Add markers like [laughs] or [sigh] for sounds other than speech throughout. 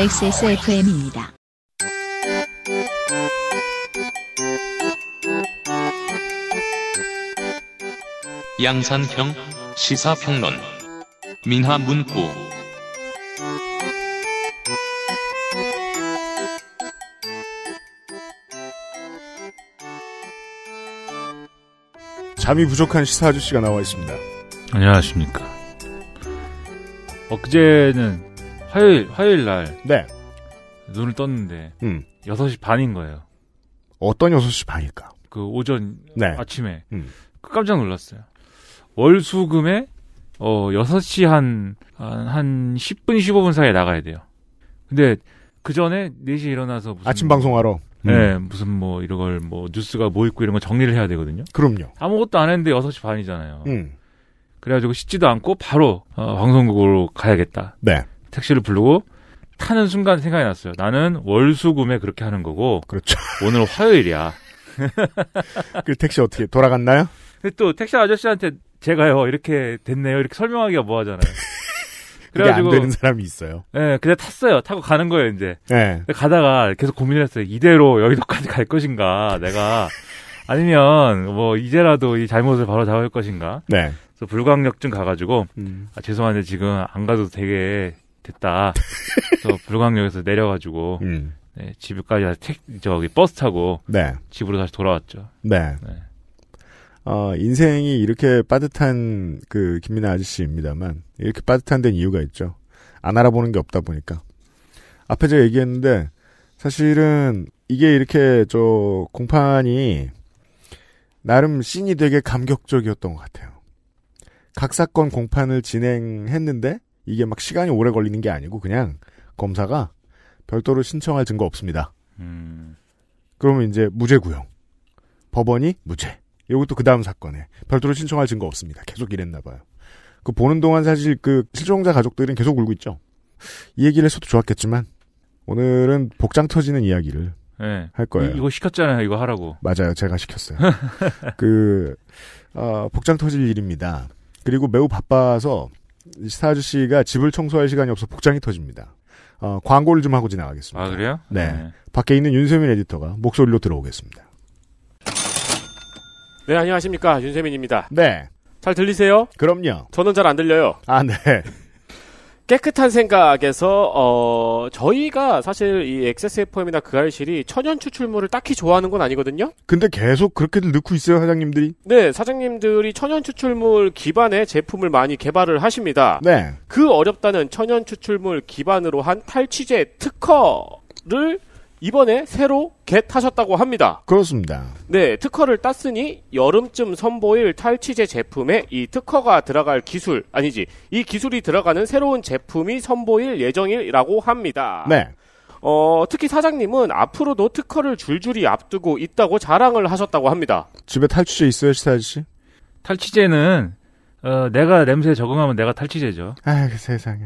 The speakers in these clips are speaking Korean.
XSFM입니다. 양산형 시사평론 민화문구 잠이 부족한 시사 아저씨가 나와 있습니다. 안녕하십니까. 엊그제는 화요일 화요일 날 네. 눈을 떴는데 음. 6시 반인 거예요. 어떤 6시 반일까? 그 오전 네. 아침에 음. 그 깜짝 놀랐어요. 월수금에 어 6시 한한 한, 10분 15분 사이에 나가야 돼요. 근데 그 전에 4시에 일어나서 아침 방송하러 네, 음. 무슨 뭐 이런 걸 뭐 뉴스가 뭐 있고 이런 거 정리를 해야 되거든요. 그럼요. 아무것도 안 했는데 6시 반이잖아요. 음. 그래가지고 씻지도 않고 바로 어, 방송국으로 가야겠다. 네. 택시를 부르고 타는 순간 생각이 났어요. 나는 월 수금에 그렇게 하는 거고. 그렇죠. 오늘 화요일이야. [laughs] 그 택시 어떻게 돌아갔나요? 근데 또 택시 아저씨한테 제가요 이렇게 됐네요 이렇게 설명하기가 뭐하잖아요. [laughs] 그래안 되는 사람이 있어요. 예, 네, 그냥 탔어요. 타고 가는 거예요 이제. 네. 가다가 계속 고민을 했어요. 이대로 여기도까지갈 것인가 내가 아니면 뭐 이제라도 이 잘못을 바로 잡을 것인가. 네. 그래서 불광역쯤 가가지고 음. 아, 죄송한데 지금 안 가도 되게 됐다. 그래서 [laughs] 불광역에서 내려가지고 음. 네, 집까지 다시 택, 저기 버스 타고 네. 집으로 다시 돌아왔죠. 네. 네. 어, 인생이 이렇게 빠듯한 그 김민아 아저씨입니다만 이렇게 빠듯한 데는 이유가 있죠. 안 알아보는 게 없다 보니까 앞에 제가 얘기했는데 사실은 이게 이렇게 저 공판이 나름 씬이 되게 감격적이었던 것 같아요. 각 사건 공판을 진행했는데 이게 막 시간이 오래 걸리는 게 아니고 그냥 검사가 별도로 신청할 증거 없습니다. 음. 그러면 이제 무죄 구형. 법원이 무죄. 이것도 그 다음 사건에 별도로 신청할 증거 없습니다. 계속 이랬나 봐요. 그 보는 동안 사실 그 실종자 가족들은 계속 울고 있죠. 이 얘기를 해서도 좋았겠지만 오늘은 복장 터지는 이야기를 네. 할 거예요. 이, 거 시켰잖아요. 이거 하라고. 맞아요. 제가 시켰어요. [laughs] 그 어, 복장 터질 일입니다. 그리고 매우 바빠서 스타즈 씨가 집을 청소할 시간이 없어 복장이 터집니다. 어, 광고를 좀 하고 지나가겠습니다. 아, 그래요? 네. 네. 밖에 있는 윤세민 에디터가 목소리로 들어오겠습니다. 네, 안녕하십니까. 윤세민입니다. 네. 잘 들리세요? 그럼요. 저는 잘 안 들려요. 아, 네. 깨끗한 생각에서 어 저희가 사실 이 XSFM이나 그 알실이 천연 추출물을 딱히 좋아하는 건 아니거든요. 근데 계속 그렇게들 넣고 있어요, 사장님들이. 네, 사장님들이 천연 추출물 기반의 제품을 많이 개발을 하십니다. 네. 그 어렵다는 천연 추출물 기반으로 한 탈취제 특허를 이번에 새로 겟하셨다고 합니다. 그렇습니다. 네, 특허를 땄으니 여름쯤 선보일 탈취제 제품에 이 특허가 들어갈 기술, 아니지, 이 기술이 들어가는 새로운 제품이 선보일 예정이라고 합니다. 네. 어, 특히 사장님은 앞으로도 특허를 줄줄이 앞두고 있다고 자랑을 하셨다고 합니다. 집에 탈취제 있어요, 시타지 탈취제는, 어, 내가 냄새에 적응하면 내가 탈취제죠. 아, 그 세상에.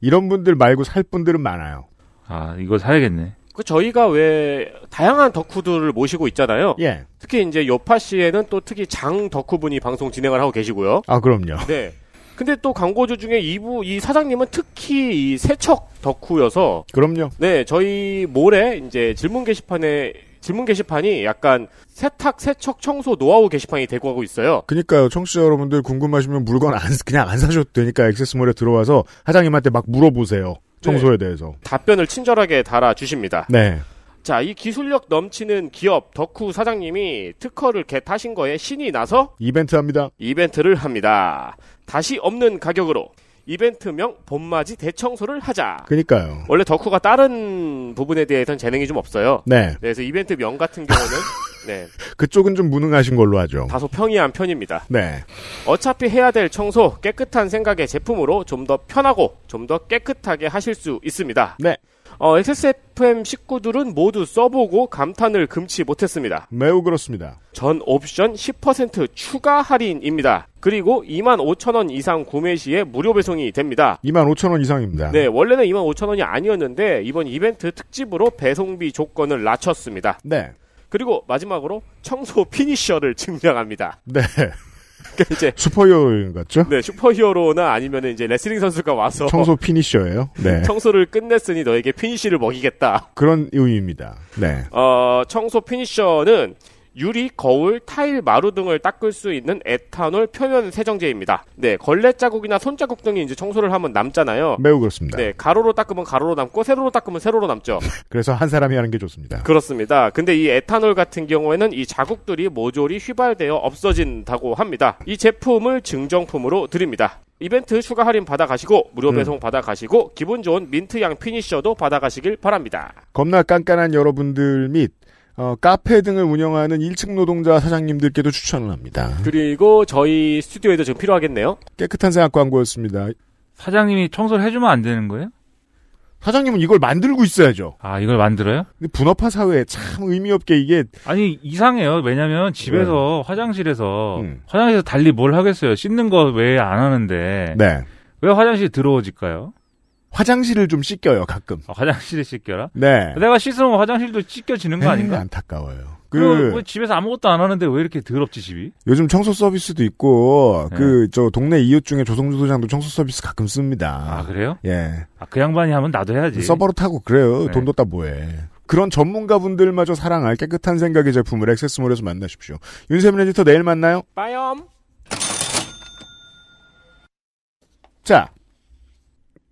이런 분들 말고 살 분들은 많아요. 아, 이거 사야겠네. 그 저희가 왜 다양한 덕후들을 모시고 있잖아요. 예. 특히 이제 요파 씨에는 또 특히 장 덕후분이 방송 진행을 하고 계시고요. 아 그럼요. 네. 근데 또 광고주 중에 이부 이 사장님은 특히 이 세척 덕후여서 그럼요. 네, 저희 모레 이제 질문 게시판에 질문 게시판이 약간 세탁, 세척, 청소 노하우 게시판이 되고 하고 있어요. 그니까요. 러 청취자 여러분들 궁금하시면 물건 안, 그냥 안 사셔도 되니까 액세스몰에 들어와서 사장님한테 막 물어보세요. 청소에 대해서 네, 답변을 친절하게 달아 주십니다. 네. 자, 이 기술력 넘치는 기업 덕후 사장님이 특허를 겟하신 거에 신이 나서 이벤트 합니다. 이벤트를 합니다. 다시 없는 가격으로 이벤트명 봄맞이 대청소를 하자. 그니까요. 러 원래 덕후가 다른 부분에 대해서는 재능이 좀 없어요. 네. 네. 그래서 이벤트명 같은 경우는 [laughs] 네. 그쪽은 좀 무능하신 걸로 하죠. 다소 평이한 편입니다. 네. 어차피 해야 될 청소 깨끗한 생각의 제품으로 좀 더 편하고 좀 더 깨끗하게 하실 수 있습니다. 네. 어, XSFM 식구들은 모두 써보고 감탄을 금치 못했습니다. 매우 그렇습니다. 전 옵션 10% 추가 할인입니다. 그리고 25,000원 이상 구매 시에 무료 배송이 됩니다. 25,000원 이상입니다. 네, 원래는 25,000원이 아니었는데 이번 이벤트 특집으로 배송비 조건을 낮췄습니다. 네. 그리고 마지막으로 청소 피니셔를 증명합니다 네. 그러니까 [laughs] 이제 슈퍼히어로인 같죠? 네, 슈퍼히어로나 아니면 이제 레슬링 선수가 와서 청소 피니셔예요. 네. [laughs] 청소를 끝냈으니 너에게 피니쉬를 먹이겠다. 그런 의미입니다. 네. 어, 청소 피니셔는 유리, 거울, 타일, 마루 등을 닦을 수 있는 에탄올 표면 세정제입니다. 네, 걸레 자국이나 손 자국 등이 이제 청소를 하면 남잖아요. 매우 그렇습니다. 네, 가로로 닦으면 가로로 남고 세로로 닦으면 세로로 남죠. [laughs] 그래서 한 사람이 하는 게 좋습니다. 그렇습니다. 근데 이 에탄올 같은 경우에는 이 자국들이 모조리 휘발되어 없어진다고 합니다. 이 제품을 증정품으로 드립니다. 이벤트 추가 할인 받아가시고 무료 음. 배송 음. 받아가시고 기분 좋은 민트향 피니셔도 받아가시길 바랍니다. 겁나 깐깐한 여러분들 및 어, 카페 등을 운영하는 1층 노동자 사장님들께도 추천을 합니다. 그리고 저희 스튜디오에도 지 필요하겠네요. 깨끗한 생각 광고였습니다. 사장님이 청소를 해주면 안 되는 거예요? 사장님은 이걸 만들고 있어야죠. 아, 이걸 만들어요? 근데 분업화 사회에 참 의미 없게 이게 아니 이상해요. 왜냐면 집에서 네. 화장실에서 음. 화장실에서 달리 뭘 하겠어요. 씻는 거 왜 안 하는데 네. 왜 화장실 들어오질까요? 화장실을 좀 씻겨요 가끔. 아, 어, 화장실을 씻겨라? 네. 내가 씻으면 뭐 화장실도 씻겨지는 거 아닌가? 안타까워요. 그, 그 집에서 아무것도 안 하는데 왜 이렇게 더럽지 집이? 요즘 청소 서비스도 있고 네. 그저 동네 이웃 중에 조성주 소장도 청소 서비스 가끔 씁니다. 아 그래요? 예. 아, 그 양반이 하면 나도 해야지. 서버로 타고 그래요. 네. 돈도다 뭐해. 그런 전문가분들마저 사랑할 깨끗한 생각의 제품을 액세스몰에서 만나십시오. 윤세민 에디터 내일 만나요. 빠염. 자,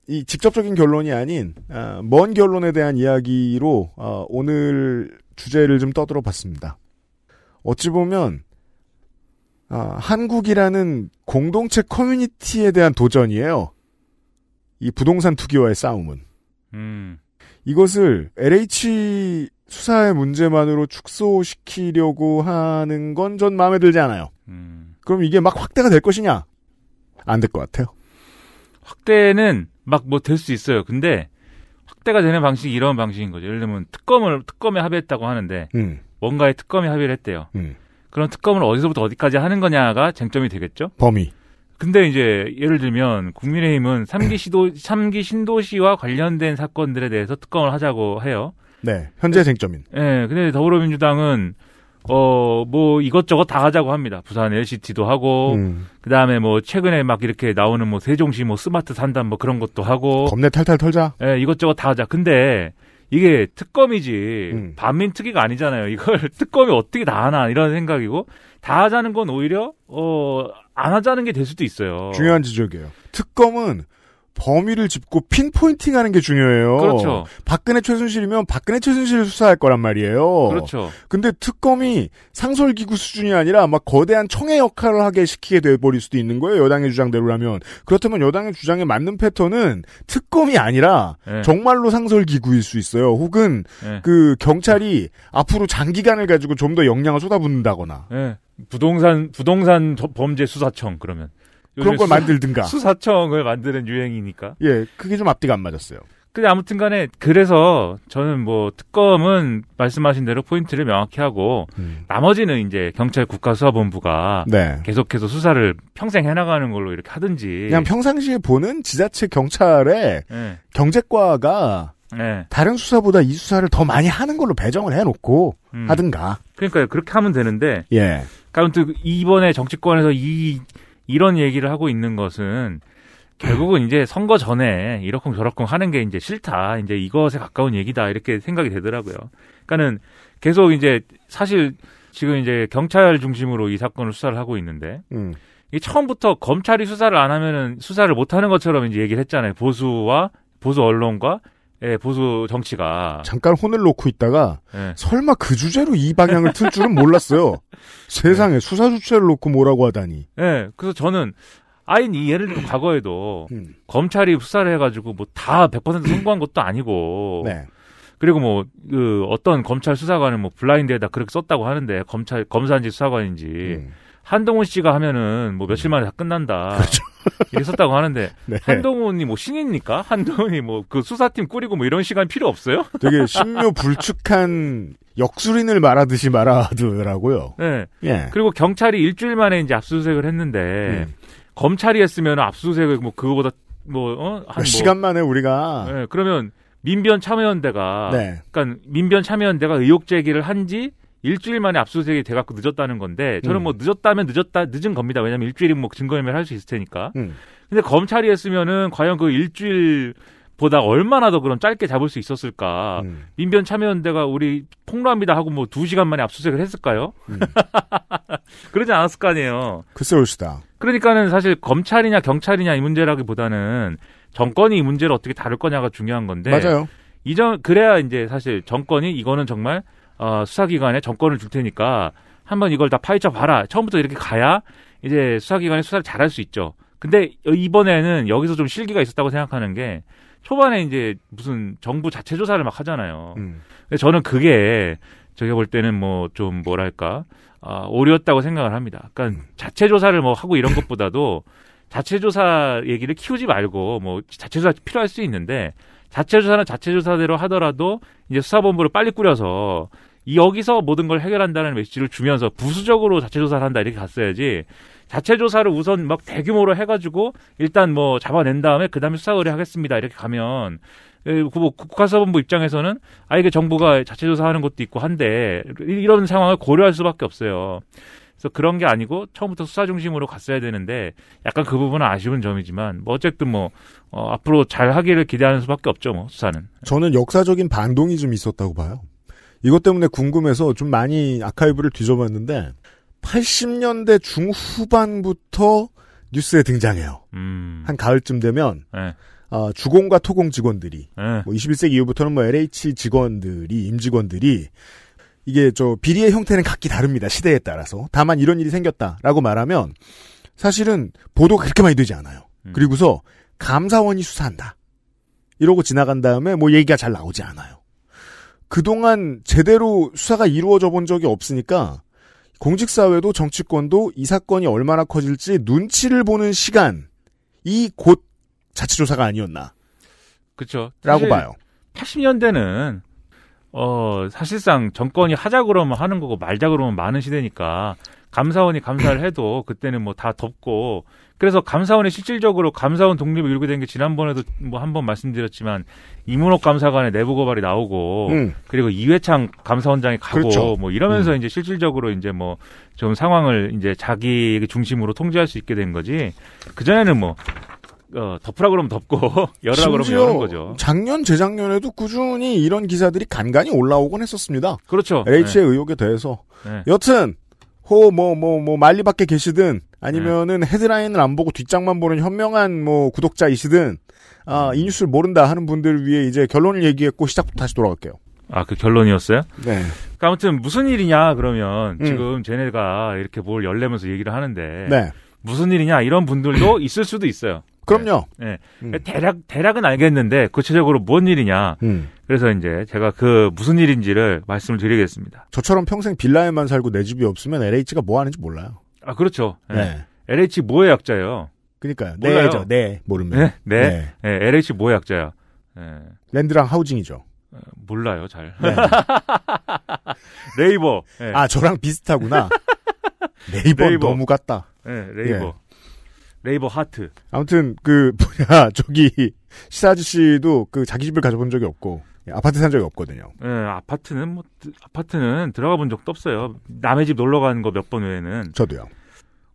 이 직접적인 결론이 아닌 어, 먼 결론에 대한 이야기로 어, 오늘 주제를 좀 떠들어 봤습니다. 어찌 보면 아, 한국이라는 공동체 커뮤니티에 대한 도전이에요. 이 부동산 투기와의 싸움은. 음. 이것을 LH 수사의 문제만으로 축소시키려고 하는 건 전 마음에 들지 않아요. 음. 그럼 이게 막 확대가 될 것이냐? 안 될 것 같아요. 확대는 막뭐될수 있어요. 근데 확대가 되는 방식이 이런 방식인 거죠. 예를 들면 특검을 특검에 합의했다고 하는데 음. 뭔가에 특검에 합의를 했대요. 음. 그런 특검을 어디서부터 어디까지 하는 거냐가 쟁점이 되겠죠. 범위. 근데 이제 예를 들면 국민의힘은 3기 시도 3기 [clears throat] 신도시와 관련된 사건들에 대해서 특검을 하자고 해요. 네. 현재 쟁점인. 예. 네, 근데 더불어민주당은 어, 뭐 이것저것 다 하자고 합니다. 부산 LCT도 하고, 음. 그 다음에 뭐 최근에 막 이렇게 나오는 뭐 세종시 뭐 스마트 산단 뭐 그런 것도 하고. 겁내 탈탈 털자? 예, 이것저것 다 하자. 근데 이게 특검이지, 음. 반민 특위가 아니잖아요. 이걸 [laughs] 특검이 어떻게 다 하나, 이런 생각이고, 다 하자는 건 오히려, 어, 안 하자는 게 될 수도 있어요. 중요한 지적이에요. 특검은 범위를 짚고 핀포인팅 하는 게 중요해요. 그렇죠. 박근혜 최순실이면 박근혜 최순실을 수사할 거란 말이에요. 그렇죠. 근데 특검이 상설기구 수준이 아니라 막 거대한 청의 역할을 하게 시키게 돼버릴 수도 있는 거예요. 여당의 주장대로라면. 그렇다면 여당의 주장에 맞는 패턴은 특검이 아니라 네. 정말로 상설기구일 수 있어요. 혹은 네. 그 경찰이 앞으로 장기간을 가지고 좀 더 역량을 쏟아붓는다거나. 네. 부동산, 부동산 범죄 수사청 그러면. 그런 걸 수, 만들든가. 수사청을 만드는 유행이니까. 예, 그게 좀 앞뒤가 안 맞았어요. 근데 아무튼 간에 그래서 저는 뭐 특검은 말씀하신 대로 포인트를 명확히 하고 음. 나머지는 이제 경찰 국가수사본부가 네. 계속해서 수사를 평생 해나가는 걸로 이렇게 하든지 그냥 평상시에 보는 지자체 경찰의 네. 경제과가 네. 다른 수사보다 이 수사를 더 많이 하는 걸로 배정을 해놓고 음. 하든가 그러니까 그렇게 하면 되는데 예. 까 그러니까 아무튼 이번에 정치권에서 이 이런 얘기를 하고 있는 것은 결국은 이제 선거 전에 이렇쿵 저렇쿵 하는 게 이제 싫다. 이제 이것에 가까운 얘기다. 이렇게 생각이 되더라고요. 그러니까는 계속 이제 사실 지금 이제 경찰 중심으로 이 사건을 수사를 하고 있는데 음. 이 처음부터 검찰이 수사를 안 하면은 수사를 못 하는 것처럼 이제 얘기를 했잖아요. 보수와 보수 언론과 예, 보수 정치가 잠깐 혼을 놓고 있다가 예. 설마 그 주제로 이 방향을 틀 줄은 몰랐어요. [laughs] 네. 세상에 예. 수사 주체를 놓고 뭐라고 하다니. 예, 그래서 저는 아예이 예를 들면 과거에도 음. 검찰이 수사를 해가지고 뭐 다 100% 성공한 것도 아니고. 네. 그리고 뭐, 그, 어떤 검찰 수사관을뭐 블라인드에다 그렇게 썼다고 하는데, 검찰, 검사인지 수사관인지. 음. 한동훈 씨가 하면은 뭐 며칠 만에 다 끝난다. 그렇죠. 이렇게 썼다고 하는데 [laughs] 네. 한동훈이 뭐 신입니까? 한동훈이 뭐 그 수사팀 꾸리고 뭐 이런 시간 필요 없어요? [laughs] 되게 신묘 불축한 역술인을 말하듯이 말하더라고요. 네. 예. 그리고 경찰이 일주일 만에 이제 압수수색을 했는데 음. 검찰이 했으면 압수수색을 뭐 그거보다 뭐어한 그러니까 뭐, 시간 만에 우리가 네, 그러면 민변 참여연대가 네. 그러니까 민변 참여연대가 의혹 제기를 한지 일주일 만에 압수수색이 돼갖고 늦었다는 건데 저는 뭐 음. 뭐 늦었다면 늦었다 늦은 겁니다. 왜냐하면 일주일이면 뭐 증거인멸 할수 있을 테니까. 음. 근데 검찰이 했으면은 과연 그 일주일 보다 얼마나 더 그럼 짧게 잡을 수 있었을까? 음. 민변 참여연대가 우리 폭로합니다 하고 뭐 두 시간 만에 압수수색을 했을까요? 음. [laughs] 그러지 않았을 거 아니에요. 글쎄 올시다. 그러니까는 사실 검찰이냐 경찰이냐 이 문제라기보다는 정권이 이 문제를 어떻게 다룰 거냐가 중요한 건데. 맞아요. 이전 그래야 이제 사실 정권이 이거는 정말 어, 수사기관에 정권을 줄 테니까 한번 이걸 다 파헤쳐 봐라. 처음부터 이렇게 가야 이제 수사기관에 수사를 잘할 수 있죠. 근데 이번에는 여기서 좀 실기가 있었다고 생각하는 게 초반에 이제 무슨 정부 자체 조사를 막 하잖아요. 음. 근데 저는 그게 제가 볼 때는 뭐 좀 뭐랄까 아, 오류였다고 생각을 합니다. 그러니까 음. 자체 조사를 뭐 하고 이런 것보다도 [laughs] 자체 조사 얘기를 키우지 말고 뭐 자체 조사 필요할 수 있는데 자체 조사는 자체 조사대로 하더라도 이제 수사본부를 빨리 꾸려서 여기서 모든 걸 해결한다는 메시지를 주면서 부수적으로 자체 조사를 한다 이렇게 갔어야지 자체 조사를 우선 막 대규모로 해가지고 일단 뭐 잡아낸 다음에 그 다음에 수사 의뢰하겠습니다 이렇게 가면 예, 국가사본부 입장에서는 아 이게 정부가 자체 조사하는 것도 있고 한데 이런 상황을 고려할 수밖에 없어요. 그래서 그런 게 아니고 처음부터 수사 중심으로 갔어야 되는데 약간 그 부분은 아쉬운 점이지만 뭐 어쨌든 뭐 어, 앞으로 잘 하기를 기대하는 수밖에 없죠 뭐 수사는. 저는 역사적인 반동이 좀 있었다고 봐요. 이것 때문에 궁금해서 좀 많이 아카이브를 뒤져봤는데 80년대 중후반부터 뉴스에 등장해요. 음. 한 가을쯤 되면 네. 어, 주공과 토공 직원들이 네. 뭐 21세기 이후부터는 뭐 LH 직원들이 임직원들이 이게 저 비리의 형태는 각기 다릅니다. 시대에 따라서. 다만 이런 일이 생겼다라고 말하면 사실은 보도가 그렇게 많이 되지 않아요. 음. 그리고서 감사원이 수사한다. 이러고 지나간 다음에 뭐 얘기가 잘 나오지 않아요. 그동안 제대로 수사가 이루어져 본 적이 없으니까 공직사회도 정치권도 이 사건이 얼마나 커질지 눈치를 보는 시간 이 곧 자치조사가 아니었나. 그렇죠. 라고 봐요. 80년대는 어 사실상 정권이 하자 그러면 하는 거고 말자 그러면 많은 시대니까 감사원이 감사를 해도 그때는 뭐 다 덮고 그래서 감사원이 실질적으로 감사원 독립을 이루게 된 게 지난번에도 뭐 한번 말씀드렸지만 이문옥 감사관의 내부 고발이 나오고 음. 그리고 이회창 감사원장이 가고 그렇죠. 뭐 이러면서 음. 이제 실질적으로 이제 뭐 좀 상황을 이제 자기 중심으로 통제할 수 있게 된 거지 그 전에는 뭐 어, 덮으라 그러면 덮고 [laughs] 열으라 그러면 여는 거죠. 작년 재작년에도 꾸준히 이런 기사들이 간간히 올라오곤 했었습니다. 그렇죠. H의 네. 의혹에 대해서. 네. 여튼 호뭐뭐뭐 말리밖에 뭐, 뭐, 계시든 아니면은 음. 헤드라인을 안 보고 뒷장만 보는 현명한 뭐 구독자이시든 아, 음. 이 뉴스를 모른다 하는 분들을 위해 이제 결론을 얘기했고 시작부터 다시 돌아갈게요. 아, 그 결론이었어요? 네. 까 그러니까 아무튼 무슨 일이냐 그러면 음. 지금 쟤네가 이렇게 뭘 열내면서 얘기를 하는데 네. 무슨 일이냐 이런 분들도 있을 수도 있어요. 그럼요. 네. 음. 그러니까 대략 대략은 알겠는데 구체적으로 뭔 일이냐. 음. 그래서 이제 제가 그 무슨 일인지를 말씀을 드리겠습니다. 저처럼 평생 빌라에만 살고 내 집이 없으면 LH가 뭐 하는지 몰라요. 아 그렇죠. 예. 네. 네. LH 뭐의 약자예요? 그러니까요. 네죠. 네, 네 모르면. 네. 네. 네. 네. LH 뭐의 약자야? 네. 랜드랑 하우징이죠. 어, 몰라요 잘. 네. 레이버. [laughs] 아 저랑 비슷하구나. [laughs] 네이버, 네이버 너무 같다. 네, 레이버. 레이버 하트. 아무튼 그 [laughs] 뭐냐 저기 시사 아저씨도 그 자기 집을 가져본 적이 없고 예, 아파트 산 적이 없거든요. 예, 네, 아파트는 뭐 아파트는 들어가 본 적도 없어요. 남의 집 놀러 가는 거 몇 번 외에는. 저도요.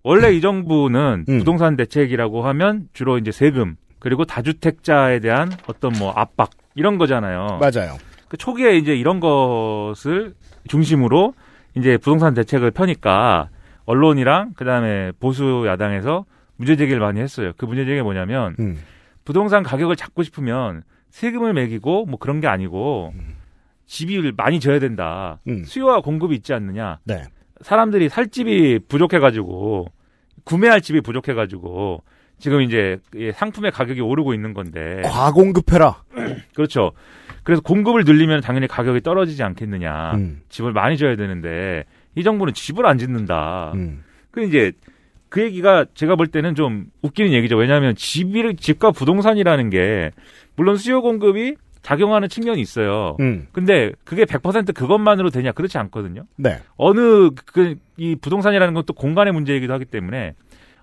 원래 음. 이 정부는 음. 부동산 대책이라고 하면 주로 이제 세금 그리고 다주택자에 대한 어떤 뭐 압박 이런 거잖아요. 맞아요. 그 초기에 이제 이런 것을 중심으로 이제 부동산 대책을 펴니까 언론이랑 그다음에 보수 야당에서 문제 제기를 많이 했어요. 그 문제 제기가 뭐냐면 음. 부동산 가격을 잡고 싶으면 세금을 매기고 뭐 그런 게 아니고 음. 집이 많이 져야 된다. 음. 수요와 공급이 있지 않느냐. 네. 사람들이 살 집이 부족해가지고 구매할 집이 부족해가지고 지금 이제 상품의 가격이 오르고 있는 건데 과공급해라. [clears throat] 그렇죠. 그래서 공급을 늘리면 당연히 가격이 떨어지지 않겠느냐. 음. 집을 많이 줘야 되는데 이 정부는 집을 안 짓는다. 음. 그 이제 그 얘기가 제가 볼 때는 좀 웃기는 얘기죠. 왜냐하면 집이 집과 부동산이라는 게 물론 수요 공급이 작용하는 측면이 있어요. 음. 근데 그게 100% 그것만으로 되냐 그렇지 않거든요. 네. 어느 그 이 부동산이라는 것도 공간의 문제이기도 하기 때문에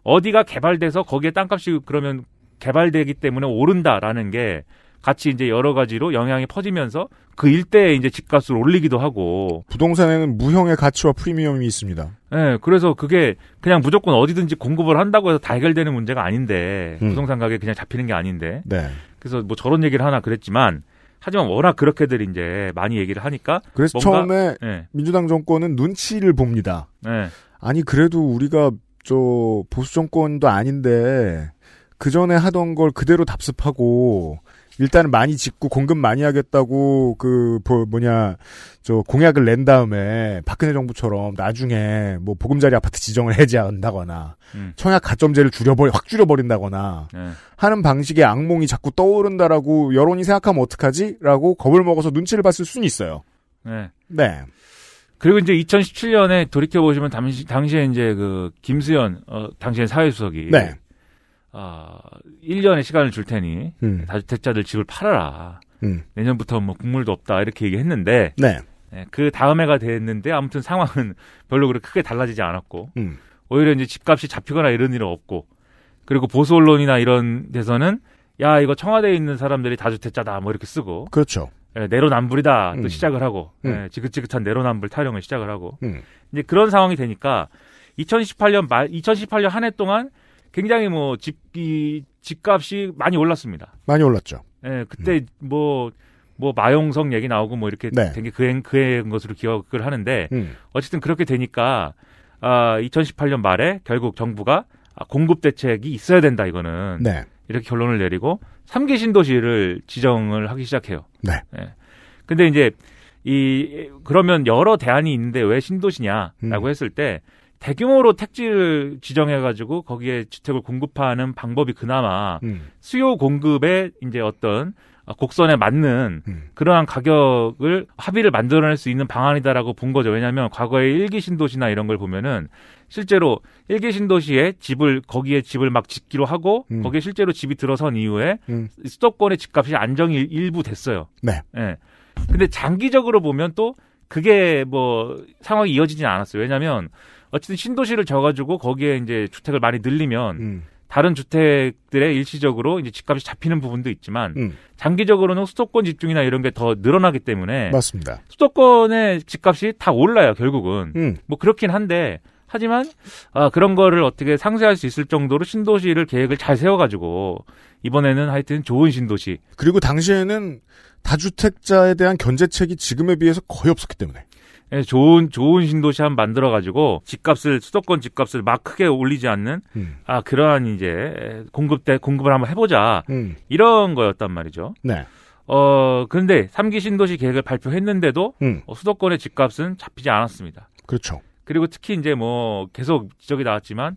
어디가 개발돼서 거기에 땅값이 그러면 개발되기 때문에 오른다라는 게 같이 이제 여러 가지로 영향이 퍼지면서 그 일대에 이제 집값을 올리기도 하고 부동산에는 무형의 가치와 프리미엄이 있습니다. 네, 그래서 그게 그냥 무조건 어디든지 공급을 한다고 해서 다 해결되는 문제가 아닌데 음. 부동산 가격이 그냥 잡히는 게 아닌데 네. 그래서 뭐 저런 얘기를 하나 그랬지만 하지만 워낙 그렇게들 이제 많이 얘기를 하니까 그래서 뭔가, 처음에 네. 민주당 정권은 눈치를 봅니다. 네. 아니 그래도 우리가 저 보수 정권도 아닌데 그 전에 하던 걸 그대로 답습하고 일단은 많이 짓고 공급 많이 하겠다고 그 뭐냐 저 공약을 낸 다음에 박근혜 정부처럼 나중에 뭐 보금자리 아파트 지정을 해제한다거나 음. 청약 가점제를 줄여버려확 줄여버린다거나 네. 하는 방식의 악몽이 자꾸 떠오른다라고 여론이 생각하면 어떡하지?라고 겁을 먹어서 눈치를 봤을 수는 있어요. 네. 네. 그리고 이제 2017년에 돌이켜 보시면 당시 당시에 이제 그 김수현 어 당시에 사회수석이 네. 아, 어, 1년의 시간을 줄 테니 음. 다주택자들 집을 팔아라. 음. 내년부터 뭐 국물도 없다 이렇게 얘기했는데 네. 네, 그 다음 해가 됐는데 아무튼 상황은 [laughs] 별로 그렇게 크게 달라지지 않았고 음. 오히려 이제 집값이 잡히거나 이런 일은 없고 그리고 보수 언론이나 이런 데서는 야 이거 청와대에 있는 사람들이 다주택자다 뭐 이렇게 쓰고 그렇죠. 네, 내로남불이다 또 음. 시작을 하고 음. 예, 지긋지긋한 내로남불 타령을 시작을 하고 음. 이제 그런 상황이 되니까 2018년 말 2018년 한 해 동안 굉장히 뭐 집이 집값이 많이 올랐습니다. 많이 올랐죠. 예, 그때 음. 뭐 뭐뭐 마용성 얘기 나오고 뭐 이렇게 네. 된게 그행 그행 것으로 기억을 하는데 음. 어쨌든 그렇게 되니까 아 2018년 말에 결국 정부가 아, 공급 대책이 있어야 된다 이거는 네. 이렇게 결론을 내리고 3기 신도시를 지정을 하기 시작해요. 네. 네. 근데 이제 이 그러면 여러 대안이 있는데 왜 신도시냐라고 음. 했을 때 대규모로 택지를 지정해가지고 거기에 주택을 공급하는 방법이 그나마 음. 수요 공급에 이제 어떤 곡선에 맞는 음. 그러한 가격을 합의를 만들어낼 수 있는 방안이다라고 본 거죠. 왜냐하면 과거에 일기 신도시나 이런 걸 보면은 실제로 일기 신도시에 집을 거기에 집을 막 짓기로 하고 음. 거기에 실제로 집이 들어선 이후에 음. 수도권의 집값이 안정이 일부 됐어요. 네. 예. 네. 근데 장기적으로 보면 또 그게 뭐 상황이 이어지진 않았어요. 왜냐하면 어쨌든 신도시를 져가지고 거기에 이제 주택을 많이 늘리면 음. 다른 주택들의 일시적으로 이제 집값이 잡히는 부분도 있지만 음. 장기적으로는 수도권 집중이나 이런 게 더 늘어나기 때문에 맞습니다. 수도권의 집값이 다 올라요 결국은 음. 뭐 그렇긴 한데 하지만 아 그런 거를 어떻게 상쇄할 수 있을 정도로 신도시를 계획을 잘 세워가지고 이번에는 하여튼 좋은 신도시 그리고 당시에는 다주택자에 대한 견제책이 지금에 비해서 거의 없었기 때문에 예, 좋은 좋은 신도시 한 만들어 가지고 집값을 수도권 집값을 막 크게 올리지 않는 음. 아 그러한 이제 공급 대 공급을 한번 해보자 음. 이런 거였단 말이죠. 네. 어 근데 3기 신도시 계획을 발표했는데도 음. 어, 수도권의 집값은 잡히지 않았습니다. 그렇죠. 그리고 특히 이제 뭐 계속 지적이 나왔지만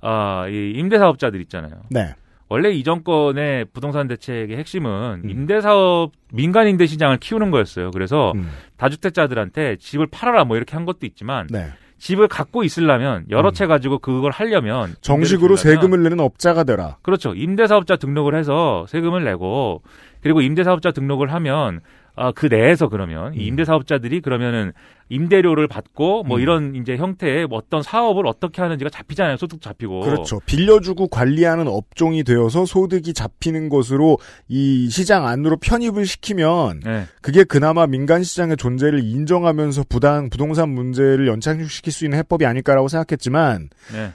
아이 어, 임대사업자들 있잖아요. 네. 원래 이 정권의 부동산 대책의 핵심은 음. 임대사업 민간 임대 시장을 키우는 거였어요. 그래서 음. 다주택자들한테 집을 팔아라 뭐 이렇게 한 것도 있지만 네. 집을 갖고 있으려면 여러 음. 채 가지고 그걸 하려면 정식으로 세금을 내는 업자가 되라. 그렇죠. 임대사업자 등록을 해서 세금을 내고 그리고 임대사업자 등록을 하면 아, 그 내에서 그러면 이 음. 임대 사업자들이 그러면은 임대료를 받고 뭐 음. 이런 이제 형태의 뭐 어떤 사업을 어떻게 하는지가 잡히잖아요. 소득 잡히고. 그렇죠. 빌려주고 관리하는 업종이 되어서 소득이 잡히는 것으로 이 시장 안으로 편입을 시키면 네. 그게 그나마 민간 시장의 존재를 인정하면서 부당 부동산 문제를 연착륙시킬 수 있는 해법이 아닐까라고 생각했지만 네.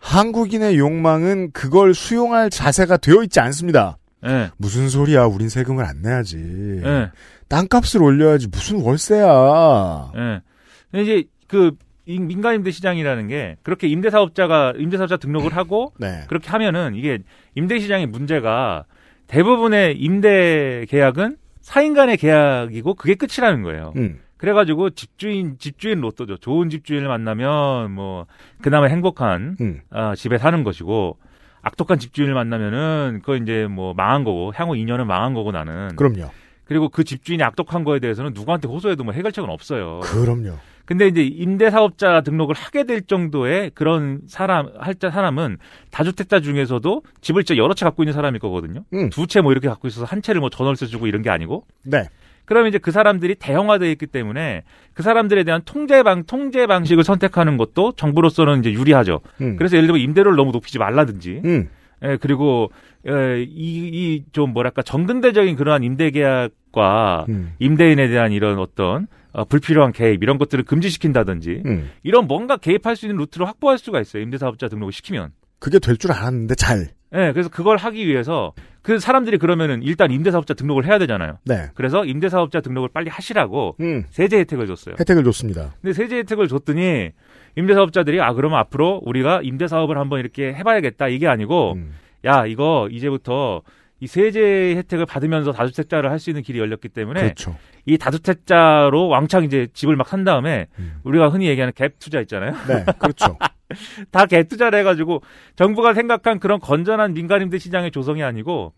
한국인의 욕망은 그걸 수용할 자세가 되어 있지 않습니다. 네. 무슨 소리야? 우린 세금을 안 내야지. 네. 땅값을 올려야지. 무슨 월세야? 네. 이제 그 민간 임대 시장이라는 게 그렇게 임대 사업자가 임대 사업자 등록을 하고 [clears throat] 네. 그렇게 하면은 이게 임대 시장의 문제가 대부분의 임대 계약은 사인간의 계약이고 그게 끝이라는 거예요. 음. 그래가지고 집주인 집주인 로또죠. 좋은 집주인을 만나면 뭐 그나마 행복한 음. 어, 집에 사는 것이고 악독한 집주인을 만나면은 그거 이제 뭐 망한 거고 향후 2년은 망한 거고 나는. 그럼요. 그리고 그 집주인이 악독한 거에 대해서는 누구한테 호소해도 뭐 해결책은 없어요. 그럼요. 근데 이제 임대사업자 등록을 하게 될 정도의 그런 사람 할때 사람은 다주택자 중에서도 집을 진짜 여러 채 갖고 있는 사람이 거거든요. 음. 두채 뭐 이렇게 갖고 있어서 한 채를 뭐 전월세 주고 이런 게 아니고. 네. 그러면 이제 그 사람들이 대형화되어 있기 때문에 그 사람들에 대한 통제 방 통제 방식을 선택하는 것도 정부로서는 이제 유리하죠. 음. 그래서 예를 들면 임대료를 너무 높이지 말라든지. 음. 예, 그리고 예, 이이 좀 뭐랄까 정근대적인 그러한 임대 계약과 음. 임대인에 대한 이런 어떤 어, 불필요한 개입 이런 것들을 금지시킨다든지 음. 이런 뭔가 개입할 수 있는 루트를 확보할 수가 있어요. 임대사업자 등록을 시키면. 그게 될 줄 알았는데 잘. 예, 네, 그래서 그걸 하기 위해서 그 사람들이 그러면은 일단 임대사업자 등록을 해야 되잖아요. 네. 그래서 임대사업자 등록을 빨리 하시라고 음. 세제 혜택을 줬어요. 혜택을 줬습니다. 근데 세제 혜택을 줬더니 임대사업자들이 아 그러면 앞으로 우리가 임대사업을 한번 이렇게 해봐야겠다 이게 아니고 음. 야 이거 이제부터 이 세제 혜택을 받으면서 다주택자를 할 수 있는 길이 열렸기 때문에 그렇죠. 이 다주택자로 왕창 이제 집을 막 산 다음에 음. 우리가 흔히 얘기하는 갭 투자 있잖아요. 네, 그렇죠. [laughs] 다 갭 투자를 해가지고 정부가 생각한 그런 건전한 민간임대 시장의 조성이 아니고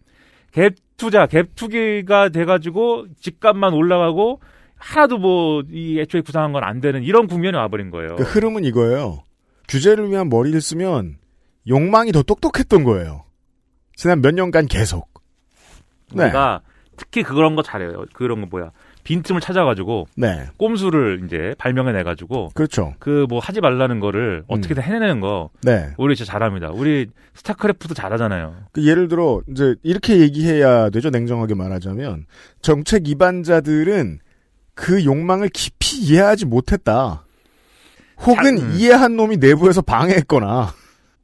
갭 투자, 갭 투기가 돼가지고 집값만 올라가고 하나도 뭐 이 애초에 구상한 건 안 되는 이런 국면이 와버린 거예요. 그 흐름은 이거예요. 규제를 위한 머리를 쓰면 욕망이 더 똑똑했던 거예요. 지난 몇 년간 계속. 내가 네. 특히 그런 거 잘해요. 그런 거 뭐야. 빈틈을 찾아가지고 네. 꼼수를 이제 발명해내가지고 그렇죠. 그 뭐 하지 말라는 거를 어떻게든 음. 해내는 거 네. 우리 진짜 잘합니다. 우리 스타크래프트 잘하잖아요. 그 예를 들어 이제 이렇게 얘기해야 되죠. 냉정하게 말하자면 정책 이반자들은 그 욕망을 깊이 이해하지 못했다. 혹은 잘, 음. 이해한 놈이 내부에서 방해했거나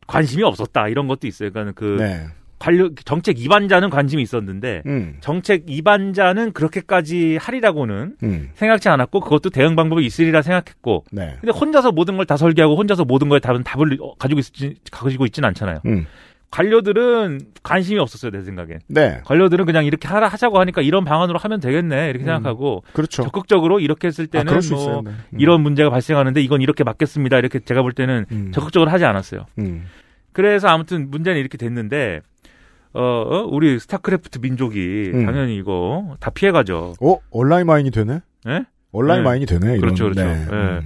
관심이 없었다 이런 것도 있어요. 그러니까 그 네. 관료 정책 이반자는 관심이 있었는데 음. 정책 이반자는 그렇게까지 하리라고는 음. 생각지 않았고 그것도 대응 방법이 있으리라 생각했고 네. 근데 혼자서 모든 걸 다 설계하고 혼자서 모든 거에 답은 답을 어, 가지고 있지 가지고 있지는 않잖아요. 음. 관료들은 관심이 없었어요 내 생각엔. 네. 관료들은 그냥 이렇게 하라 하자고 하니까 이런 방안으로 하면 되겠네 이렇게 음. 생각하고 그렇죠. 적극적으로 이렇게 했을 아, 때는 아, 뭐 네. 음. 이런 문제가 발생하는데 이건 이렇게 막겠습니다 이렇게 제가 볼 때는 음. 적극적으로 하지 않았어요. 그래서 아무튼 문제는 이렇게 됐는데 어, 어, 우리 스타크래프트 민족이 음. 당연히 이거 다 피해가죠. 어? 온라인 마인이 되네? 네? 온라인 네. 마인이 되네. 이런. 그렇죠, 그렇죠. 네. 예. 음.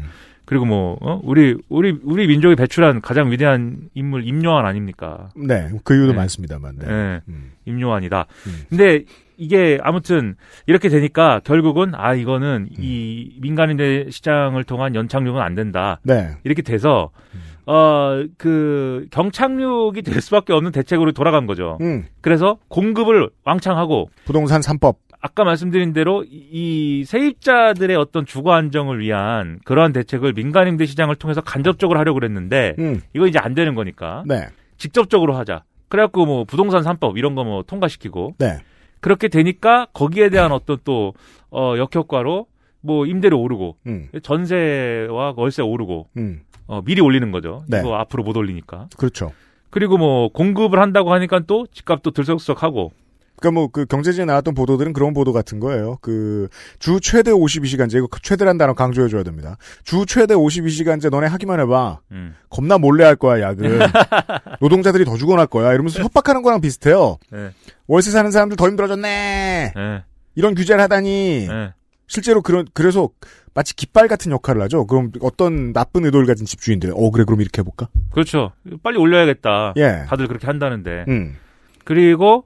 그리고 뭐 어? 우리 우리 우리 민족이 배출한 가장 위대한 인물 임요한 아닙니까? 네, 그 이유도 많습니다만. 네, 음. 임요한이다. 음. 근데 이게 아무튼 이렇게 되니까 결국은 아 이거는 음. 이민간인들 시장을 통한 연착륙은 안 된다. 네. 이렇게 돼서 음. 어, 그 경착륙이 될 수밖에 없는 대책으로 돌아간 거죠. 음. 그래서 공급을 왕창 하고 부동산 3법. 아까 말씀드린 대로 이 세입자들의 어떤 주거 안정을 위한 그러한 대책을 민간 임대 시장을 통해서 간접적으로 하려고 그랬는데 음. 이거 이제 안 되는 거니까 네. 직접적으로 하자. 그래갖고 뭐 부동산 3법 이런 거 뭐 통과시키고 네. 그렇게 되니까 거기에 대한 어떤 또 어, 역효과로 뭐 임대료 오르고 음. 전세와 월세 오르고 음. 어, 미리 올리는 거죠. 네. 이거 앞으로 못 올리니까. 그렇죠. 그리고 뭐 공급을 한다고 하니까 또 집값도 들썩들썩하고. 그러니까 뭐 그 경제지에 나왔던 보도들은 그런 보도 같은 거예요. 그 주 최대 52시간제 이거 그 최대란 단어 강조해 줘야 됩니다. 주 최대 52시간제 너네 하기만 해봐. 음. 겁나 몰래 할 거야 야근. [laughs] 노동자들이 더 죽어날 거야 이러면서 협박하는 거랑 비슷해요. 네. 월세 사는 사람들 더 힘들어졌네. 네. 이런 규제를 하다니. 네. 실제로 그런 그래서 마치 깃발 같은 역할을 하죠. 그럼 어떤 나쁜 의도를 가진 집주인들어 그래 그럼 이렇게 해볼까? 그렇죠. 빨리 올려야겠다. 예. 다들 그렇게 한다는데. 음. 그리고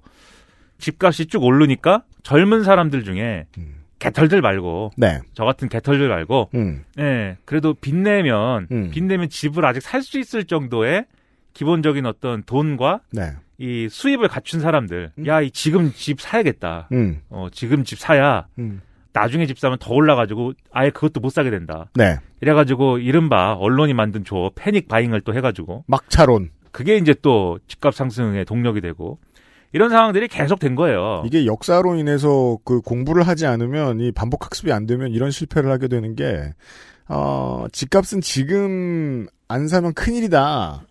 집값이 쭉 오르니까 젊은 사람들 중에 음. 개털들 말고 네. 저 같은 개털들 말고 음. 예 그래도 빚내면 음. 빚내면 집을 아직 살 수 있을 정도의 기본적인 어떤 돈과 네. 이 수입을 갖춘 사람들 야 이 지금 집 사야겠다 음. 어 지금 집 사야 음. 나중에 집 사면 더 올라가지고 아예 그것도 못 사게 된다. 네. 이래가지고 이른바 언론이 만든 조 패닉 바잉을 또 해가지고 막차론. 그게 이제 또 집값 상승의 동력이 되고 이런 상황들이 계속 된 거예요. 이게 역사로 인해서 그 공부를 하지 않으면 이 반복 학습이 안 되면 이런 실패를 하게 되는 게 어, 집값은 지금 안 사면 큰일이다.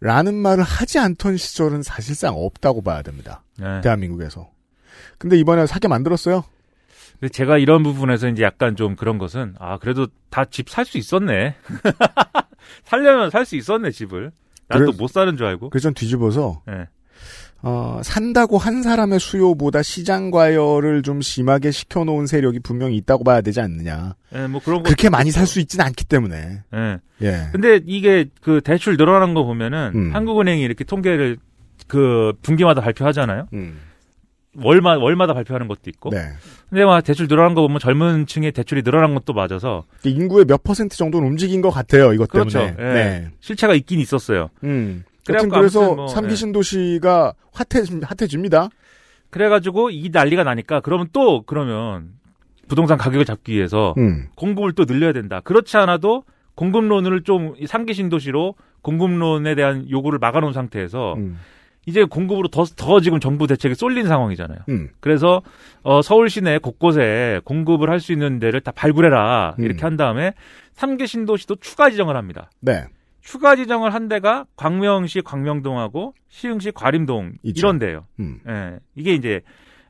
라는 말을 하지 않던 시절은 사실상 없다고 봐야 됩니다. 네. 대한민국에서. 근데 이번에 사게 만들었어요. 그래서 제가 이런 부분에서 이제 약간 좀 그런 것은 아 그래도 다 집 살 수 있었네. [laughs] 살려면 살 수 있었네 집을. 난 또 못 사는 줄 알고. 그래서 전 뒤집어서 네. 어, 산다고 한 사람의 수요보다 시장 과열을 좀 심하게 시켜놓은 세력이 분명히 있다고 봐야 되지 않느냐. 예, 뭐 그런 그렇게 많이 살 수 있지는 않기 때문에. 예. 예. 근데 이게 그 대출 늘어난 거 보면은 음. 한국은행이 이렇게 통계를 그 분기마다 발표하잖아요. 음. 월마 월마다 발표하는 것도 있고. 네. 근데 막 대출 늘어난 거 보면 젊은 층의 대출이 늘어난 것도 맞아서 인구의 몇 퍼센트 정도는 움직인 것 같아요. 이것 그 때문에. 그렇죠. 예. 네. 실체가 있긴 있었어요. 음. 그래서 뭐, 삼 3기 예. 신도시가 예. 핫해 핫해집니다. 그래가지고 이 난리가 나니까 그러면 또 그러면 부동산 가격을 잡기 위해서 음. 공급을 또 늘려야 된다. 그렇지 않아도 공급론을 좀 상기 신도시로 공급론에 대한 요구를 막아놓은 상태에서 음. 이제 공급으로 더, 더 지금 정부 대책이 쏠린 상황이잖아요. 음. 그래서 어, 서울 시내 곳곳에 공급을 할 수 있는 데를 다 발굴해라 음. 이렇게 한 다음에 3개 신도시도 추가 지정을 합니다. 네. 추가 지정을 한 데가 광명시 광명동하고 시흥시 과림동 이런 데예요. 음. 예, 이게 이제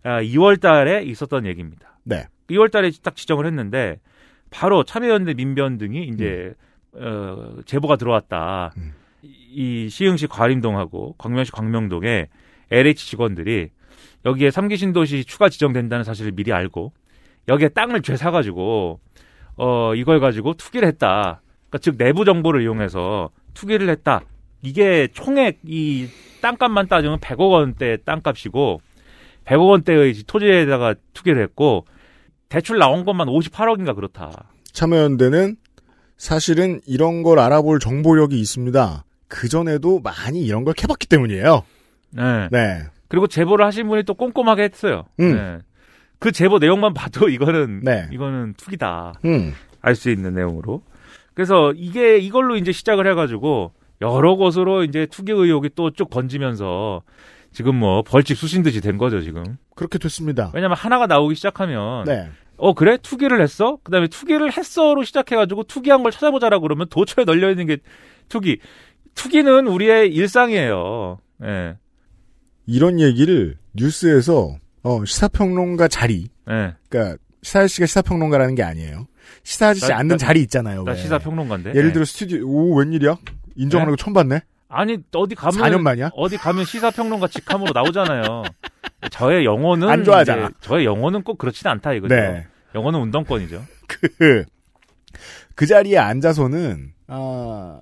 2월 아, 달에 있었던 얘기입니다. 네. 2월 달에 딱 지정을 했는데 바로 참여연대 민변 등이 이제 음. 어, 제보가 들어왔다. 음. 이 시흥시 과림동하고 광명시 광명동에 LH 직원들이 여기에 삼기 신도시 추가 지정된다는 사실을 미리 알고 여기에 땅을 죄 사가지고 어 이걸 가지고 투기를 했다. 그러니까 즉 내부 정보를 이용해서 투기를 했다. 이게 총액 이 땅값만 따지면 100억 원대 땅값이고 100억 원대의 토지에다가 투기를 했고 대출 나온 것만 58억인가 그렇다. 참여연대는 사실은 이런 걸 알아볼 정보력이 있습니다. 그 전에도 많이 이런 걸 캐봤기 때문이에요. 네. 네. 그리고 제보를 하신 분이 또 꼼꼼하게 했어요. 음. 네. 그 제보 내용만 봐도 이거는 네. 이거는 투기다. 음. 알수 있는 내용으로. 그래서 이게 이걸로 이제 시작을 해가지고 여러 곳으로 이제 투기 의혹이 또 쭉 번지면서 지금 뭐 벌칙 수신 듯이 된 거죠 지금. 그렇게 됐습니다. 왜냐하면 하나가 나오기 시작하면 네. 어 그래 투기를 했어? 그다음에 투기를 했어로 시작해가지고 투기한 걸 찾아보자라고 그러면 도처에 널려 있는 게 투기. 투기는 우리의 일상이에요. 예. 이런 얘기를 뉴스에서 어, 시사평론가 자리. 예. 그러니까 시사 씨가 시사평론가라는 게 아니에요. 시사 아저씨 나, 앉는 나, 자리 있잖아요. 나 시사평론가인데. 예를 예. 들어 스튜디오 오 웬일이야? 인정하는 네? 거 처음 봤네. 아니 어디 가면 4년 만이야? 어디 가면 시사평론가 직함으로 나오잖아요. [laughs] 저의 영혼은안 좋아하잖아. 이제, 저의 영어는 꼭 그렇진 않다 이거죠. 네. 영혼은 운동권이죠. [laughs] 그, 그 자리에 앉아서는 아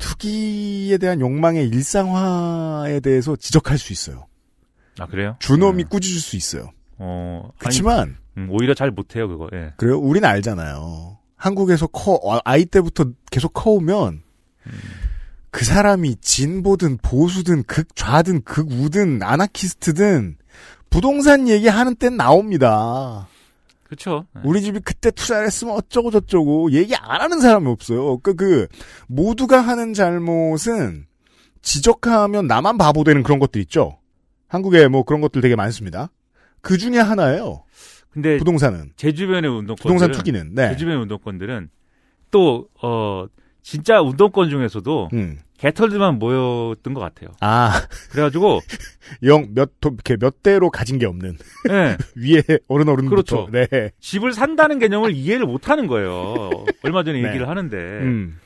투기에 대한 욕망의 일상화에 대해서 지적할 수 있어요. 아 그래요? 준엄이 네. 음. 꾸짖을 수 있어요. 어, 그렇지만 음, 오히려 잘 못해요 그거. 예. 그래요? 우리는 알잖아요. 한국에서 커 어, 아이 때부터 계속 커오면 음. 그 사람이 진보든 보수든 극좌든 극우든 아나키스트든 부동산 얘기하는 땐 나옵니다. 그렇죠. 네. 우리 집이 그때 투자를 했으면 어쩌고 저쩌고 얘기 안 하는 사람이 없어요. 그러까그 모두가 하는 잘못은 지적하면 나만 바보 되는 그런 것들 있죠. 한국에 뭐 그런 것들 되게 많습니다. 그 중에 하나예요. 근데 부동산은 제 주변의 운동권 부동산 투기는 네. 제 주변의 운동권들은 또 어 진짜 운동권 중에서도 음. 개털들만 모였던 것 같아요. 아. 그래가지고. [laughs] 영, 몇, 이렇게 몇 대로 가진 게 없는. 네. [laughs] 위에 어른 어른들터 그렇죠. 네. 집을 산다는 개념을 이해를 못 하는 거예요. 얼마 전에 네. 얘기를 하는데. 음.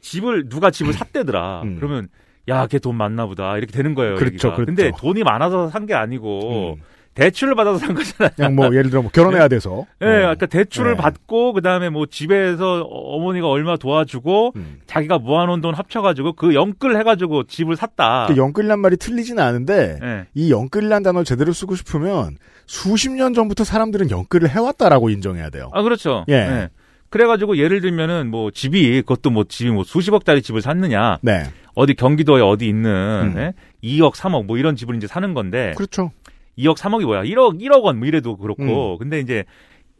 집을, 누가 집을 샀대더라. 음. 음. 그러면, 야, 걔 돈 많나 보다. 이렇게 되는 거예요. 그렇죠. 그렇죠. 근데 돈이 많아서 산 게 아니고, 음. 대출을 받아서 산 거잖아요. 그냥 뭐 예를 들어 뭐 결혼해야 네. 돼서. 예, 네, 어. 아까 그러니까 대출을 네. 받고 그다음에 뭐 집에서 어머니가 얼마 도와주고 음. 자기가 모아놓은 돈 합쳐가지고 그 영끌 해가지고 집을 샀다. 그 영끌란 말이 틀리지는 않은데 네. 이 영끌란 단어 를 제대로 쓰고 싶으면 수십 년 전부터 사람들은 영끌을 해왔다라고 인정해야 돼요. 아 그렇죠. 예. 네. 그래가지고 예를 들면은 뭐 집이 그것도 뭐 집이 뭐 수십억짜리 집을 샀느냐. 네. 어디 경기도에 어디 있는 음. 예? 2억, 3억 뭐 이런 집을 이제 사는 건데. 그렇죠. 2억 3억이 뭐야? 1억 1억 원뭐 이래도 그렇고. 음. 근데 이제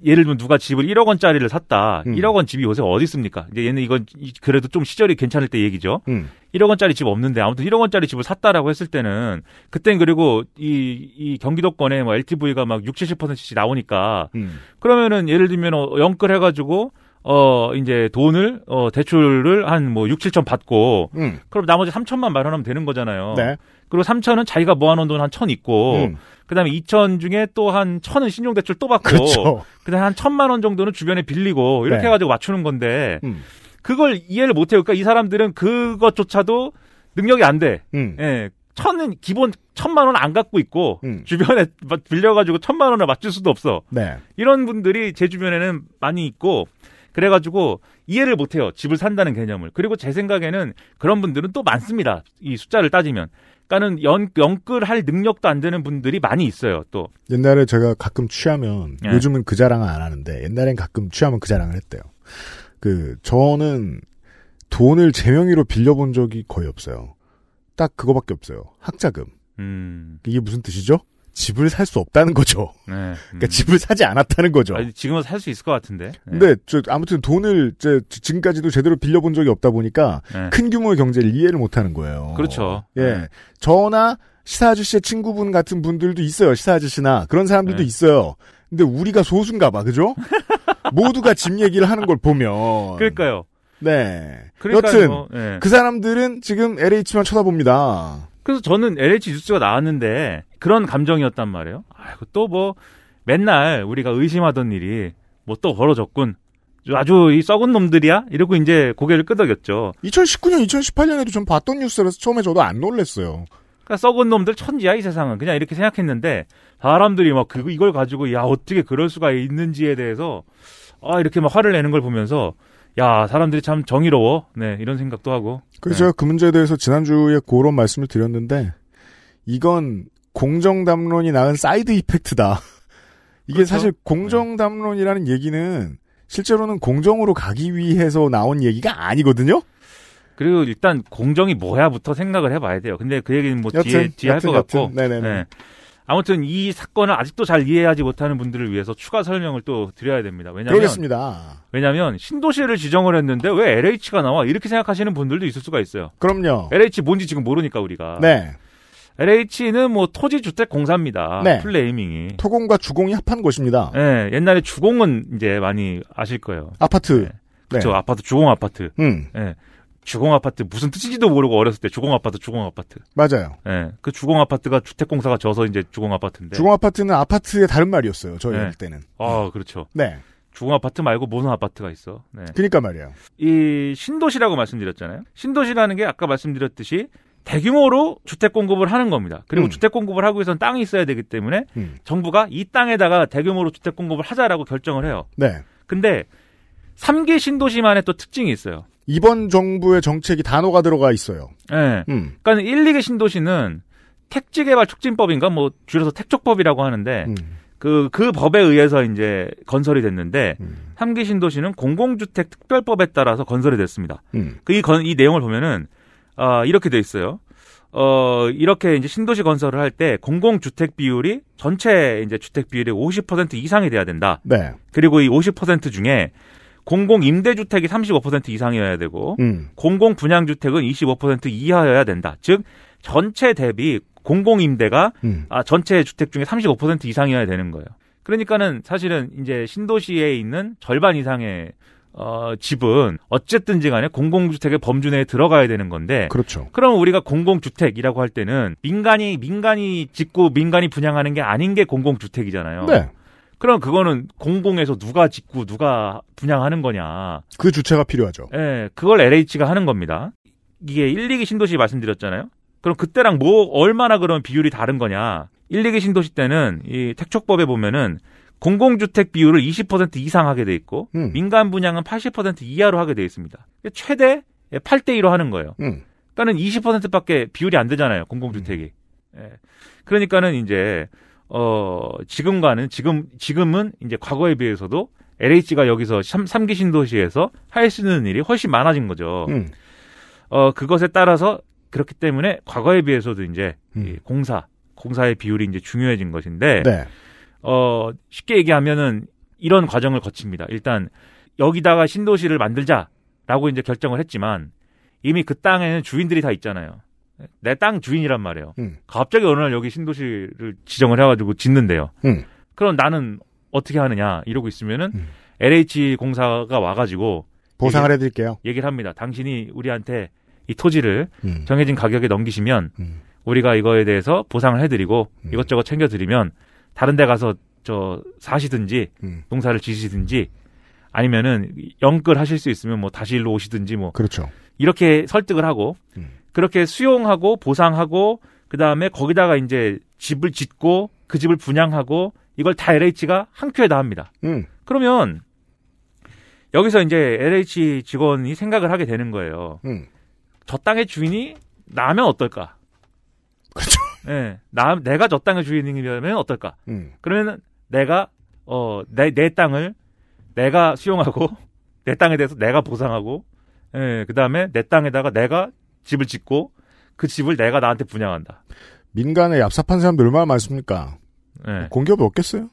예를 들면 누가 집을 1억 원짜리를 샀다. 음. 1억 원 집이 요새 어디 있습니까? 이제 얘는 이건 그래도 좀 시절이 괜찮을 때 얘기죠. 음. 1억 원짜리 집 없는데 아무튼 1억 원짜리 집을 샀다라고 했을 때는 그땐 그리고 이, 이 경기도권에 뭐 LTV가 막 60, 70%씩 나오니까 음. 그러면은 예를 들면 어, 영끌 해가지고 어, 이제 돈을, 어, 대출을 한뭐 6, 7천 받고, 음. 그럼 나머지 3천만 마련하면 되는 거잖아요. 네. 그리고 3천은 자기가 모아놓은 돈한 천 있고, 음. 그 다음에 2천 중에 또 한 천은 신용대출 또 받고, 그 그렇죠. 다음에 한 천만 원 정도는 주변에 빌리고, 이렇게 네. 해가지고 맞추는 건데, 음. 그걸 이해를 못 해요. 그러니까 이 사람들은 그것조차도 능력이 안 돼. 음. 예. 천은 기본 천만 원 안 갖고 있고 음. 주변에 빌려가지고 천만 원을 맞출 수도 없어. 네. 이런 분들이 제 주변에는 많이 있고 그래가지고 이해를 못해요. 집을 산다는 개념을. 그리고 제 생각에는 그런 분들은 또 많습니다. 이 숫자를 따지면. 그러니까는 연, 연끌할 능력도 안 되는 분들이 많이 있어요. 또 옛날에 제가 가끔 취하면 예. 요즘은 그 자랑을 안 하는데 옛날엔 가끔 취하면 그 자랑을 했대요. 그 저는 돈을 제 명의로 빌려본 적이 거의 없어요. 딱 그거밖에 없어요. 학자금. 음. 이게 무슨 뜻이죠? 집을 살 수 없다는 거죠. 네, [laughs] 그러니까 음. 그러니까 집을 사지 않았다는 거죠. 아니, 지금은 살 수 있을 것 같은데. 네. 근데 저 아무튼 돈을 제, 지금까지도 제대로 빌려본 적이 없다 보니까 네. 큰 규모의 경제를 이해를 못하는 거예요. 그렇죠. 예, 네. 저나 시사 아저씨의 친구분 같은 분들도 있어요. 시사 아저씨나 그런 사람들도 네. 있어요. 근데 우리가 소수인가 봐, 그죠? [laughs] 모두가 집 얘기를 하는 걸 보면. 그럴까요 네. 그러니까요. 여튼 뭐, 네. 그 사람들은 지금 LH만 쳐다봅니다. 그래서 저는 LH 뉴스가 나왔는데 그런 감정이었단 말이에요. 아이고 또뭐 맨날 우리가 의심하던 일이 뭐 또 벌어졌군. 아주 이 썩은 놈들이야? 이러고 이제 고개를 끄덕였죠. 2019년, 2018년에도 좀 봤던 뉴스라서 처음에 저도 안 놀랬어요. 그러니까 썩은 놈들 천지야 이 세상은 그냥 이렇게 생각했는데 사람들이 막 그, 이걸 가지고 야 어떻게 그럴 수가 있는지에 대해서 아 이렇게 막 화를 내는 걸 보면서 야 사람들이 참 정의로워 네 이런 생각도 하고 그래서 네. 제가 그 문제에 대해서 지난주에 그런 말씀을 드렸는데 이건 공정담론이 낳은 사이드 이펙트다. [laughs] 이게 그렇죠? 사실 공정담론이라는 얘기는 실제로는 공정으로 가기 위해서 나온 얘기가 아니거든요. 그리고 일단 공정이 뭐야부터 생각을 해봐야 돼요. 근데 그 얘기는 뭐 여튼, 뒤에 뒤에 할 것 같고. 네네네. 네. 아무튼 이 사건을 아직도 잘 이해하지 못하는 분들을 위해서 추가 설명을 또 드려야 됩니다. 왜냐하면 왜냐하면 신도시를 지정을 했는데 왜 LH가 나와 이렇게 생각하시는 분들도 있을 수가 있어요. 그럼요. LH 뭔지 지금 모르니까 우리가. 네. LH는 뭐 토지주택공사입니다. 네. 플레이밍이. 토공과 주공이 합한 곳입니다. 예, 옛날에 주공은 이제 많이 아실 거예요. 아파트. 예, 그렇죠. 네. 아파트, 주공 아파트. 음. 예. 주공 아파트 무슨 뜻인지도 모르고 어렸을 때 주공 아파트, 주공 아파트. 맞아요. 예. 그 주공 아파트가 주택공사가 져서 이제 주공 아파트인데. 주공 아파트는 아파트의 다른 말이었어요. 저희 예. 때는. 아, 네. 그렇죠. 네. 주공 아파트 말고 모노 아파트가 있어. 네. 그러니까 말이야이 신도시라고 말씀드렸잖아요. 신도시라는 게 아까 말씀드렸듯이 대규모로 주택 공급을 하는 겁니다. 그리고 음. 주택 공급을 하고 위해서는 땅이 있어야 되기 때문에 음. 정부가 이 땅에다가 대규모로 주택 공급을 하자라고 결정을 해요. 네. 근데 3기 신도시만의 또 특징이 있어요. 이번 정부의 정책이 단어가 들어가 있어요. 네. 음. 그러니까 1, 2개 신도시는 택지개발 촉진법인가 뭐 줄여서 택촉법이라고 하는데 음. 그, 그 법에 의해서 이제 건설이 됐는데, 음. 3기 신도시는 공공주택 특별법에 따라서 건설이 됐습니다. 음. 그, 이, 건, 이 내용을 보면은, 어, 이렇게 돼 있어요. 어, 이렇게 이제 신도시 건설을 할 때 공공주택 비율이 전체 이제 주택 비율의 50% 이상이 돼야 된다. 네. 그리고 이 50% 중에 공공 임대주택이 35% 이상이어야 되고 음. 공공 분양주택은 25% 이하여야 된다. 즉 전체 대비 공공 임대가 음. 아, 전체 주택 중에 35% 이상이어야 되는 거예요. 그러니까는 사실은 이제 신도시에 있는 절반 이상의 어, 집은 어쨌든지 간에 공공주택의 범주 내에 들어가야 되는 건데. 그렇죠. 그럼 우리가 공공주택이라고 할 때는 민간이, 민간이 짓고 민간이 분양하는 게 아닌 게 공공주택이잖아요. 네. 그럼 그거는 공공에서 누가 짓고 누가 분양하는 거냐. 그 주체가 필요하죠. 예, 그걸 LH가 하는 겁니다. 이게 1, 2기 신도시 말씀드렸잖아요. 그럼 그때랑 뭐 얼마나 그런 비율이 다른 거냐. 1, 2기 신도시 때는 이 택촉법에 보면은 공공주택 비율을 20% 이상 하게 돼 있고 음. 민간 분양은 80% 이하로 하게 돼 있습니다. 그러니까 최대 8대 1로 하는 거예요. 음. 그러니까는 20%밖에 비율이 안 되잖아요. 공공주택이. 음. 예. 그러니까는 이제 어 지금과는 지금 지금은 이제 과거에 비해서도 LH가 여기서 3, 3기 신도시에서 할 수 있는 일이 훨씬 많아진 거죠. 음. 어 그것에 따라서 그렇기 때문에 과거에 비해서도 이제 음. 이 공사 공사의 비율이 이제 중요해진 것인데 네. 어, 쉽게 얘기하면은 이런 과정을 거칩니다. 일단 여기다가 신도시를 만들자라고 이제 결정을 했지만 이미 그 땅에는 주인들이 다 있잖아요. 내 땅 주인이란 말이에요. 음. 갑자기 어느 날 여기 신도시를 지정을 해가지고 짓는데요. 음. 그럼 나는 어떻게 하느냐 이러고 있으면은 음. LH 공사가 와가지고 보상을 얘기, 해드릴게요. 얘기를 합니다. 당신이 우리한테 이 토지를 음. 정해진 가격에 넘기시면 음. 우리가 이거에 대해서 보상을 해드리고 음. 이것저것 챙겨드리면 다른 데 가서 저 사시든지 음. 농사를 지시든지 아니면은 영끌 하실 수 있으면 뭐 다시 일로 오시든지 뭐 그렇죠. 이렇게 설득을 하고 음. 그렇게 수용하고 보상하고 그다음에 거기다가 이제 집을 짓고 그 집을 분양하고 이걸 다 LH가 한 큐에 다 합니다. 음. 그러면 여기서 이제 LH 직원이 생각을 하게 되는 거예요. 음. 저 땅의 주인이 나면 어떨까? 그렇죠. 예. 나 내가 저 땅의 주인이라면 어떨까? 음. 그러면 내가 어내내 내 땅을 내가 수용하고 [laughs] 내 땅에 대해서 내가 보상하고 예, 그다음에 내 땅에다가 내가 집을 짓고 그 집을 내가 나한테 분양한다. 민간에 얍삽한 사람들 얼마나 많습니까? 예. 공기업이 없겠어요?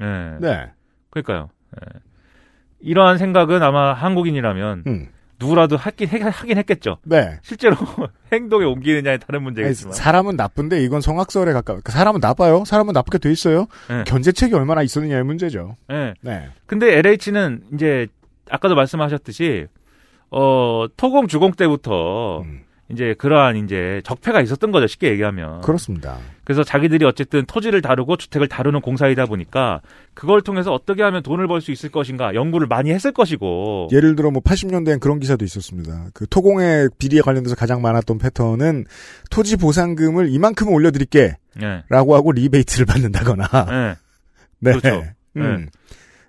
예. 네. 그러니까요. 예. 이러한 생각은 아마 한국인이라면 음. 누구라도 하긴, 하긴 했겠죠. 네. 실제로 [laughs] 행동에 옮기느냐에 다른 문제겠지만. 사람은 나쁜데 이건 성악설에 가까워. 그러니까 사람은 나빠요. 사람은 나쁘게 돼 있어요. 네. 견제책이 얼마나 있었느냐의 문제죠. 네. 네. 근데 LH는 이제 아까도 말씀하셨듯이 어 토공 주공 때부터 음. 이제 그러한 이제 적폐가 있었던 거죠 쉽게 얘기하면 그렇습니다. 그래서 자기들이 어쨌든 토지를 다루고 주택을 다루는 공사이다 보니까 그걸 통해서 어떻게 하면 돈을 벌 수 있을 것인가 연구를 많이 했을 것이고 예를 들어 뭐 80년대엔 그런 기사도 있었습니다. 그 토공의 비리에 관련돼서 가장 많았던 패턴은 토지 보상금을 이만큼 올려드릴게라고 예. 네. 하고 리베이트를 받는다거나 네, [laughs] 네. 그렇죠. 음. 네.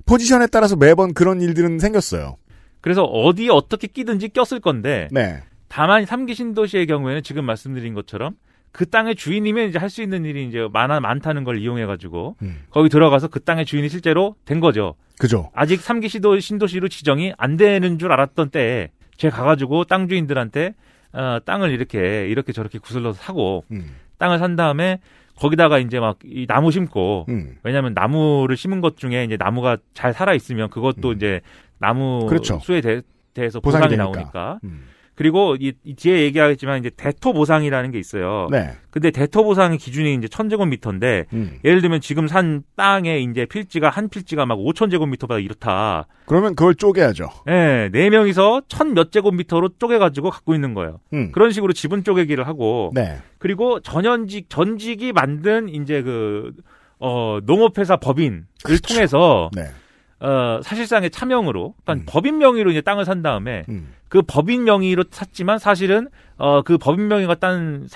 포지션에 따라서 매번 그런 일들은 생겼어요. 그래서 어디에 어떻게 끼든지 꼈을 건데 네. 다만 삼기 신도시의 경우에는 지금 말씀드린 것처럼 그 땅의 주인이면 이제 할 수 있는 일이 이제 많아 많다는 걸 이용해 가지고 음. 거기 들어가서 그 땅의 주인이 실제로 된 거죠. 그죠. 아직 삼기 시도 신도시로 지정이 안 되는 줄 알았던 때에 제가 가가지고 땅 주인들한테 어, 땅을 이렇게 이렇게 저렇게 구슬러서 사고 음. 땅을 산 다음에 거기다가 이제 막이 나무 심고 음. 왜냐하면 나무를 심은 것 중에 이제 나무가 잘 살아 있으면 그것도 음. 이제 나무 그렇죠. 수에 대, 해서 보상이, 보상이 나오니까. 음. 그리고 이, 뒤에 얘기하겠지만 이제 대토 보상이라는 게 있어요. 네. 근데 대토 보상의 기준이 이제 천제곱미터인데 음. 예를 들면 지금 산 땅에 이제 필지가 한 필지가 막 오천 제곱미터보다 이렇다. 그러면 그걸 쪼개야죠. 네, 네 명이서 천 몇 제곱미터로 쪼개 가지고 갖고 있는 거예요. 음. 그런 식으로 지분 쪼개기를 하고 네. 그리고 전현직 전직이 만든 이제 그 어, 농업회사 법인을 그렇죠. 통해서 네. 어, 사실상의 차명으로, 그러니까 음. 법인 명의로 이제 땅을 산 다음에 음. 그 법인 명의로 샀지만 사실은 어그 법인 명의가 딴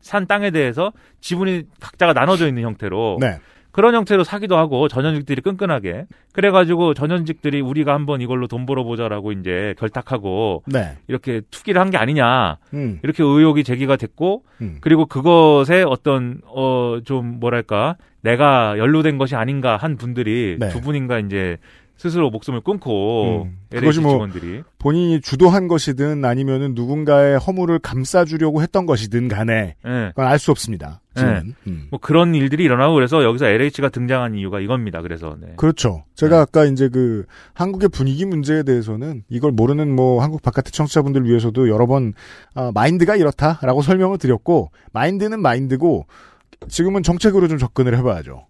산 땅에 대해서 지분이 각자가 나눠져 있는 형태로 네. 그런 형태로 사기도 하고 전현직들이 끈끈하게 그래가지고 전현직들이 우리가 한번 이걸로 돈 벌어보자라고 이제 결탁하고 네. 이렇게 투기를 한 게 아니냐 음. 이렇게 의혹이 제기가 됐고 음. 그리고 그것에 어떤 어좀 뭐랄까 내가 연루된 것이 아닌가 한 분들이 네. 두 분인가 이제 스스로 목숨을 끊고 음. 그것이 뭐 직원들이 본인이 주도한 것이든 아니면은 누군가의 허물을 감싸주려고 했던 것이든 간에 네. 그건 알수 없습니다. 네. 음. 뭐 그런 일들이 일어나고 그래서 여기서 LH가 등장한 이유가 이겁니다. 그래서 네. 그렇죠. 제가 네. 아까 이제 그 한국의 분위기 문제에 대해서는 이걸 모르는 뭐 한국 바깥의 청취자분들 을 위해서도 여러 번 아, 마인드가 이렇다라고 설명을 드렸고 마인드는 마인드고 지금은 정책으로 좀 접근을 해봐야죠.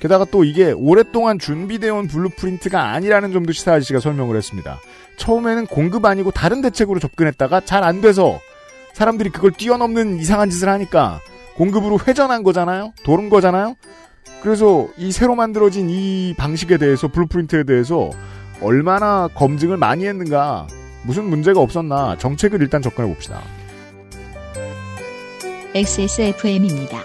게다가 또 이게 오랫동안 준비되어 온 블루프린트가 아니라는 점도 시사 아저씨가 설명을 했습니다. 처음에는 공급 아니고 다른 대책으로 접근했다가 잘 안 돼서 사람들이 그걸 뛰어넘는 이상한 짓을 하니까 공급으로 회전한 거잖아요? 도른 거잖아요? 그래서 이 새로 만들어진 이 방식에 대해서 블루프린트에 대해서 얼마나 검증을 많이 했는가 무슨 문제가 없었나 정책을 일단 접근해 봅시다. XSFM입니다.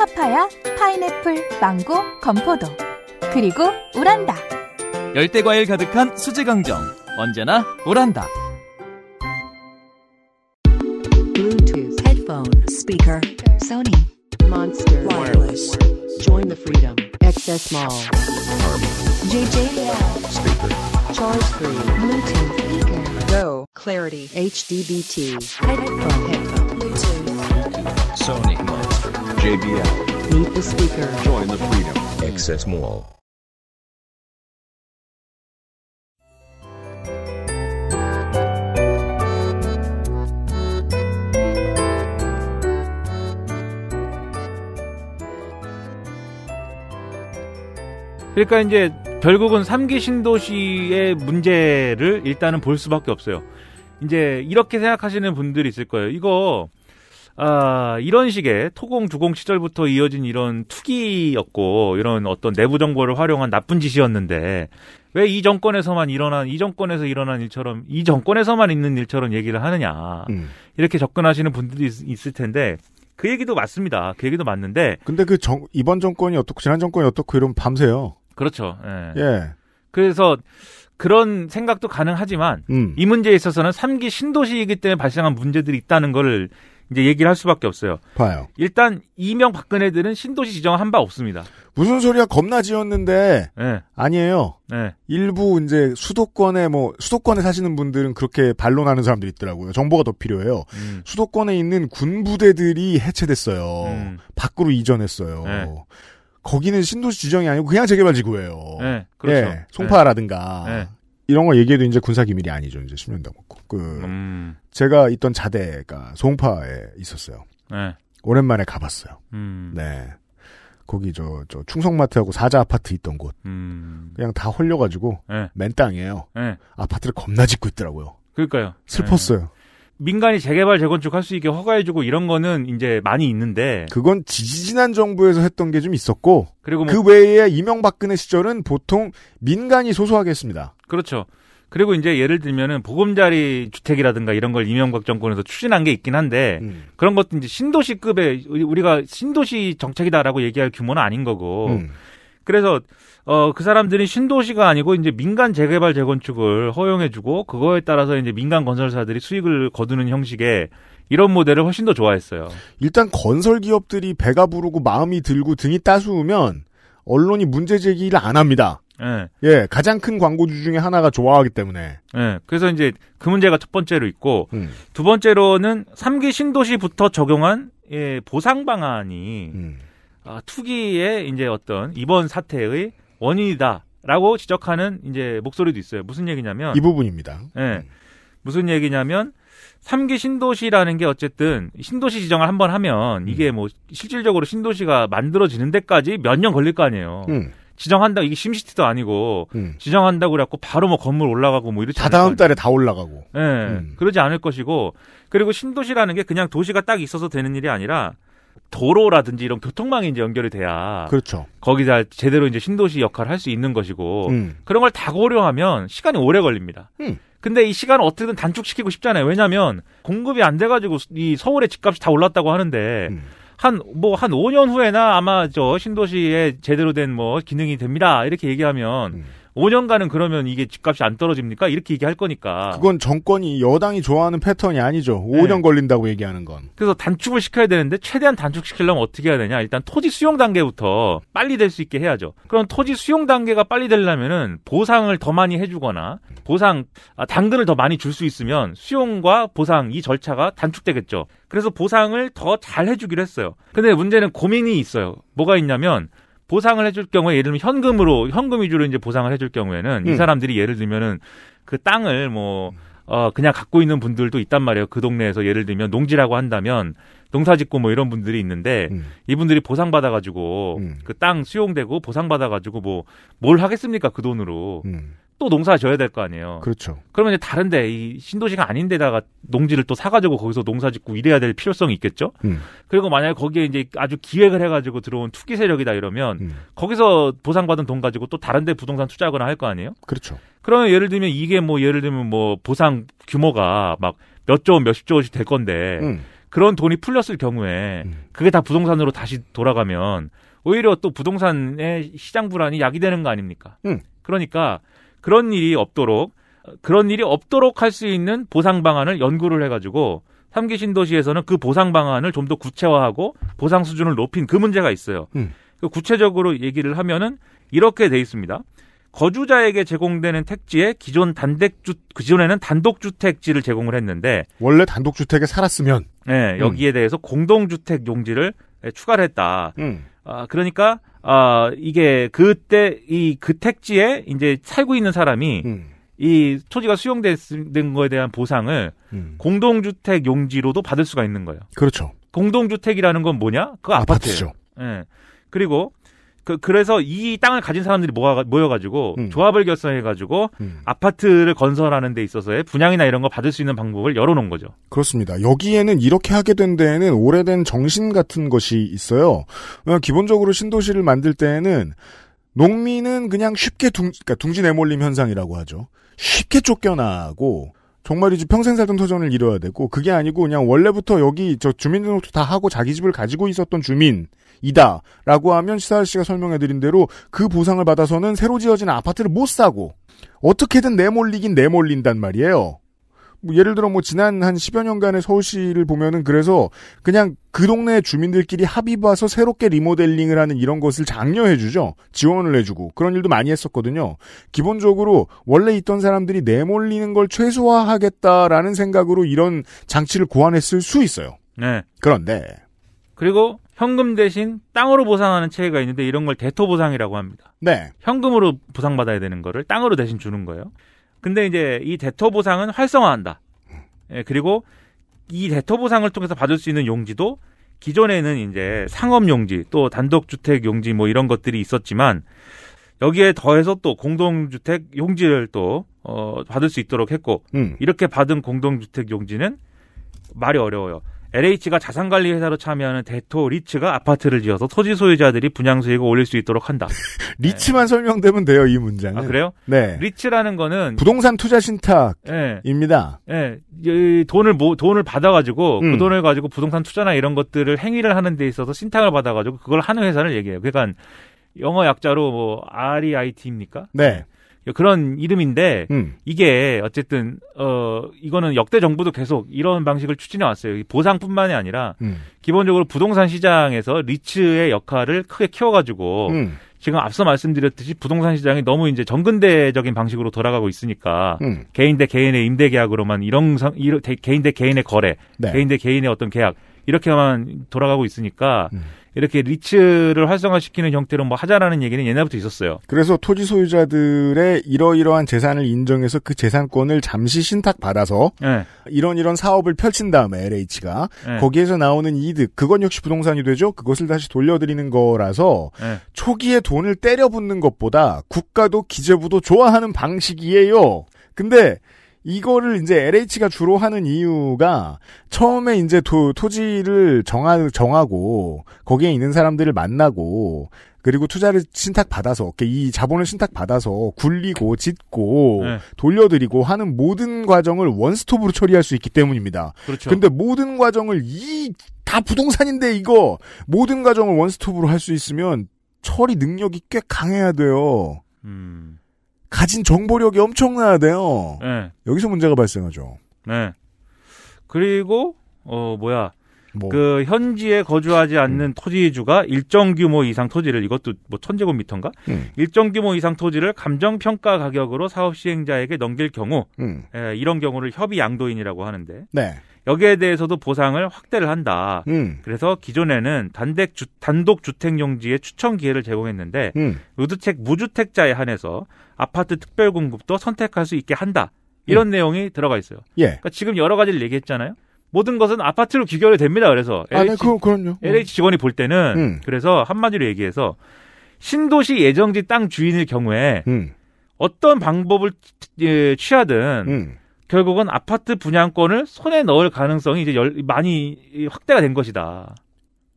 파파야, 파인애플, 망고, 건포도 그리고 우란다 열대 과일 가득한 수제강정 언제나 우란다 Bluetooth headphone speaker Sony Monster wireless Join the freedom XS Mall JJL speaker Charge 3 Bluetooth speaker Go Clarity HDBT headphone headphone Bluetooth Sony JBL. Meet the speaker. Join the freedom. Access Mall. 그러니까 이제 결국은 3기 신도시의 문제를 일단은 볼 수밖에 없어요. 이제 이렇게 생각하시는 분들이 있을 거예요. 이거 아, 이런 식의 토공 주공 시절부터 이어진 이런 투기였고 이런 어떤 내부 정보를 활용한 나쁜 짓이었는데 왜 이 정권에서만 일어난 이 정권에서 일어난 일처럼 이 정권에서만 있는 일처럼 얘기를 하느냐 음. 이렇게 접근하시는 분들이 있, 을 텐데 그 얘기도 맞습니다. 그 얘기도 맞는데 근데 그 정, 이번 정권이 어떻고 지난 정권이 어떻고 이러면 밤새요. 그렇죠. 예. 예. 그래서 그런 생각도 가능하지만 음. 이 문제에 있어서는 삼기 신도시이기 때문에 발생한 문제들이 있다는 걸 이제 얘기를 할 수밖에 없어요. 봐요. 일단 이명 박근혜들은 신도시 지정 한 바 없습니다. 무슨 소리야 겁나 지었는데 네. 아니에요. 네. 일부 이제 수도권에 뭐 수도권에 사시는 분들은 그렇게 반론하는 사람들이 있더라고요. 정보가 더 필요해요. 음. 수도권에 있는 군부대들이 해체됐어요. 음. 밖으로 이전했어요. 네. 거기는 신도시 지정이 아니고 그냥 재개발 지구예요. 네, 그렇죠. 예, 송파라든가 이런 걸 얘기해도 이제 군사 기밀이 아니죠. 이제 10년 넘었고. 그 음. 제가 있던 자대가 송파에 있었어요. 네. 오랜만에 가봤어요. 음. 네. 거기 저, 저 충성마트하고 사자 아파트 있던 곳. 음. 그냥 다 홀려가지고 네. 맨 땅이에요. 네. 아파트를 겁나 짓고 있더라고요. 그러니까요. 슬펐어요. 네. 민간이 재개발 재건축할 수 있게 허가해주고 이런 거는 이제 많이 있는데 그건 지지난 정부에서 했던 게 좀 있었고 그리고 뭐그 외에 이명박근혜 시절은 보통 민간이 소소하게 했습니다. 그렇죠. 그리고 이제 예를 들면은 보금자리 주택이라든가 이런 걸 이명박 정권에서 추진한 게 있긴 한데 음. 그런 것도 이제 신도시급의 우리가 신도시 정책이다라고 얘기할 규모는 아닌 거고 음. 그래서 어 그 사람들이 신도시가 아니고 이제 민간 재개발 재건축을 허용해주고 그거에 따라서 이제 민간 건설사들이 수익을 거두는 형식의 이런 모델을 훨씬 더 좋아했어요. 일단 건설 기업들이 배가 부르고 마음이 들고 등이 따스우면 언론이 문제 제기를 안 합니다. 예. 예, 가장 큰 광고주 중에 하나가 좋아하기 때문에. 예. 그래서 이제 그 문제가 첫 번째로 있고 음. 두 번째로는 3기 신도시부터 적용한 예, 보상 방안이 음. 아, 투기의 이제 어떤 이번 사태의 원인이다라고 지적하는 이제 목소리도 있어요. 무슨 얘기냐면 이 부분입니다. 예. 네, 무슨 얘기냐면 삼기 신도시라는 게 어쨌든 신도시 지정을 한번 하면 이게 음. 뭐 실질적으로 신도시가 만들어지는 데까지 몇 년 걸릴 거 아니에요. 음. 지정한다 이게 심시티도 아니고 음. 지정한다고 그래갖고 바로 뭐 건물 올라가고 뭐이렇게다 다음 달에 다 올라가고 예 네, 음. 그러지 않을 것이고 그리고 신도시라는 게 그냥 도시가 딱 있어서 되는 일이 아니라 도로라든지 이런 교통망이 이제 연결이 돼야 그렇죠. 거기다 제대로 이제 신도시 역할을 할 수 있는 것이고 음. 그런 걸 다 고려하면 시간이 오래 걸립니다. 음. 근데 이 시간을 어떻게든 단축시키고 싶잖아요. 왜냐하면 공급이 안 돼가지고 이 서울의 집값이 다 올랐다고 하는데 음. 한뭐한 뭐 한 5년 후에나 아마 저 신도시에 제대로 된 뭐 기능이 됩니다. 이렇게 얘기하면 음. 5년간은 그러면 이게 집값이 안 떨어집니까? 이렇게 얘기할 거니까. 그건 정권이 여당이 좋아하는 패턴이 아니죠. 5년 네. 걸린다고 얘기하는 건. 그래서 단축을 시켜야 되는데 최대한 단축시키려면 어떻게 해야 되냐? 일단 토지 수용 단계부터 빨리 될 수 있게 해야죠. 그럼 토지 수용 단계가 빨리 되려면은 보상을 더 많이 해주거나 보상 아, 당근을 더 많이 줄 수 있으면 수용과 보상 이 절차가 단축되겠죠. 그래서 보상을 더 잘 해주기로 했어요. 근데 문제는 고민이 있어요. 뭐가 있냐면 보상을 해줄 경우에 예를 들면 현금으로 현금 위주로 이제 보상을 해줄 경우에는 음. 이 사람들이 예를 들면은 그 땅을 뭐 어, 그냥 갖고 있는 분들도 있단 말이에요. 그 동네에서 예를 들면 농지라고 한다면 농사 짓고 뭐 이런 분들이 있는데 음. 이분들이 보상받아가지고 음. 그땅 수용되고 보상받아가지고 뭐 뭘 하겠습니까 그 돈으로. 음. 또 농사 지어야될 거 아니에요. 그렇죠. 그러면 이제 다른데 이 신도시가 아닌데다가 농지를 또 사가지고 거기서 농사 짓고 이래야 될 필요성이 있겠죠. 음. 그리고 만약에 거기에 이제 아주 기획을 해가지고 들어온 투기 세력이다 이러면 음. 거기서 보상받은 돈 가지고 또 다른데 부동산 투자하거나 할 거 아니에요. 그렇죠. 그러면 예를 들면 이게 뭐 예를 들면 뭐 보상 규모가 막 몇 조 몇십 조씩 될 건데 음. 그런 돈이 풀렸을 경우에 음. 그게 다 부동산으로 다시 돌아가면 오히려 또 부동산의 시장 불안이 야기되는 거 아닙니까? 음. 그러니까 그런 일이 없도록 그런 일이 없도록 할 수 있는 보상 방안을 연구를 해가지고 삼기 신도시에서는 그 보상 방안을 좀 더 구체화하고 보상 수준을 높인 그 문제가 있어요. 음. 그 구체적으로 얘기를 하면은 이렇게 돼 있습니다. 거주자에게 제공되는 택지에 기존 단독주 그전에는 단독주택지를 제공을 했는데 원래 단독주택에 살았으면 네, 여기에 음. 대해서 공동주택 용지를 추가를 했다. 음. 아, 그러니까 아, 이게 그때 이 그 택지에 이제 살고 있는 사람이 음. 이 토지가 수용된 거에 대한 보상을 음. 공동주택 용지로도 받을 수가 있는 거예요. 그렇죠. 공동주택이라는 건 뭐냐? 그 아파트죠. 예. 네. 그리고 그, 그래서 이 땅을 가진 사람들이 모아, 모여가지고 음. 조합을 결성해가지고 음. 아파트를 건설하는 데 있어서의 분양이나 이런 거 받을 수 있는 방법을 열어놓은 거죠. 그렇습니다. 여기에는 이렇게 하게 된 데에는 오래된 정신 같은 것이 있어요. 어, 기본적으로 신도시를 만들 때에는 농민은 그냥 쉽게 둥, 그러니까 둥지 내몰림 현상이라고 하죠. 쉽게 쫓겨나고 정말이지 평생 살던 터전을 잃어야 되고 그게 아니고 그냥 원래부터 여기 저 주민등록도 다 하고 자기 집을 가지고 있었던 주민이다라고 하면 시사할 씨가 설명해드린 대로 그 보상을 받아서는 새로 지어진 아파트를 못 사고 어떻게든 내몰리긴 내몰린단 말이에요. 뭐 예를 들어 뭐 지난 한 10여 년간의 서울시를 보면은 그래서 그냥 그 동네 주민들끼리 합의 봐서 새롭게 리모델링을 하는 이런 것을 장려해 주죠. 지원을 해 주고 그런 일도 많이 했었거든요. 기본적으로 원래 있던 사람들이 내몰리는 걸 최소화하겠다라는 생각으로 이런 장치를 고안했을 수 있어요. 네. 그런데 그리고 현금 대신 땅으로 보상하는 체계가 있는데 이런 걸 대토 보상이라고 합니다. 네. 현금으로 보상받아야 되는 거를 땅으로 대신 주는 거예요. 근데 이제 이 대터 보상은 활성화한다. 예, 그리고 이 대터 보상을 통해서 받을 수 있는 용지도 기존에는 이제 상업 용지 또 단독 주택 용지 뭐 이런 것들이 있었지만 여기에 더해서 또 공동주택 용지를 또 어, 받을 수 있도록 했고 음. 이렇게 받은 공동주택 용지는 말이 어려워요. LH가 자산관리 회사로 참여하는 대토 리츠가 아파트를 지어서 토지 소유자들이 분양 수익을 올릴 수 있도록 한다. [laughs] 리츠만 네. 설명되면 돼요, 이 문장은. 아, 그래요? 네. 리츠라는 거는 부동산 투자 신탁입니다. 네. 네. 돈을 모, 돈을 받아 가지고 그 음. 그 돈을 가지고 부동산 투자나 이런 것들을 행위를 하는 데 있어서 신탁을 받아 가지고 그걸 하는 회사를 얘기해요. 그러니까 영어 약자로 뭐 REIT입니까? 네. 그런 이름인데 음. 이게 어쨌든 어 이거는 역대 정부도 계속 이런 방식을 추진해 왔어요. 보상뿐만이 아니라 음. 기본적으로 부동산 시장에서 리츠의 역할을 크게 키워가지고 음. 지금 앞서 말씀드렸듯이 부동산 시장이 너무 이제 정근대적인 방식으로 돌아가고 있으니까 음. 개인 대 개인의 임대 계약으로만 이런 상, 이런 개인 대 개인의 거래, 네. 개인 대 개인의 어떤 계약 이렇게만 돌아가고 있으니까. 음. 이렇게 리츠를 활성화시키는 형태로 뭐 하자라는 얘기는 옛날부터 있었어요. 그래서 토지 소유자들의 이러이러한 재산을 인정해서 그 재산권을 잠시 신탁받아서 네. 이런 이런 사업을 펼친 다음에 LH가 네. 거기에서 나오는 이득 그건 역시 부동산이 되죠. 그것을 다시 돌려드리는 거라서 네. 초기에 돈을 때려 붓는 것보다 국가도 기재부도 좋아하는 방식이에요. 근데 이거를 이제 LH가 주로 하는 이유가 처음에 이제 토, 토지를 정하, 정하고 거기에 있는 사람들을 만나고 그리고 투자를 신탁받아서 이 자본을 신탁받아서 굴리고 짓고 네. 돌려드리고 하는 모든 과정을 원스톱으로 처리할 수 있기 때문입니다. 그렇죠. 근데 모든 과정을 이 다 부동산인데 이거 모든 과정을 원스톱으로 할 수 있으면 처리 능력이 꽤 강해야 돼요. 음. 가진 정보력이 엄청나야 돼요. 네. 여기서 문제가 발생하죠. 네. 그리고 어 뭐야 뭐. 그 현지에 거주하지 않는 음. 토지주가 일정 규모 이상 토지를 이것도 뭐 천제곱미터인가 음. 일정 규모 이상 토지를 감정 평가 가격으로 사업 시행자에게 넘길 경우 음. 에, 예, 이런 경우를 협의 양도인이라고 하는데 네. 여기에 대해서도 보상을 확대를 한다. 음. 그래서 기존에는 단독 주, 단독 주택용지의 추천 기회를 제공했는데 음. 의주택 무주택자에 한해서 아파트 특별 공급도 선택할 수 있게 한다. 이런 음. 내용이 들어가 있어요. 예. 그러니까 지금 여러 가지를 얘기했잖아요. 모든 것은 아파트로 귀결이 됩니다. 그래서 LH, 아, 네, 그, 그럼요. 음. LH 직원이 볼 때는 음. 그래서 한마디로 얘기해서 신도시 예정지 땅 주인일 경우에 음. 어떤 방법을 예, 취하든 음. 결국은 아파트 분양권을 손에 넣을 가능성이 이제 열, 많이 확대가 된 것이다.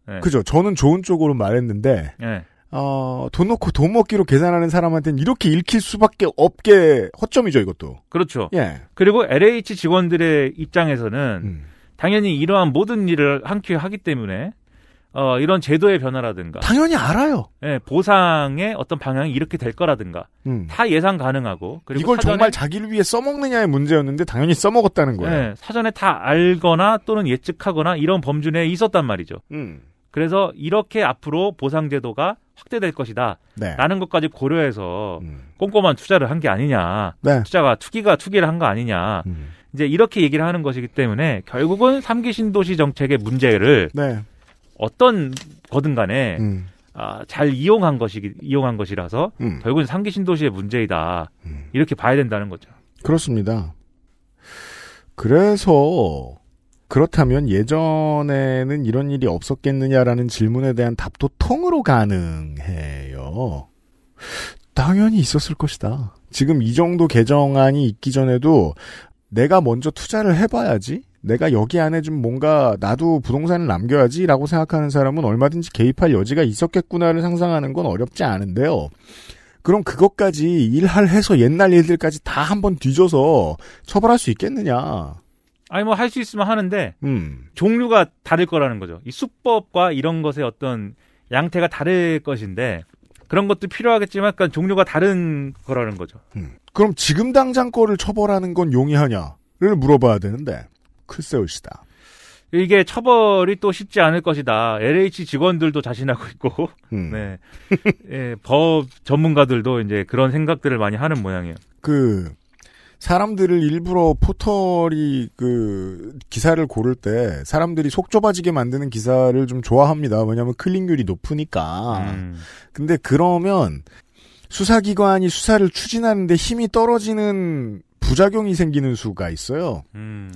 네. 그죠. 저는 좋은 쪽으로 말했는데 네. 어, 돈놓고돈 먹기로 계산하는 사람한테는 이렇게 읽힐 수밖에 없게 허점이죠, 이것도. 그렇죠. 예. 그리고 LH 직원들의 입장에서는 음. 당연히 이러한 모든 일을 함께 하기 때문에 어, 이런 제도의 변화라든가. 당연히 알아요. 예, 보상의 어떤 방향이 이렇게 될 거라든가. 음. 다 예상 가능하고. 그리고 이걸 사전에, 정말 자기를 위해 써먹느냐의 문제였는데 당연히 써먹었다는 거예요. 예, 사전에 다 알거나 또는 예측하거나 이런 범주 내에 있었단 말이죠. 음. 그래서 이렇게 앞으로 보상제도가 확대될 것이다. 네. 라는 것까지 고려해서 음. 꼼꼼한 투자를 한 게 아니냐. 네. 투자가 투기가 투기를 한 거 아니냐. 음. 이제 이렇게 얘기를 하는 것이기 때문에 결국은 삼기 신도시 정책의 문제를 네. 어떤 거든 간에 음. 아, 잘 이용한 것이 이용한 것이라서 음. 결국은 상기 신도시의 문제이다 음. 이렇게 봐야 된다는 거죠. 그렇습니다. 그래서 그렇다면 예전에는 이런 일이 없었겠느냐라는 질문에 대한 답도 통으로 가능해요. 당연히 있었을 것이다. 지금 이 정도 개정안이 있기 전에도 내가 먼저 투자를 해봐야지 내가 여기 안에 좀 뭔가 나도 부동산을 남겨야지라고 생각하는 사람은 얼마든지 개입할 여지가 있었겠구나를 상상하는 건 어렵지 않은데요. 그럼 그것까지 일할 해서 옛날 일들까지 다 한번 뒤져서 처벌할 수 있겠느냐? 아니 뭐 할 수 있으면 하는데 음. 종류가 다를 거라는 거죠. 이 수법과 이런 것의 어떤 양태가 다를 것인데 그런 것도 필요하겠지만 약간 종류가 다른 거라는 거죠. 음. 그럼 지금 당장 거를 처벌하는 건 용이하냐를 물어봐야 되는데 글세요시다 이게 처벌이 또 쉽지 않을 것이다. LH 직원들도 자신하고 있고, 음. [laughs] 네. 예, 법 전문가들도 이제 그런 생각들을 많이 하는 모양이에요. 그, 사람들을 일부러 포털이 그, 기사를 고를 때 사람들이 속 좁아지게 만드는 기사를 좀 좋아합니다. 왜냐하면 클릭률이 높으니까. 음. 근데 그러면 수사기관이 수사를 추진하는데 힘이 떨어지는 부작용이 생기는 수가 있어요. 음.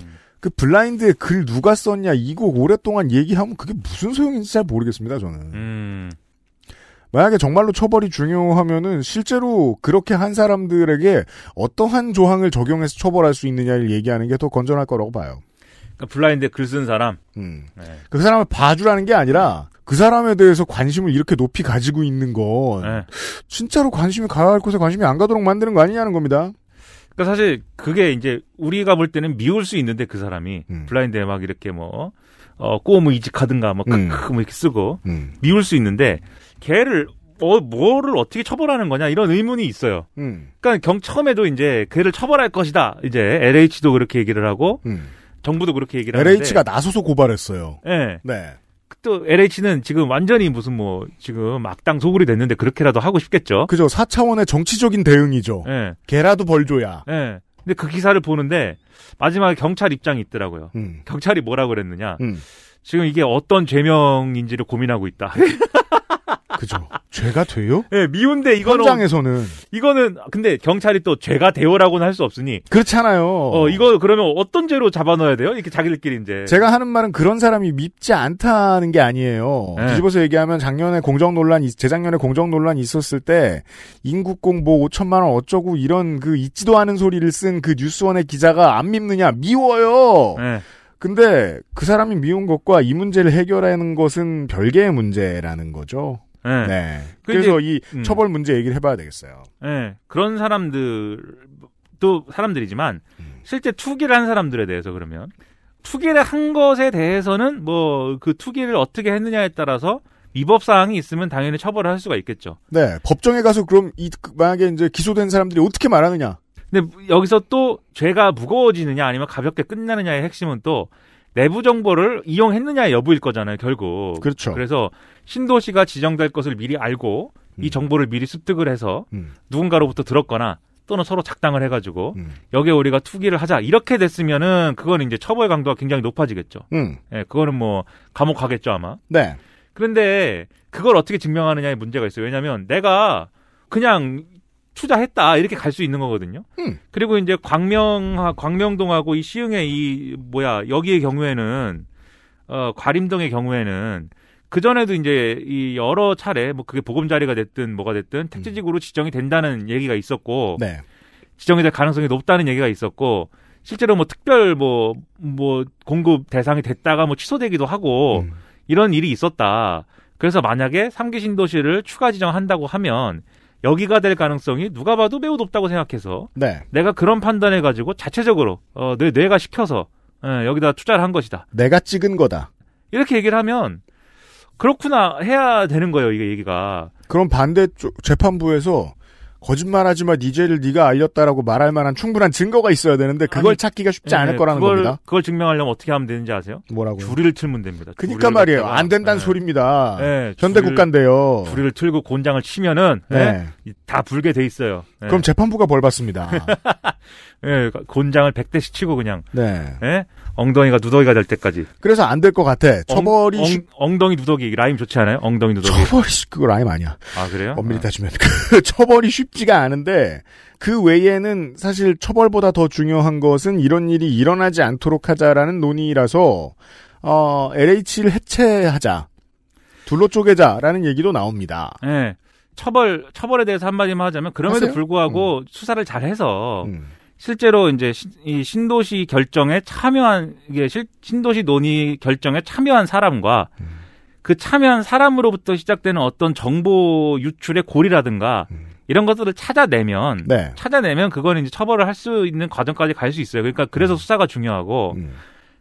그 블라인드에 글 누가 썼냐 이거 오랫동안 얘기하면 그게 무슨 소용인지 잘 모르겠습니다 저는. 음. 만약에 정말로 처벌이 중요하면은 실제로 그렇게 한 사람들에게 어떠한 조항을 적용해서 처벌할 수 있느냐를 얘기하는 게 더 건전할 거라고 봐요. 그러니까 블라인드 에글 쓴 사람. 음. 네. 그 사람을 봐주라는 게 아니라 그 사람에 대해서 관심을 이렇게 높이 가지고 있는 건 네. 진짜로 관심이 가야 할 곳에 관심이 안 가도록 만드는 거 아니냐는 겁니다. 그러니까 사실 그게 이제 우리가 볼 때는 미울 수 있는데 그 사람이 음. 블라인드에 막 이렇게 뭐 어, 꼬무 이직하든가 뭐 크크 음. 뭐 이렇게 쓰고 음. 미울 수 있는데 걔를 어, 뭐를 어떻게 처벌하는 거냐 이런 의문이 있어요. 음. 그러니까 경 처음에도 이제 걔를 처벌할 것이다. 이제 LH도 그렇게 얘기를 하고 음. 정부도 그렇게 얘기를 하는데 LH가 나서서 고발했어요. 예. 네. 네. 또 LH는 지금 완전히 무슨 뭐 지금 악당 소굴이 됐는데 그렇게라도 하고 싶겠죠. 그죠. 4차원의 정치적인 대응이죠. 예. 개라도 벌줘야. 예. 근데 그 기사를 보는데 마지막에 경찰 입장이 있더라고요. 음. 경찰이 뭐라 고 그랬느냐. 음. 지금 이게 어떤 죄명인지를 고민하고 있다. [laughs] 그죠. 죄가 돼요? 예, 네, 미운데 이거는 현장에서는 이거는 근데 경찰이 또 죄가 되어라고는할 수 없으니 그렇잖아요. 어, 이거 그러면 어떤 죄로 잡아넣어야 돼요? 이렇게 자기들끼리 이제 제가 하는 말은 그런 사람이 밉지 않다는 게 아니에요. 네. 뒤집어서 얘기하면 작년에 공정 논란, 재작년에 공정 논란 이 있었을 때 인국 공보 5천만 원 어쩌고 이런 그 있지도 않은 소리를 쓴 그 뉴스원의 기자가 안 밉느냐 미워요. 네. 근데 그 사람이 미운 것과 이 문제를 해결하는 것은 별개의 문제라는 거죠. 네. 네. 그 그래서 이제, 음. 처벌 문제 얘기를 해봐야 되겠어요. 네. 그런 사람들도 사람들이지만 음. 실제 투기를 한 사람들에 대해서 그러면 투기를 한 것에 대해서는 뭐 그 투기를 어떻게 했느냐에 따라서 위법 사항이 있으면 당연히 처벌을 할 수가 있겠죠. 네, 법정에 가서 그럼 이 그 만약에 이제 기소된 사람들이 어떻게 말하느냐. 근데 여기서 또 죄가 무거워지느냐 아니면 가볍게 끝나느냐의 핵심은 또 내부 정보를 이용했느냐 여부일 거잖아요, 결국. 그렇죠. 그래서 신도시가 지정될 것을 미리 알고 음. 이 정보를 미리 습득을 해서 음. 누군가로부터 들었거나 또는 서로 작당을 해가지고 음. 여기에 우리가 투기를 하자 이렇게 됐으면은 그건 이제 처벌 강도가 굉장히 높아지겠죠. 음. 예, 그거는 뭐 감옥 가겠죠 아마. 네. 그런데 그걸 어떻게 증명하느냐의 문제가 있어요. 왜냐하면 내가 그냥 투자했다 이렇게 갈 수 있는 거거든요. 음. 그리고 이제 광명 광명동하고 이 시흥의 이 뭐야 여기의 경우에는 어 과림동의 경우에는 그 전에도 이제 이 여러 차례 뭐 그게 보금자리가 됐든 뭐가 됐든 음. 택지지구로 지정이 된다는 얘기가 있었고 네. 지정이 될 가능성이 높다는 얘기가 있었고 실제로 뭐 특별 뭐뭐 뭐 공급 대상이 됐다가 뭐 취소되기도 하고 음. 이런 일이 있었다. 그래서 만약에 삼기 신도시를 추가 지정한다고 하면 여기가 될 가능성이 누가 봐도 매우 높다고 생각해서 네. 내가 그런 판단해 가지고 자체적으로 어, 내 뇌가 시켜서 어, 여기다 투자를 한 것이다. 내가 찍은 거다. 이렇게 얘기를 하면 그렇구나 해야 되는 거예요 이게 얘기가. 그럼 반대 쪽 재판부에서 거짓말하지 마 니제를 네가 알렸다라고 말할 만한 충분한 증거가 있어야 되는데 그걸 아니, 찾기가 쉽지 네, 않을 거라는 그걸, 겁니다. 그걸 증명하려면 어떻게 하면 되는지 아세요? 뭐라고 줄이를 틀면 됩니다. 그니까 말이에요. 갖다가, 안 된다는 네. 소리입니다. 네, 현대 줄, 국가인데요. 줄이를 틀고 곤장을 치면은 네, 네. 다 불게 돼 있어요. 네. 그럼 재판부가 벌 받습니다. 예, [laughs] 곤장을 100대씩 치고 그냥 네. 엉덩이가 누더기가 될 때까지. 그래서 안 될 것 같아. 처벌이 엉, 엉, 엉덩이 누더기 라임 좋지 않아요? 엉덩이 누더기. 처벌이 그거 라임 아니야. 아 그래요? 엄밀히 아. 따지면 [laughs] 그 처벌이 쉽지가 않은데 그 외에는 사실 처벌보다 더 중요한 것은 이런 일이 일어나지 않도록 하자라는 논의라서 어, LH를 해체하자. 둘로 쪼개자라는 얘기도 나옵니다. 네. 처벌 처벌에 대해서 한마디만 하자면 그럼에도 하세요? 불구하고 음. 수사를 잘해서 음. 실제로 이제 이 신도시 결정에 참여한 이게 신도시 논의 결정에 참여한 사람과 음. 그 참여한 사람으로부터 시작되는 어떤 정보 유출의 고리라든가 음. 이런 것들을 찾아내면 네. 찾아내면 그건 이제 처벌을 할 수 있는 과정까지 갈 수 있어요. 그러니까 그래서 음. 수사가 중요하고 음.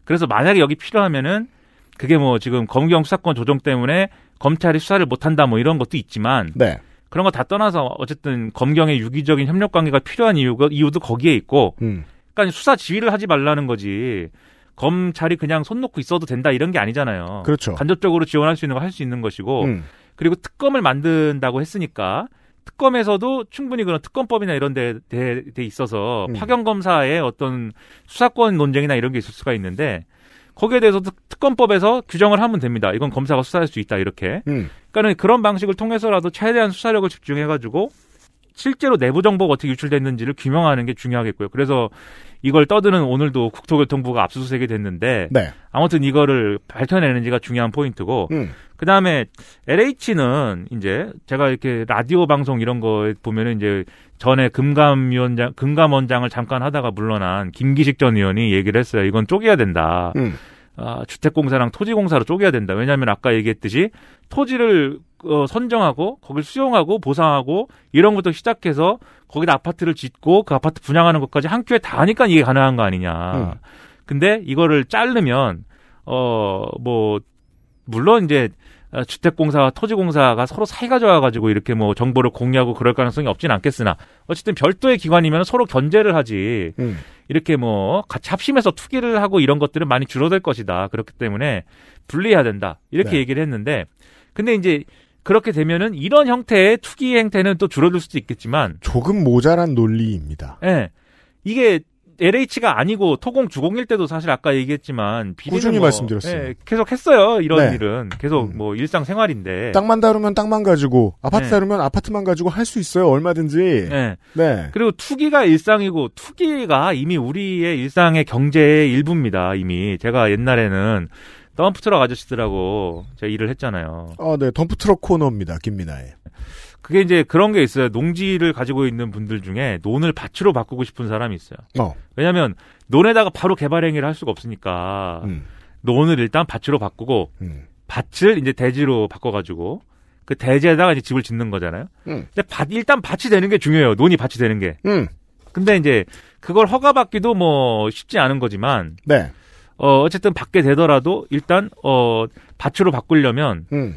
그래서 만약에 여기 필요하면은 그게 뭐 지금 검경 수사권 조정 때문에 검찰이 수사를 못한다 뭐 이런 것도 있지만 네. 그런 거 다 떠나서 어쨌든 검경의 유기적인 협력 관계가 필요한 이유가 이유도 거기에 있고 음. 그러니까 수사 지휘를 하지 말라는 거지 검찰이 그냥 손 놓고 있어도 된다 이런 게 아니잖아요. 그렇죠. 간접적으로 지원할 수 있는 거할수 있는 것이고 음. 그리고 특검을 만든다고 했으니까 특검에서도 충분히 그런 특검법이나 이런 데, 에 데, 데 있어서 음. 파견 검사의 어떤 수사권 논쟁이나 이런 게 있을 수가 있는데 거기에 대해서도 특검법에서 규정을 하면 됩니다. 이건 검사가 수사할 수 있다 이렇게. 음. 그러니까 그런 방식을 통해서라도 최대한 수사력을 집중해가지고 실제로 내부 정보가 어떻게 유출됐는지를 규명하는 게 중요하겠고요. 그래서 이걸 떠드는 오늘도 국토교통부가 압수수색이 됐는데 네. 아무튼 이거를 밝혀내는지가 중요한 포인트고 음. 그다음에 LH는 이제 제가 이렇게 라디오 방송 이런 거 보면은 이제 전에 금감위원장 금감원장을 잠깐 하다가 물러난 김기식 전 의원이 얘기를 했어요. 이건 쪼개야 된다. 음. 아, 주택공사랑 토지공사로 쪼개야 된다. 왜냐하면 아까 얘기했듯이 토지를 어, 선정하고 거길 수용하고 보상하고 이런 것도 시작해서 거기다 아파트를 짓고 그 아파트 분양하는 것까지 한 큐에 다 하니까 이게 가능한 거 아니냐. 음. 근데 이거를 자르면 어 뭐 물론 이제 어, 주택공사와 토지공사가 서로 사이가 좋아가지고 이렇게 뭐 정보를 공유하고 그럴 가능성이 없진 않겠으나 어쨌든 별도의 기관이면 서로 견제를 하지 음. 이렇게 뭐 같이 합심해서 투기를 하고 이런 것들은 많이 줄어들 것이다 그렇기 때문에 분리해야 된다 이렇게 네. 얘기를 했는데 근데 이제 그렇게 되면은 이런 형태의 투기 행태는 또 줄어들 수도 있겠지만 조금 모자란 논리입니다. 예. 네. 이게 LH가 아니고 토공 주공일 때도 사실 아까 얘기했지만 꾸준히 뭐, 말씀드렸어요. 예, 계속 했어요 이런 네. 일은 계속 음. 뭐 일상 생활인데 땅만 다루면 땅만 가지고 아파트 네. 다루면 아파트만 가지고 할 수 있어요 얼마든지. 네. 네. 그리고 투기가 일상이고 투기가 이미 우리의 일상의 경제의 일부입니다 이미 제가 옛날에는 덤프트럭 아저씨들하고 제가 일을 했잖아요. 아, 네. 덤프트럭 코너입니다. 김민아의. 그게 이제 그런 게 있어요. 농지를 가지고 있는 분들 중에 논을 밭으로 바꾸고 싶은 사람이 있어요. 어. 왜냐면 하 논에다가 바로 개발 행위를 할 수가 없으니까 음. 논을 일단 밭으로 바꾸고 음. 밭을 이제 대지로 바꿔가지고 그 대지에다가 이제 집을 짓는 거잖아요. 음. 근데 밭 일단 밭이 되는 게 중요해요. 논이 밭이 되는 게. 음. 근데 이제 그걸 허가받기도 뭐 쉽지 않은 거지만 네. 어, 어쨌든 받게 되더라도 일단 어, 밭으로 바꾸려면 음.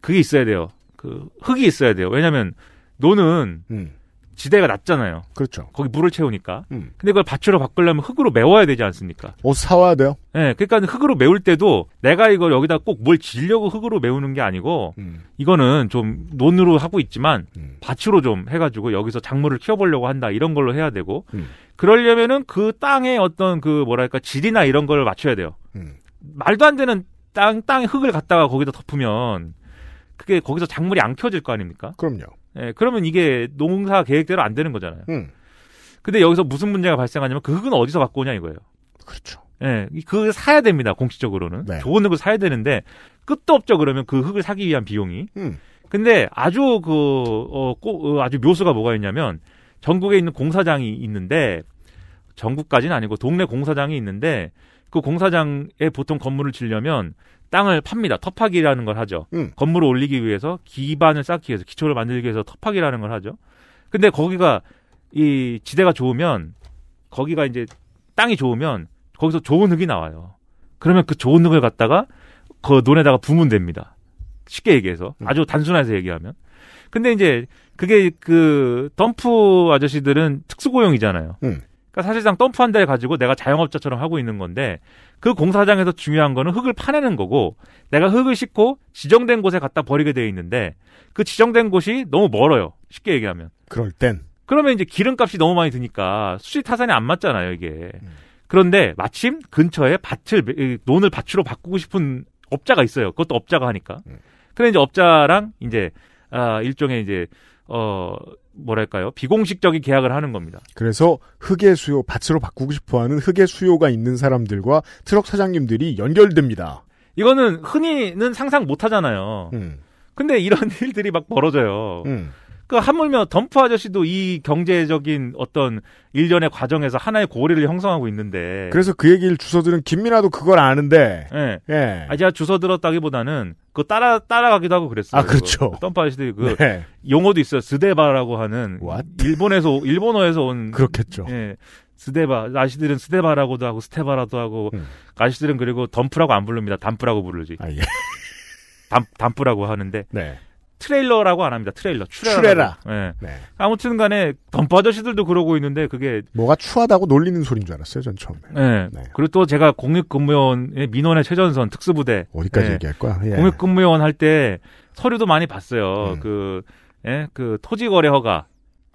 그게 있어야 돼요. 그 흙이 있어야 돼요. 왜냐면 하 노는 음. 지대가 낮잖아요. 그렇죠. 거기 물을 채우니까. 음. 근데 그걸 밭으로 바꾸려면 흙으로 메워야 되지 않습니까? 옷 사와야 돼요? 네, 그러니까 흙으로 메울 때도 내가 이걸 여기다 꼭 뭘 질려고 흙으로 메우는 게 아니고 음. 이거는 좀 논으로 하고 있지만 밭으로 음. 좀 해가지고 여기서 작물을 키워보려고 한다 이런 걸로 해야 되고 음. 그러려면은 그 땅의 어떤 그 뭐랄까 질이나 이런 걸 맞춰야 돼요. 음. 말도 안 되는 땅땅에 흙을 갖다가 거기다 덮으면 그게 거기서 작물이 안 켜질 거 아닙니까? 그럼요. 예, 그러면 이게 농사 계획대로 안 되는 거잖아요. 음. 근데 여기서 무슨 문제가 발생하냐면 그 흙은 어디서 갖고 오냐 이거예요. 그렇죠. 예, 그 사야 됩니다. 공식적으로는 네. 좋은 흙을 사야 되는데 끝도 없죠. 그러면 그 흙을 사기 위한 비용이. 음. 근데 아주 그 어, 꼭, 어, 아주 묘수가 뭐가 있냐면 전국에 있는 공사장이 있는데 전국까지는 아니고 동네 공사장이 있는데 그 공사장에 보통 건물을 짓려면 땅을 팝니다. 터파기라는 걸 하죠. 음. 건물을 올리기 위해서 기반을 쌓기 위해서 기초를 만들기 위해서 터파기라는 걸 하죠. 근데 거기가 이 지대가 좋으면 거기가 이제 땅이 좋으면 거기서 좋은 흙이 나와요. 그러면 그 좋은 흙을 갖다가 그 논에다가 부문 됩니다. 쉽게 얘기해서 음. 아주 단순해서 얘기하면. 근데 이제 그게 그 덤프 아저씨들은 특수고용이잖아요. 음. 그러니까 사실상 덤프 한 대 가지고 내가 자영업자처럼 하고 있는 건데 그 공사장에서 중요한 거는 흙을 파내는 거고 내가 흙을 싣고 지정된 곳에 갖다 버리게 돼 있는데 그 지정된 곳이 너무 멀어요. 쉽게 얘기하면. 그럴 땐. 그러면 이제 기름값이 너무 많이 드니까 수지 타산이 안 맞잖아요, 이게. 음. 그런데 마침 근처에 밭을 논을 밭으로 바꾸고 싶은 업자가 있어요. 그것도 업자가 하니까. 음. 그래 이제 업자랑 이제 아 일종의 이제 어 뭐랄까요 비공식적인 계약을 하는 겁니다. 그래서 흑의 수요 밭으로 바꾸고 싶어하는 흑의 수요가 있는 사람들과 트럭 사장님들이 연결됩니다. 이거는 흔히는 상상 못하잖아요. 음. 근데 이런 [laughs] 일들이 막 벌어져요. 음. 그 하물며 덤프 아저씨도 이 경제적인 어떤 일련의 과정에서 하나의 고리를 형성하고 있는데. 그래서 그 얘기를 주워들은 김민아도 그걸 아는데. 예. 예. 아, 제가 주워들었다기보다는 그 따라 따라가기도 하고 그랬어요. 아 그렇죠. 그 덤프 아저씨들이그 네. 용어도 있어요. 스데바라고 하는 What? 일본에서 일본어에서 온 그렇겠죠. 예. 스데바 아저씨들은 스데바라고도 하고 스테바라도 하고 음. 아저씨들은 그리고 덤프라고 안 부릅니다. 담프라고 부르지. 아, 예. 담, 담프라고 하는데 네. 트레일러라고 안 합니다. 트레일러. 추레라. 네. 예. 네. 아무튼 간에 덤프 아저씨들도 그러고 있는데 그게 뭐가 추하다고 놀리는 소리인줄 알았어요. 전 처음에. 예. 네. 그리고 또 제가 공익근무원의 민원의 최전선 특수부대 어디까지 예. 얘기할 거야? 예. 공익근무원 할 때 서류도 많이 봤어요. 음. 그 예, 그 토지거래 허가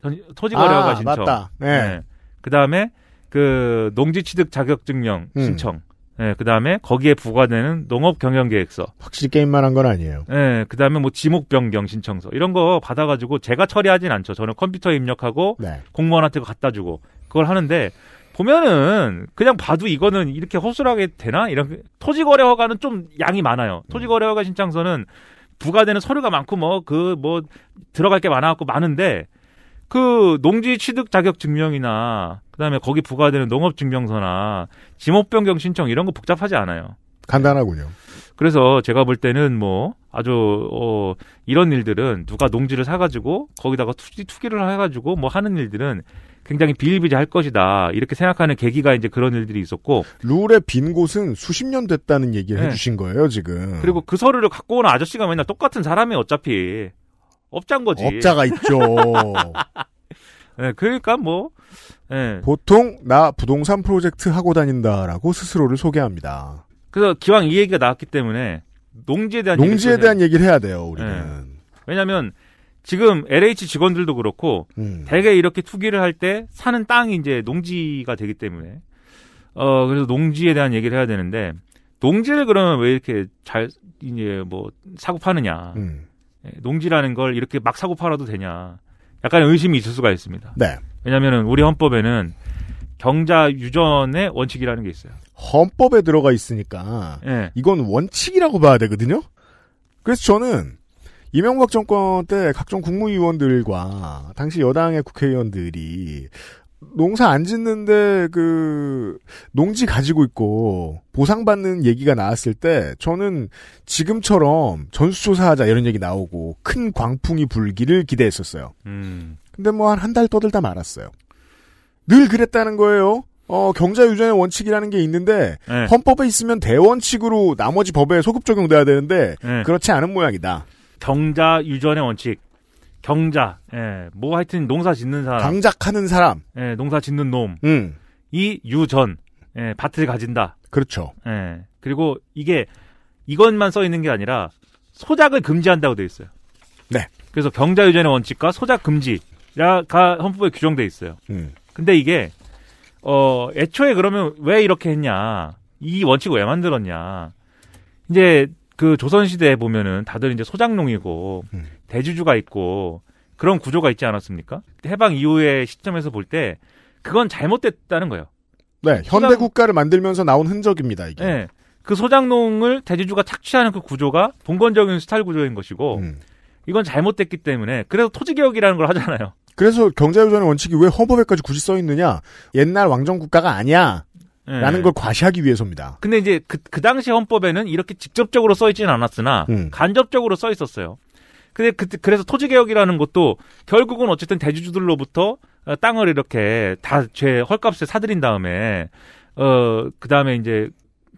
토지거래 허가 아, 신청. 맞다. 네. 예. 그다음에 그 농지취득 자격증명 음. 신청. 예, 그 다음에 거기에 부과되는 농업 경영 계획서. 확실히 게임만 한 건 아니에요. 예, 그 다음에 뭐 지목 변경 신청서. 이런 거 받아가지고 제가 처리하진 않죠. 저는 컴퓨터에 입력하고 네. 공무원한테 갖다 주고 그걸 하는데 보면은 그냥 봐도 이거는 이렇게 허술하게 되나? 이런 토지거래 허가는 좀 양이 많아요. 토지거래 음. 허가 신청서는 부과되는 서류가 많고 뭐 그뭐 그 뭐 들어갈 게 많아갖고 많은데 그 농지 취득 자격 증명이나 그다음에 거기 부과되는 농업증명서나 지목변경 신청 이런 거 복잡하지 않아요. 간단하군요. 그래서 제가 볼 때는 뭐 아주 어 이런 일들은 누가 농지를 사가지고 거기다가 투기 투기를 해가지고 뭐 하는 일들은 굉장히 비일비재할 것이다 이렇게 생각하는 계기가 이제 그런 일들이 있었고 룰의 빈 곳은 수십 년 됐다는 얘기를 네. 해주신 거예요 지금 그리고 그 서류를 갖고 오는 아저씨가 맨날 똑같은 사람이 어차피 업자인 거지 업자가 있죠 [laughs] 네, 그러니까 뭐 네. 보통 나 부동산 프로젝트 하고 다닌다라고 스스로를 소개합니다. 그래서 기왕 이 얘기가 나왔기 때문에 농지에 대한 농지에 얘기를 대한 얘기를 해야 돼요. 우리는 네. 예. 왜냐하면 지금 LH 직원들도 그렇고 음. 대개 이렇게 투기를 할 때 사는 땅이 이제 농지가 되기 때문에 어 그래서 농지에 대한 얘기를 해야 되는데 농지를 그러면 왜 이렇게 잘 이제 뭐 사고 파느냐 음. 예, 농지라는 걸 이렇게 막 사고 팔아도 되냐 약간 의심이 있을 수가 있습니다. 네. 왜냐면은 우리 헌법에는 경자 유전의 원칙이라는 게 있어요. 헌법에 들어가 있으니까 네. 이건 원칙이라고 봐야 되거든요. 그래서 저는 이명박 정권 때 각종 국무위원들과 당시 여당의 국회의원들이 농사 안 짓는데 그 농지 가지고 있고 보상받는 얘기가 나왔을 때 저는 지금처럼 전수조사하자 이런 얘기 나오고 큰 광풍이 불기를 기대했었어요. 음. 근데 뭐 한 한 달 떠들다 말았어요. 늘 그랬다는 거예요. 어, 경자 유전의 원칙이라는 게 있는데 네. 헌법에 있으면 대원칙으로 나머지 법에 소급 적용돼야 되는데 네. 그렇지 않은 모양이다. 경자 유전의 원칙. 경자. 예. 뭐 하여튼 농사 짓는 사람. 강작하는 사람. 예, 농사 짓는 놈. 음. 이 유전. 예, 밭을 가진다. 그렇죠. 예. 그리고 이게 이것만 써 있는 게 아니라 소작을 금지한다고 돼 있어요. 네. 그래서 경자 유전의 원칙과 소작 금지. 라가 헌법에 규정돼 있어요. 음. 근데 이게 어 애초에 그러면 왜 이렇게 했냐 이 원칙을 왜 만들었냐 이제 그 조선시대에 보면은 다들 이제 소장농이고 음. 대주주가 있고 그런 구조가 있지 않았습니까? 해방 이후의 시점에서 볼 때 그건 잘못됐다는 거예요. 네, 현대 소장... 국가를 만들면서 나온 흔적입니다 이게. 네, 그 소장농을 대주주가 착취하는 그 구조가 봉건적인 스타일 구조인 것이고 음. 이건 잘못됐기 때문에 그래서 토지 개혁이라는 걸 하잖아요. 그래서 경제유전의 원칙이 왜 헌법에까지 굳이 써 있느냐? 옛날 왕정 국가가 아니야. 라는 네. 걸 과시하기 위해서입니다. 근데 이제 그, 그 당시 헌법에는 이렇게 직접적으로 써 있지는 않았으나 음. 간접적으로 써 있었어요. 근데 그, 그래서 토지 개혁이라는 것도 결국은 어쨌든 대주주들로부터 어, 땅을 이렇게 다죄 헐값에 사들인 다음에 어그 다음에 이제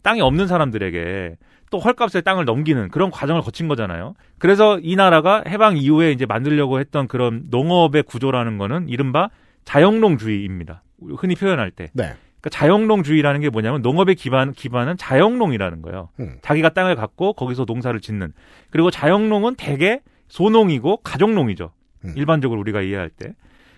땅이 없는 사람들에게 또 헐값에 땅을 넘기는 그런 과정을 거친 거잖아요. 그래서 이 나라가 해방 이후에 이제 만들려고 했던 그런 농업의 구조라는 거는 이른바 자영농주의입니다. 흔히 표현할 때. 네. 그러니까 자영농주의라는 게 뭐냐면 농업의 기반 기반은 자영농이라는 거예요. 음. 자기가 땅을 갖고 거기서 농사를 짓는. 그리고 자영농은 대개 소농이고 가족농이죠 음. 일반적으로 우리가 이해할 때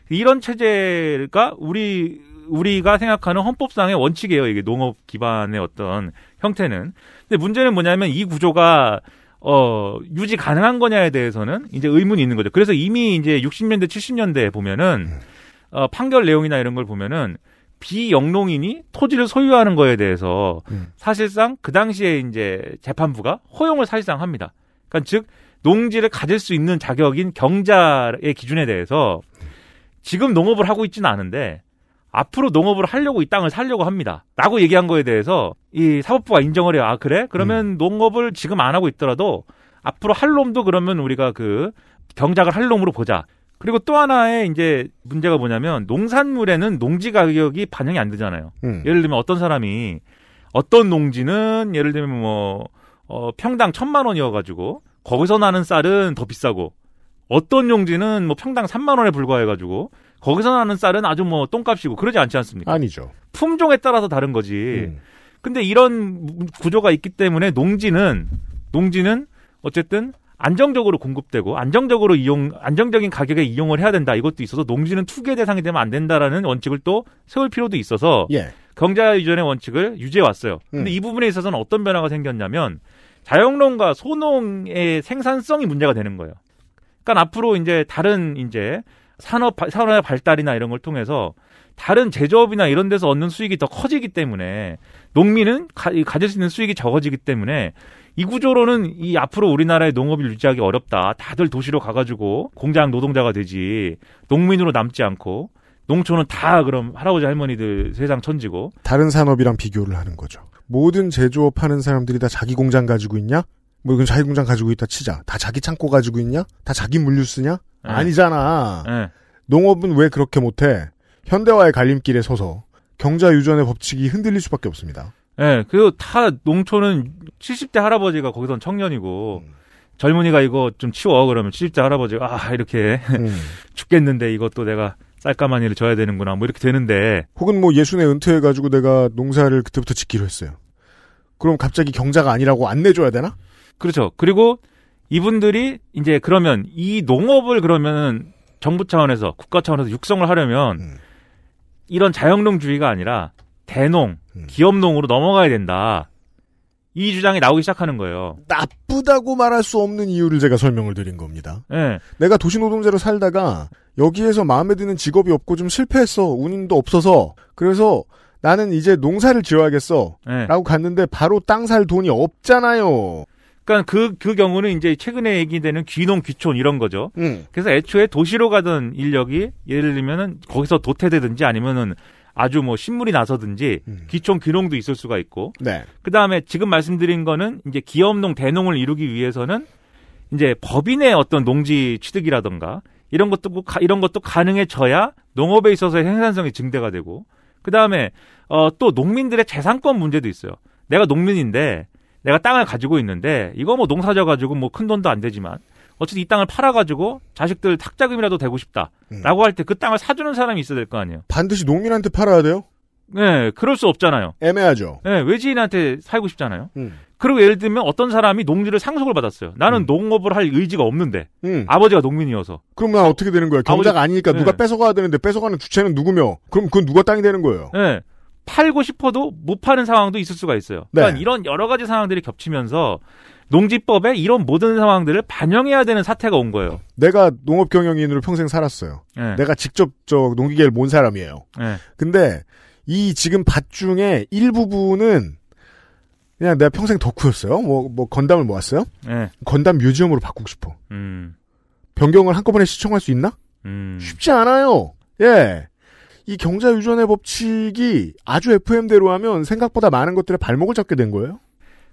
이런 체제가 우리 우리가 생각하는 헌법상의 원칙이에요. 이게 농업 기반의 어떤 형태는. 근데 문제는 뭐냐면 이 구조가 어, 유지 가능한 거냐에 대해서는 이제 의문이 있는 거죠. 그래서 이미 이제 60년대, 70년대 보면은 네. 어, 판결 내용이나 이런 걸 보면은 비영농인이 토지를 소유하는 거에 대해서 음. 사실상 그 당시에 이제 재판부가 허용을 사실상 합니다. 그러니까 즉 농지를 가질 수 있는 자격인 경자의 기준에 대해서 지금 농업을 하고 있지는 않은데 앞으로 농업을 하려고 이 땅을 살려고 합니다. 라고 얘기한 거에 대해서 이 사법부가 인정을 해요. 아, 그래? 그러면 음. 농업을 지금 안 하고 있더라도 앞으로 할 놈도 그러면 우리가 그 경작을 할 놈으로 보자. 그리고 또 하나의 이제 문제가 뭐냐면 농산물에는 농지 가격이 반영이 안 되잖아요. 음. 예를 들면 어떤 사람이 어떤 농지는 예를 들면 뭐, 어, 평당 천만 원이어가지고 거기서 나는 쌀은 더 비싸고 어떤 용지는 뭐 평당 3만 원에 불과해가지고 거기서 나는 쌀은 아주 뭐 똥값이고 그러지 않지 않습니까? 아니죠. 품종에 따라서 다른 거지. 음. 근데 이런 구조가 있기 때문에 농지는 농지는 어쨌든 안정적으로 공급되고 안정적으로 이용 안정적인 가격에 이용을 해야 된다. 이것도 있어서 농지는 투기 대상이 되면 안 된다라는 원칙을 또 세울 필요도 있어서 예. 경자 유전의 원칙을 유지해 왔어요. 근데 음. 이 부분에 있어서는 어떤 변화가 생겼냐면 자영농과 소농의 생산성이 문제가 되는 거예요. 그러니까 앞으로 이제 다른 이제 산업 산업의 발달이나 이런 걸 통해서 다른 제조업이나 이런 데서 얻는 수익이 더 커지기 때문에 농민은 가, 가질 수 있는 수익이 적어지기 때문에 이 구조로는 이 앞으로 우리나라의 농업을 유지하기 어렵다. 다들 도시로 가가지고 공장 노동자가 되지 농민으로 남지 않고 농촌은 다 그럼 할아버지 할머니들 세상 천지고 다른 산업이랑 비교를 하는 거죠. 모든 제조업 하는 사람들이 다 자기 공장 가지고 있냐? 뭐 이건 자유공장 가지고 있다 치자. 다 자기 창고 가지고 있냐? 다 자기 물류 쓰냐? 네. 아니잖아. 네. 농업은 왜 그렇게 못해? 현대화의 갈림길에 서서 경자 유전의 법칙이 흔들릴 수밖에 없습니다. 예, 네, 그리고 다 농촌은 70대 할아버지가 거기선 청년이고 음. 젊은이가 이거 좀 치워 그러면 70대 할아버지가 아 이렇게 음. [laughs] 죽겠는데 이것도 내가 쌀까마니를 져야 되는구나 뭐 이렇게 되는데 혹은 뭐 예순에 은퇴해가지고 내가 농사를 그때부터 짓기로 했어요. 그럼 갑자기 경자가 아니라고 안 내줘야 되나? 그렇죠. 그리고 이분들이 이제 그러면 이 농업을 그러면은 정부 차원에서 국가 차원에서 육성을 하려면 음. 이런 자영농주의가 아니라 대농, 음. 기업농으로 넘어가야 된다. 이 주장이 나오기 시작하는 거예요. 나쁘다고 말할 수 없는 이유를 제가 설명을 드린 겁니다. 네. 내가 도시 노동자로 살다가 여기에서 마음에 드는 직업이 없고 좀 실패했어. 운임도 없어서. 그래서 나는 이제 농사를 지어야겠어. 네. 라고 갔는데 바로 땅 살 돈이 없잖아요. 그러니까 그, 그 경우는 이제 최근에 얘기되는 귀농, 귀촌 이런 거죠. 음. 그래서 애초에 도시로 가던 인력이 예를 들면은 거기서 도태되든지 아니면은 아주 뭐 신물이 나서든지 음. 귀촌, 귀농도 있을 수가 있고. 네. 그 다음에 지금 말씀드린 거는 이제 기업농, 대농을 이루기 위해서는 이제 법인의 어떤 농지 취득이라던가 이런 것도 이런 것도 가능해져야 농업에 있어서의 생산성이 증대가 되고 그 다음에 어, 또 농민들의 재산권 문제도 있어요. 내가 농민인데 내가 땅을 가지고 있는데 이거 뭐 농사져 가지고 뭐 큰 돈도 안 되지만 어쨌든 이 땅을 팔아 가지고 자식들 탁자금이라도 되고 싶다라고 음. 할때 그 땅을 사주는 사람이 있어야 될 거 아니에요. 반드시 농민한테 팔아야 돼요? 네, 그럴 수 없잖아요. 애매하죠. 네, 외지인한테 살고 싶잖아요. 음. 그리고 예를 들면 어떤 사람이 농지를 상속을 받았어요. 나는 음. 농업을 할 의지가 없는데 음. 아버지가 농민이어서. 그럼 나 어떻게 되는 거야? 경작 아버지... 아니니까 누가 네. 뺏어가야 되는데 뺏어가는 주체는 누구며? 그럼 그건 누가 땅이 되는 거예요? 네. 팔고 싶어도 못 파는 상황도 있을 수가 있어요. 네. 그러니까 네. 이런 여러 가지 상황들이 겹치면서 농지법에 이런 모든 상황들을 반영해야 되는 사태가 온 거예요. 내가 농업 경영인으로 평생 살았어요. 네. 내가 직접 저 농기계를 몬 사람이에요. 네. 근데 이 지금 밭 중에 일부분은 그냥 내가 평생 덕후였어요. 뭐, 뭐 건담을 모았어요. 네. 건담 뮤지엄으로 바꾸고 싶어. 음. 변경을 한꺼번에 시청할 수 있나? 음. 쉽지 않아요. 예. 이 경자 유전의 법칙이 아주 FM대로 하면 생각보다 많은 것들의 발목을 잡게 된 거예요.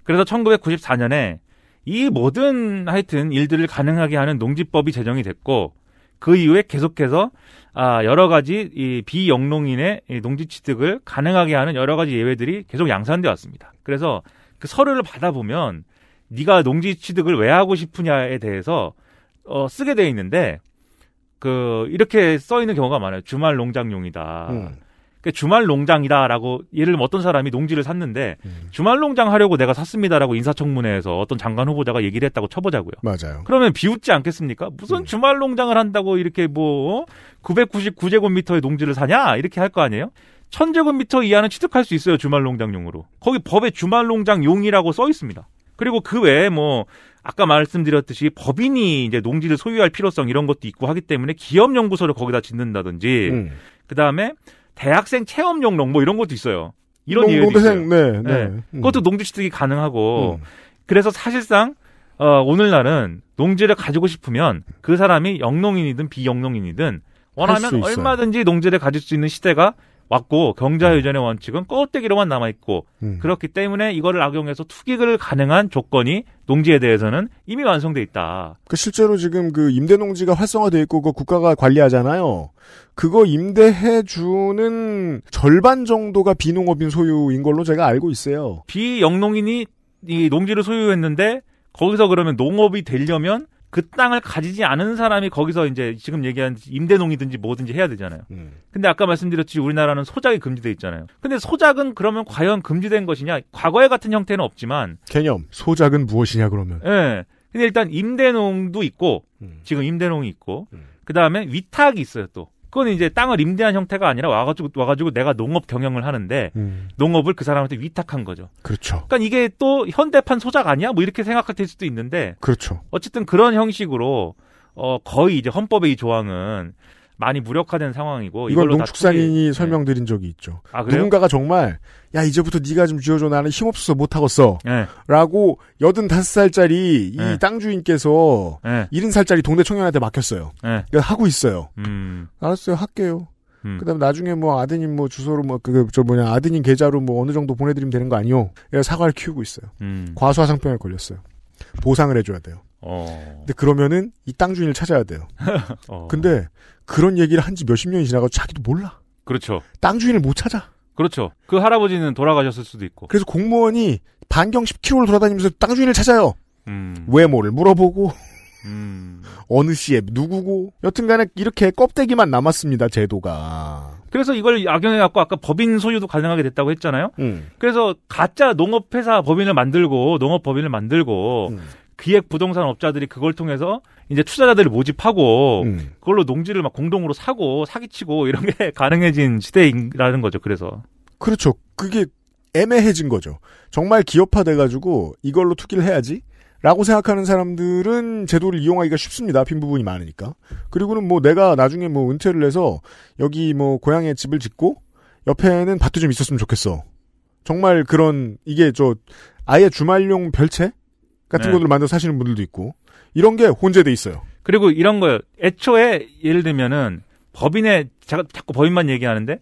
그래서 1994년에 이 모든 하여튼 일들을 가능하게 하는 농지법이 제정이 됐고 그 이후에 계속해서 아 여러 가지 이 비영농인의 이 농지 취득을 가능하게 하는 여러 가지 예외들이 계속 양산되어 왔습니다. 그래서 그 서류를 받아보면 네가 농지 취득을 왜 하고 싶으냐에 대해서 어 쓰게 돼 있는데 그 이렇게 써 있는 경우가 많아요. 주말 농장용이다. 음. 그 주말 농장이다라고 예를 들면 어떤 사람이 농지를 샀는데 음. 주말 농장 하려고 내가 샀습니다라고 인사청문회에서 어떤 장관 후보자가 얘기를 했다고 쳐보자고요. 맞아요. 그러면 비웃지 않겠습니까? 무슨 음. 주말 농장을 한다고 이렇게 뭐 999제곱미터의 어? 농지를 사냐 이렇게 할 거 아니에요? 1 0 0 0제곱미터 이하는 취득할 수 있어요 주말 농장용으로. 거기 법에 주말 농장용이라고 써 있습니다. 그리고 그 외에 뭐 아까 말씀드렸듯이 법인이 이제 농지를 소유할 필요성 이런 것도 있고 하기 때문에 기업 연구소를 거기다 짓는다든지 음. 그다음에 대학생 체험용 농뭐 이런 것도 있어요. 이런 이유도 있어요. 네, 네. 네. 음. 그것도 농지 취득이 가능하고 음. 그래서 사실상 어, 오늘날은 농지를 가지고 싶으면 그 사람이 영농인이든 비영농인이든 원하면 얼마든지 농지를 가질 수 있는 시대가 왔고 경자유전의 원칙은 껍데기로만 남아 있고 음. 그렇기 때문에 이거를 악용해서 투기를 가능한 조건이 농지에 대해서는 이미 완성돼 있다. 그 실제로 지금 그 임대 농지가 활성화돼 있고 그 국가가 관리하잖아요. 그거 임대해 주는 절반 정도가 비농업인 소유인 걸로 제가 알고 있어요. 비영농인이 이 농지를 소유했는데 거기서 그러면 농업이 되려면 그 땅을 가지지 않은 사람이 거기서 이제 지금 얘기한 임대농이든지 뭐든지 해야 되잖아요. 음. 근데 아까 말씀드렸지 우리나라는 소작이 금지돼 있잖아요. 근데 소작은 그러면 과연 금지된 것이냐? 과거에 같은 형태는 없지만 개념 소작은 무엇이냐 그러면. 예. 네. 근데 일단 임대농도 있고 음. 지금 임대농이 있고 음. 그 다음에 위탁이 있어요 또. 그건 이제 땅을 임대한 형태가 아니라 와가지고 와가지고 내가 농업 경영을 하는데 음. 농업을 그 사람한테 위탁한 거죠. 그렇죠. 그러니까 이게 또 현대판 소작 아니야? 뭐 이렇게 생각할 수도 있는데 그렇죠. 어쨌든 그런 형식으로 어 거의 이제 헌법의 이 조항은 많이 무력화된 상황이고 이걸 농축산인이 투기... 네. 설명드린 적이 있죠. 아, 누군가가 정말 야 이제부터 네가 좀지어줘 나는 힘없어서 못하겠어 네. 라고 85살짜리 네. 이땅 주인께서 네. 70살짜리 동네 청년한테 맡겼어요. 네. 하고 있어요. 음. 알았어요 할게요. 음. 그다음 나중에 뭐 아드님 뭐 주소로 뭐 그 저 뭐냐 아드님 계좌로 뭐 어느 정도 보내드리면 되는 거 아니요? 사과를 키우고 있어요. 음. 과수화상병에 걸렸어요. 보상을 해줘야 돼요. 어. 근데 그러면은 이 땅 주인을 찾아야 돼요. [laughs] 어. 근데 그런 얘기를 한 지 몇십 년이 지나가도 자기도 몰라. 그렇죠. 땅 주인을 못 찾아. 그렇죠. 그 할아버지는 돌아가셨을 수도 있고. 그래서 공무원이 반경 10km를 돌아다니면서 땅 주인을 찾아요. 음. 외모를 물어보고 음. 어느 시에 누구고 여튼간에 이렇게 껍데기만 남았습니다 제도가. 그래서 이걸 악용해갖고 아까 법인 소유도 가능하게 됐다고 했잖아요. 음. 그래서 가짜 농업회사 법인을 만들고 농업 법인을 만들고 음. 기획 부동산 업자들이 그걸 통해서 이제 투자자들을 모집하고 음. 그걸로 농지를 막 공동으로 사고 사기치고 이런 게 [laughs] 가능해진 시대라는 거죠. 그래서 그렇죠. 그게 애매해진 거죠. 정말 기업화 돼가지고 이걸로 투기를 해야지. 라고 생각하는 사람들은 제도를 이용하기가 쉽습니다. 빈 부분이 많으니까. 그리고는 뭐 내가 나중에 뭐 은퇴를 해서 여기 뭐 고향에 집을 짓고 옆에는 밭도 좀 있었으면 좋겠어. 정말 그런 이게 저 아예 주말용 별채 같은 네. 것들 만들어 사시는 분들도 있고 이런 게 혼재돼 있어요. 그리고 이런 거요. 애초에 예를 들면은 법인의 제가 자꾸 법인만 얘기하는데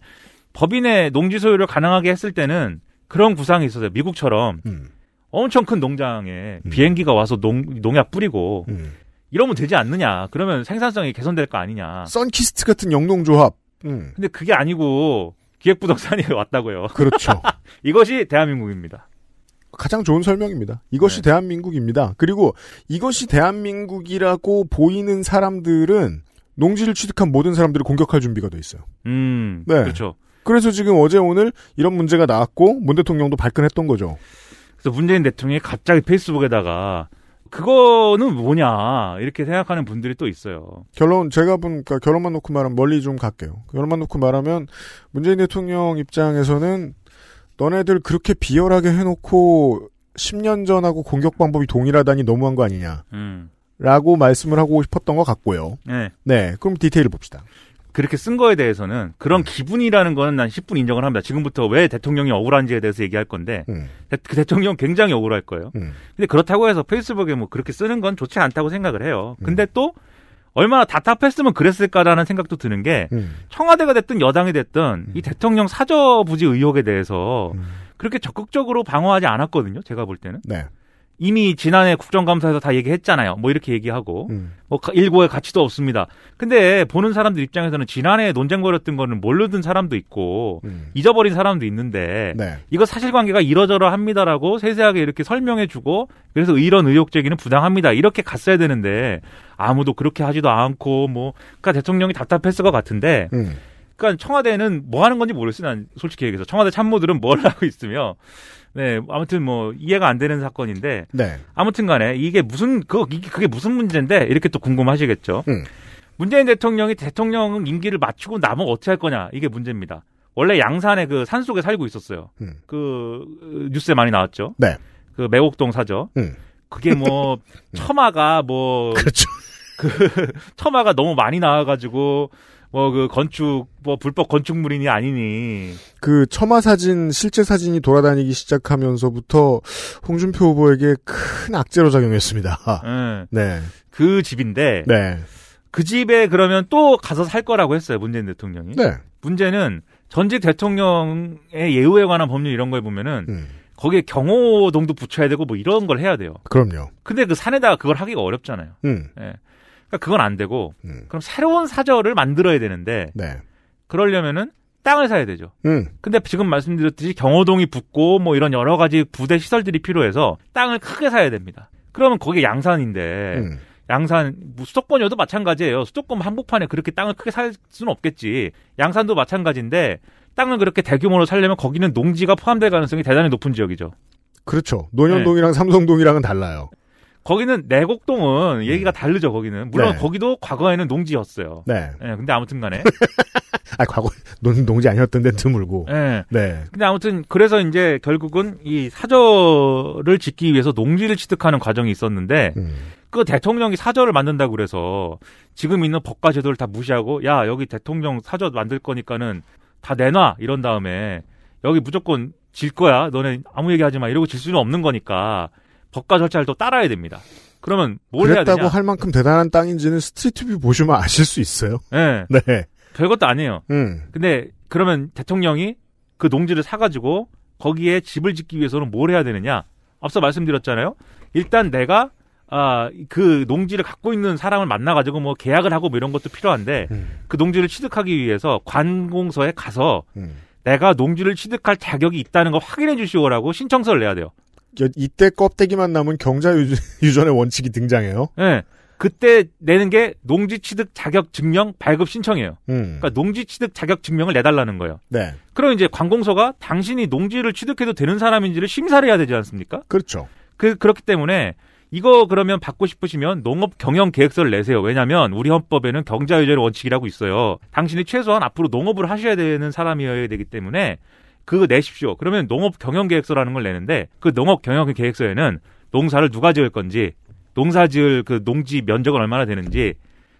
법인의 농지 소유를 가능하게 했을 때는 그런 구상이 있었어요. 미국처럼 음. 엄청 큰 농장에 음. 비행기가 와서 농, 농약 뿌리고 음. 이러면 되지 않느냐. 그러면 생산성이 개선될 거 아니냐. 썬키스트 같은 영농조합. 음. 근데 그게 아니고 기획부동산이 [laughs] 왔다고요. 그렇죠. [laughs] 이것이 대한민국입니다. 가장 좋은 설명입니다. 이것이 네. 대한민국입니다. 그리고 이것이 대한민국이라고 보이는 사람들은 농지를 취득한 모든 사람들을 공격할 준비가 돼 있어요. 음, 네. 그렇죠. 그래서 지금 어제 오늘 이런 문제가 나왔고 문 대통령도 발끈했던 거죠. 그래서 문재인 대통령이 갑자기 페이스북에다가 그거는 뭐냐 이렇게 생각하는 분들이 또 있어요. 결론 제가 본 그러니까 결론만 놓고 말하면 멀리 좀 갈게요. 결론만 놓고 말하면 문재인 대통령 입장에서는 너네들 그렇게 비열하게 해놓고 10년 전하고 공격 방법이 동일하다니 너무한 거 아니냐. 음. 라고 말씀을 하고 싶었던 것 같고요. 네. 네. 그럼 디테일 을 봅시다. 그렇게 쓴 거에 대해서는 그런 음. 기분이라는 거는 난 10분 인정을 합니다. 지금부터 왜 대통령이 억울한지에 대해서 얘기할 건데 음. 그 대통령 굉장히 억울할 거예요. 음. 근데 그렇다고 해서 페이스북에 뭐 그렇게 쓰는 건 좋지 않다고 생각을 해요. 음. 근데 또 얼마나 답답했으면 그랬을까라는 생각도 드는 게 음. 청와대가 됐든 여당이 됐든 음. 이 대통령 사저부지 의혹에 대해서 음. 그렇게 적극적으로 방어하지 않았거든요. 제가 볼 때는. 네. 이미 지난해 국정감사에서 다 얘기했잖아요. 뭐 이렇게 얘기하고 음. 뭐 일고의 가치도 없습니다. 근데 보는 사람들 입장에서는 지난해 논쟁 거렸던 거는 몰르던 사람도 있고 음. 잊어버린 사람도 있는데 네. 이거 사실관계가 이러저러합니다라고 세세하게 이렇게 설명해주고 그래서 이런 의혹 제기는 부당합니다. 이렇게 갔어야 되는데 아무도 그렇게 하지도 않고 뭐 그러니까 대통령이 답답했을 것 같은데. 음. 그러니까 청와대는 뭐 하는 건지 모르겠어요. 난 솔직히 얘기해서 청와대 참모들은 뭘 하고 있으며 네, 아무튼 뭐 이해가 안 되는 사건인데 네. 아무튼간에 이게 무슨 그 그게 무슨 문제인데 이렇게 또 궁금하시겠죠. 음. 문재인 대통령이 대통령 임기를 마치고 나면 어떻게 할 거냐 이게 문제입니다. 원래 양산의 그산 속에 살고 있었어요. 음. 그 뉴스에 많이 나왔죠. 네. 그 매곡동 사죠. 음. 그게 뭐 [laughs] 음. 처마가 뭐 그렇죠. 그 [laughs] 처마가 너무 많이 나와가지고 뭐그 건축 뭐 불법 건축물이니 아니니 그 처마 사진 실제 사진이 돌아다니기 시작하면서부터 홍준표 후보에게 큰 악재로 작용했습니다. 네. 네. 그 집인데 네. 그 집에 그러면 또 가서 살 거라고 했어요 문재인 대통령이. 네. 문제는 전직 대통령의 예우에 관한 법률 이런 걸 보면은 음. 거기에 경호동도 붙여야 되고 뭐 이런 걸 해야 돼요. 그럼요. 근데 그 산에다가 그걸 하기가 어렵잖아요. 음. 예. 그러니까 그건 안 되고 음. 그럼 새로운 사절을 만들어야 되는데 네. 그러려면은 땅을 사야 되죠. 음. 근데 지금 말씀드렸듯이 경호동이 붙고 뭐 이런 여러 가지 부대 시설들이 필요해서 땅을 크게 사야 됩니다. 그러면 거기 양산인데 음. 양산 뭐 수도권이어도 마찬가지예요. 수도권 한복판에 그렇게 땅을 크게 살 수는 없겠지. 양산도 마찬가지인데 땅을 그렇게 대규모로 살려면 거기는 농지가 포함될 가능성이 대단히 높은 지역이죠. 그렇죠. 논현동이랑 네. 삼성동이랑은 달라요. 거기는 내곡동은 음. 얘기가 다르죠. 거기는 물론 네. 거기도 과거에는 농지였어요. 네. 네 근데 아무튼간에 [laughs] 아 과거 농, 농지 아니었던데 드물고. 네. 예. 네. 근데 아무튼 그래서 이제 결국은 이 사저를 짓기 위해서 농지를 취득하는 과정이 있었는데 음. 그 대통령이 사저를 만든다고 그래서 지금 있는 법과 제도를 다 무시하고 야 여기 대통령 사저 만들 거니까는 다 내놔 이런 다음에 여기 무조건 질 거야 너네 아무 얘기하지 마 이러고 질 수는 없는 거니까 법과 절차를 또 따라야 됩니다. 그러면 뭘 해야 되냐? 그다고할 만큼 대단한 땅인지는 스트리트뷰 보시면 아실 수 있어요. 예. 네. 네. 별것도 아니에요. 음. 근데 그러면 대통령이 그 농지를 사가지고 거기에 집을 짓기 위해서는 뭘 해야 되느냐? 앞서 말씀드렸잖아요. 일단 내가 아, 그 농지를 갖고 있는 사람을 만나가지고 뭐 계약을 하고 뭐 이런 것도 필요한데 음. 그 농지를 취득하기 위해서 관공서에 가서 음. 내가 농지를 취득할 자격이 있다는 걸 확인해 주시오라고 신청서를 내야 돼요. 이때 껍데기만 남은 경자 [laughs] 유전의 원칙이 등장해요. 네. 그때 내는 게 농지 취득 자격 증명 발급 신청이에요. 음. 그러니까 농지 취득 자격 증명을 내달라는 거예요. 네. 그럼 이제 관공서가 당신이 농지를 취득해도 되는 사람인지를 심사를 해야 되지 않습니까? 그렇죠. 그 그렇기 때문에 이거 그러면 받고 싶으시면 농업 경영 계획서를 내세요. 왜냐하면 우리 헌법에는 경자유제의 원칙이라고 있어요. 당신이 최소한 앞으로 농업을 하셔야 되는 사람이어야 되기 때문에 그거 내십시오. 그러면 농업 경영 계획서라는 걸 내는데 그 농업 경영 계획서에는 농사를 누가 지을 건지, 농사 지을 그 농지 면적은 얼마나 되는지,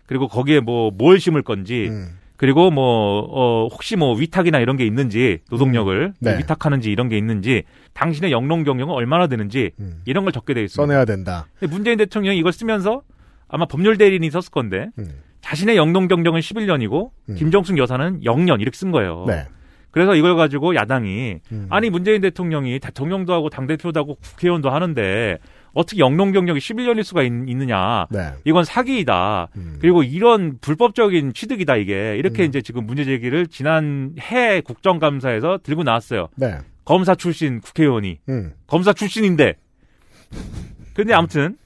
그리고 거기에 뭐 뭘 심을 건지, 음. 그리고 뭐, 어, 혹시 뭐 위탁이나 이런 게 있는지, 노동력을 음. 네. 위탁하는지 이런 게 있는지, 당신의 영농 경영은 얼마나 되는지, 음. 이런 걸 적게 돼있어니 써내야 된다. 문재인 대통령이 이걸 쓰면서 아마 법률 대리인이 썼을 건데, 음. 자신의 영농 경영은 11년이고, 음. 김정숙 여사는 0년 이렇게 쓴 거예요. 네. 그래서 이걸 가지고 야당이 음. 아니 문재인 대통령이 대통령도 하고 당 대표도 하고 국회의원도 하는데 어떻게 영농 경력이 11년일 수가 있, 느냐 네. 이건 사기이다. 음. 그리고 이런 불법적인 취득이다 이게. 이렇게 음. 이제 지금 문제 제기를 지난해 국정감사에서 들고 나왔어요. 네. 검사 출신 국회의원이. 음. 검사 출신인데. 근데 아무튼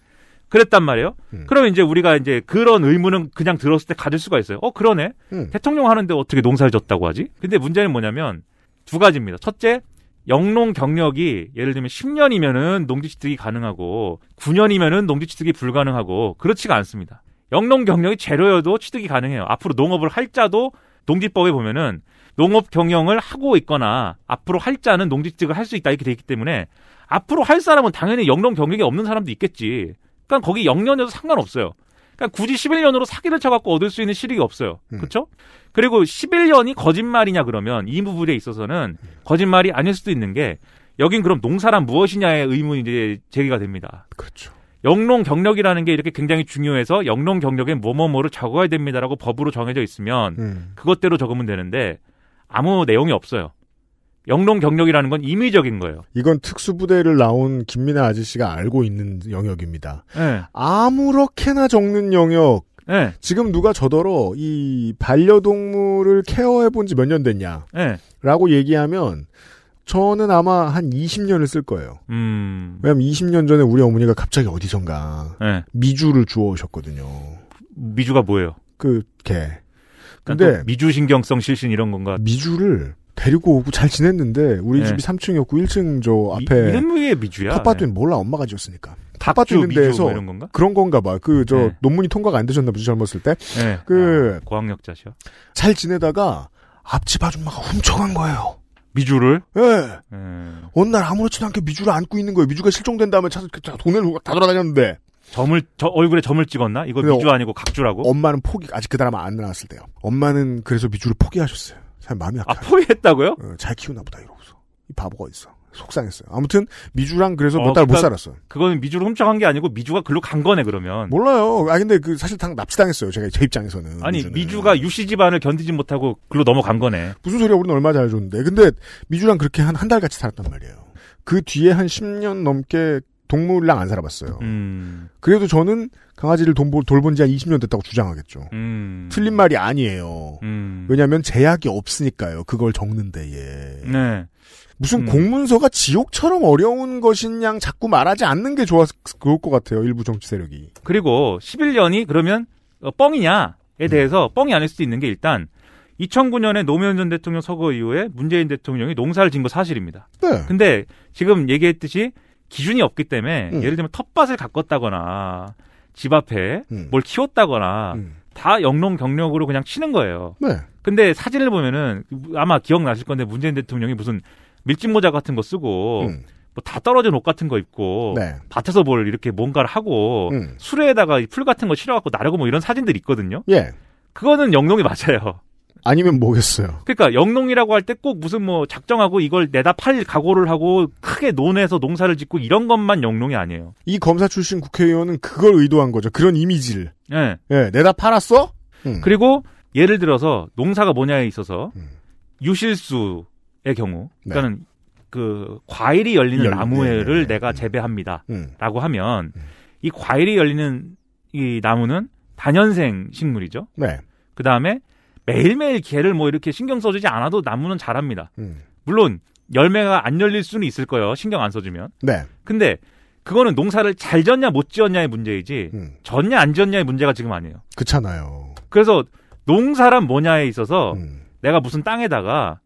그랬단 말이에요. 음. 그면 이제 우리가 이제 그런 의무는 그냥 들었을 때 가질 수가 있어요. 어, 그러네. 음. 대통령 하는데 어떻게 농사를 졌다고 하지? 근데 문제는 뭐냐면 두 가지입니다. 첫째, 영농 경력이 예를 들면 10년이면은 농지 취득이 가능하고 9년이면은 농지 취득이 불가능하고 그렇지가 않습니다. 영농 경력이 제로여도 취득이 가능해요. 앞으로 농업을 할 자도 농지법에 보면은 농업 경영을 하고 있거나 앞으로 할 자는 농지 취득을 할 수 있다 이렇게 돼 있기 때문에 앞으로 할 사람은 당연히 영농 경력이 없는 사람도 있겠지. 그러니까 거기 0년이도 상관없어요. 그러니까 굳이 11년으로 사기를 쳐갖고 얻을 수 있는 실익이 없어요. 음. 그렇죠? 그리고 11년이 거짓말이냐 그러면 이 부분에 있어서는 거짓말이 아닐 수도 있는 게 여긴 그럼 농사란 무엇이냐의 의문이 이제 제기가 됩니다. 그렇죠. 영농 경력이라는 게 이렇게 굉장히 중요해서 영농 경력에 뭐뭐뭐를 적어야 됩니다라고 법으로 정해져 있으면 음. 그것대로 적으면 되는데 아무 내용이 없어요. 영농 경력이라는 건 임의적인 거예요. 이건 특수부대를 나온 김민아 아저씨가 알고 있는 영역입니다. 네. 아무렇게나 적는 영역. 네. 지금 누가 저더러 이 반려동물을 케어해 본지 몇 년 됐냐. 네. 라고 얘기하면 저는 아마 한 20년을 쓸 거예요. 음... 왜냐면 20년 전에 우리 어머니가 갑자기 어디선가 미주를 주워 오셨거든요. 미주가 뭐예요? 그 개. 그러니까 근데 미주 신경성 실신 이런 건가? 미주를 데리고 오고 잘 지냈는데 우리 네. 집이 3층이었고 1층 저 앞에 이름 왜 미주야? 텃밭은 네. 몰라 엄마가 지었으니까. 텃밭 있는 데서뭐 건가? 그런 건가 봐. 그저 네. 논문이 통과가 안 되셨나 보지 젊었을 때. 아, 그 아, 고학력자시요. 잘 지내다가 앞집 아줌마가 훔쳐간 거예요. 미주를? 예. 네. 어느 날 아무렇지도 않게 미주를 안고 있는 거예요. 미주가 실종된 다음에 찾아 그 돈을 다 돌아다녔는데. 점을 저 얼굴에 점을 찍었나? 이거 미주 아니고 각주라고? 엄마는 포기 아직 그 사람 안 나왔을 때요. 엄마는 그래서 미주를 포기하셨어요. 사람 마음이 약해. 아, 포위했다고요? 어, 잘 키우나 보다, 이러고서. 이 바보가 있어. 속상했어요. 아무튼 미주랑 그래서 몇 달 못 살았어그건 미주를 훔쳐간 게 아니고 미주가 글로 간 거네 그러면. 몰라요. 아 근데 그 사실 당 납치당했어요. 제가 제 입장에서는. 아니 미주는. 미주가 유씨 집안을 견디지 못하고 글로 넘어간 거네. 무슨 소리야? 우리는 얼마 잘해줬는데. 근데 미주랑 그렇게 한 한 달 같이 살았단 말이에요. 그 뒤에 한 10년 넘게 동물랑 안 살아봤어요. 음. 그래도 저는 강아지를 돌보, 돌본 지 한 20년 됐다고 주장하겠죠. 음. 틀린 말이 아니에요. 음. 왜냐하면 제약이 없으니까요. 그걸 적는데 예. 네. 무슨 음. 공문서가 지옥처럼 어려운 것인 양 자꾸 말하지 않는 게 좋았 을것 같아요. 일부 정치 세력이. 그리고 11년이 그러면 어, 뻥이냐에 음. 대해서 뻥이 아닐 수도 있는 게 일단 2009년에 노무현 전 대통령 서거 이후에 문재인 대통령이 농사를 진 거 사실입니다. 네. 근데 지금 얘기했듯이 기준이 없기 때문에 음. 예를 들면 텃밭을 가꿨다거나 집 앞에 음. 뭘 키웠다거나 음. 다 영농 경력으로 그냥 치는 거예요. 네. 근데 사진을 보면은 아마 기억나실 건데 문재인 대통령이 무슨 밀짚 모자 같은 거 쓰고 음. 뭐다 떨어진 옷 같은 거 입고 네. 밭에서 뭘 이렇게 뭔가를 하고 음. 수레에다가 풀 같은 거 실어갖고 나르고 뭐 이런 사진들 있거든요. 예. 그거는 영농이 맞아요. 아니면 뭐겠어요. 그러니까 영농이라고 할 때 꼭 무슨 뭐 작정하고 이걸 내다 팔 각오를 하고 크게 논해서 농사를 짓고 이런 것만 영농이 아니에요. 이 검사 출신 국회의원은 그걸 의도한 거죠. 그런 이미지를. 예. 예 내다 팔았어? 음. 그리고 예를 들어서 농사가 뭐냐에 있어서 음. 유실수의 경우 네. 그러니까는 네. 그 과일이 열리는 열, 나무를 네, 네, 네, 내가 재배합니다라고 음. 하면 음. 이 과일이 열리는 이 나무는 단연생 식물이죠. 네. 그 다음에 매일매일 개를 뭐 이렇게 신경 써주지 않아도 나무는 자랍니다. 음. 물론 열매가 안 열릴 수는 있을 거예요. 신경 안 써주면. 네. 근데 그거는 농사를 잘 지었냐 못 지었냐의 문제이지 음. 졌냐 안 지었냐의 문제가 지금 아니에요. 그렇잖아요. 그래서 농사란 뭐냐에 있어서 음. 내가 무슨 땅에다가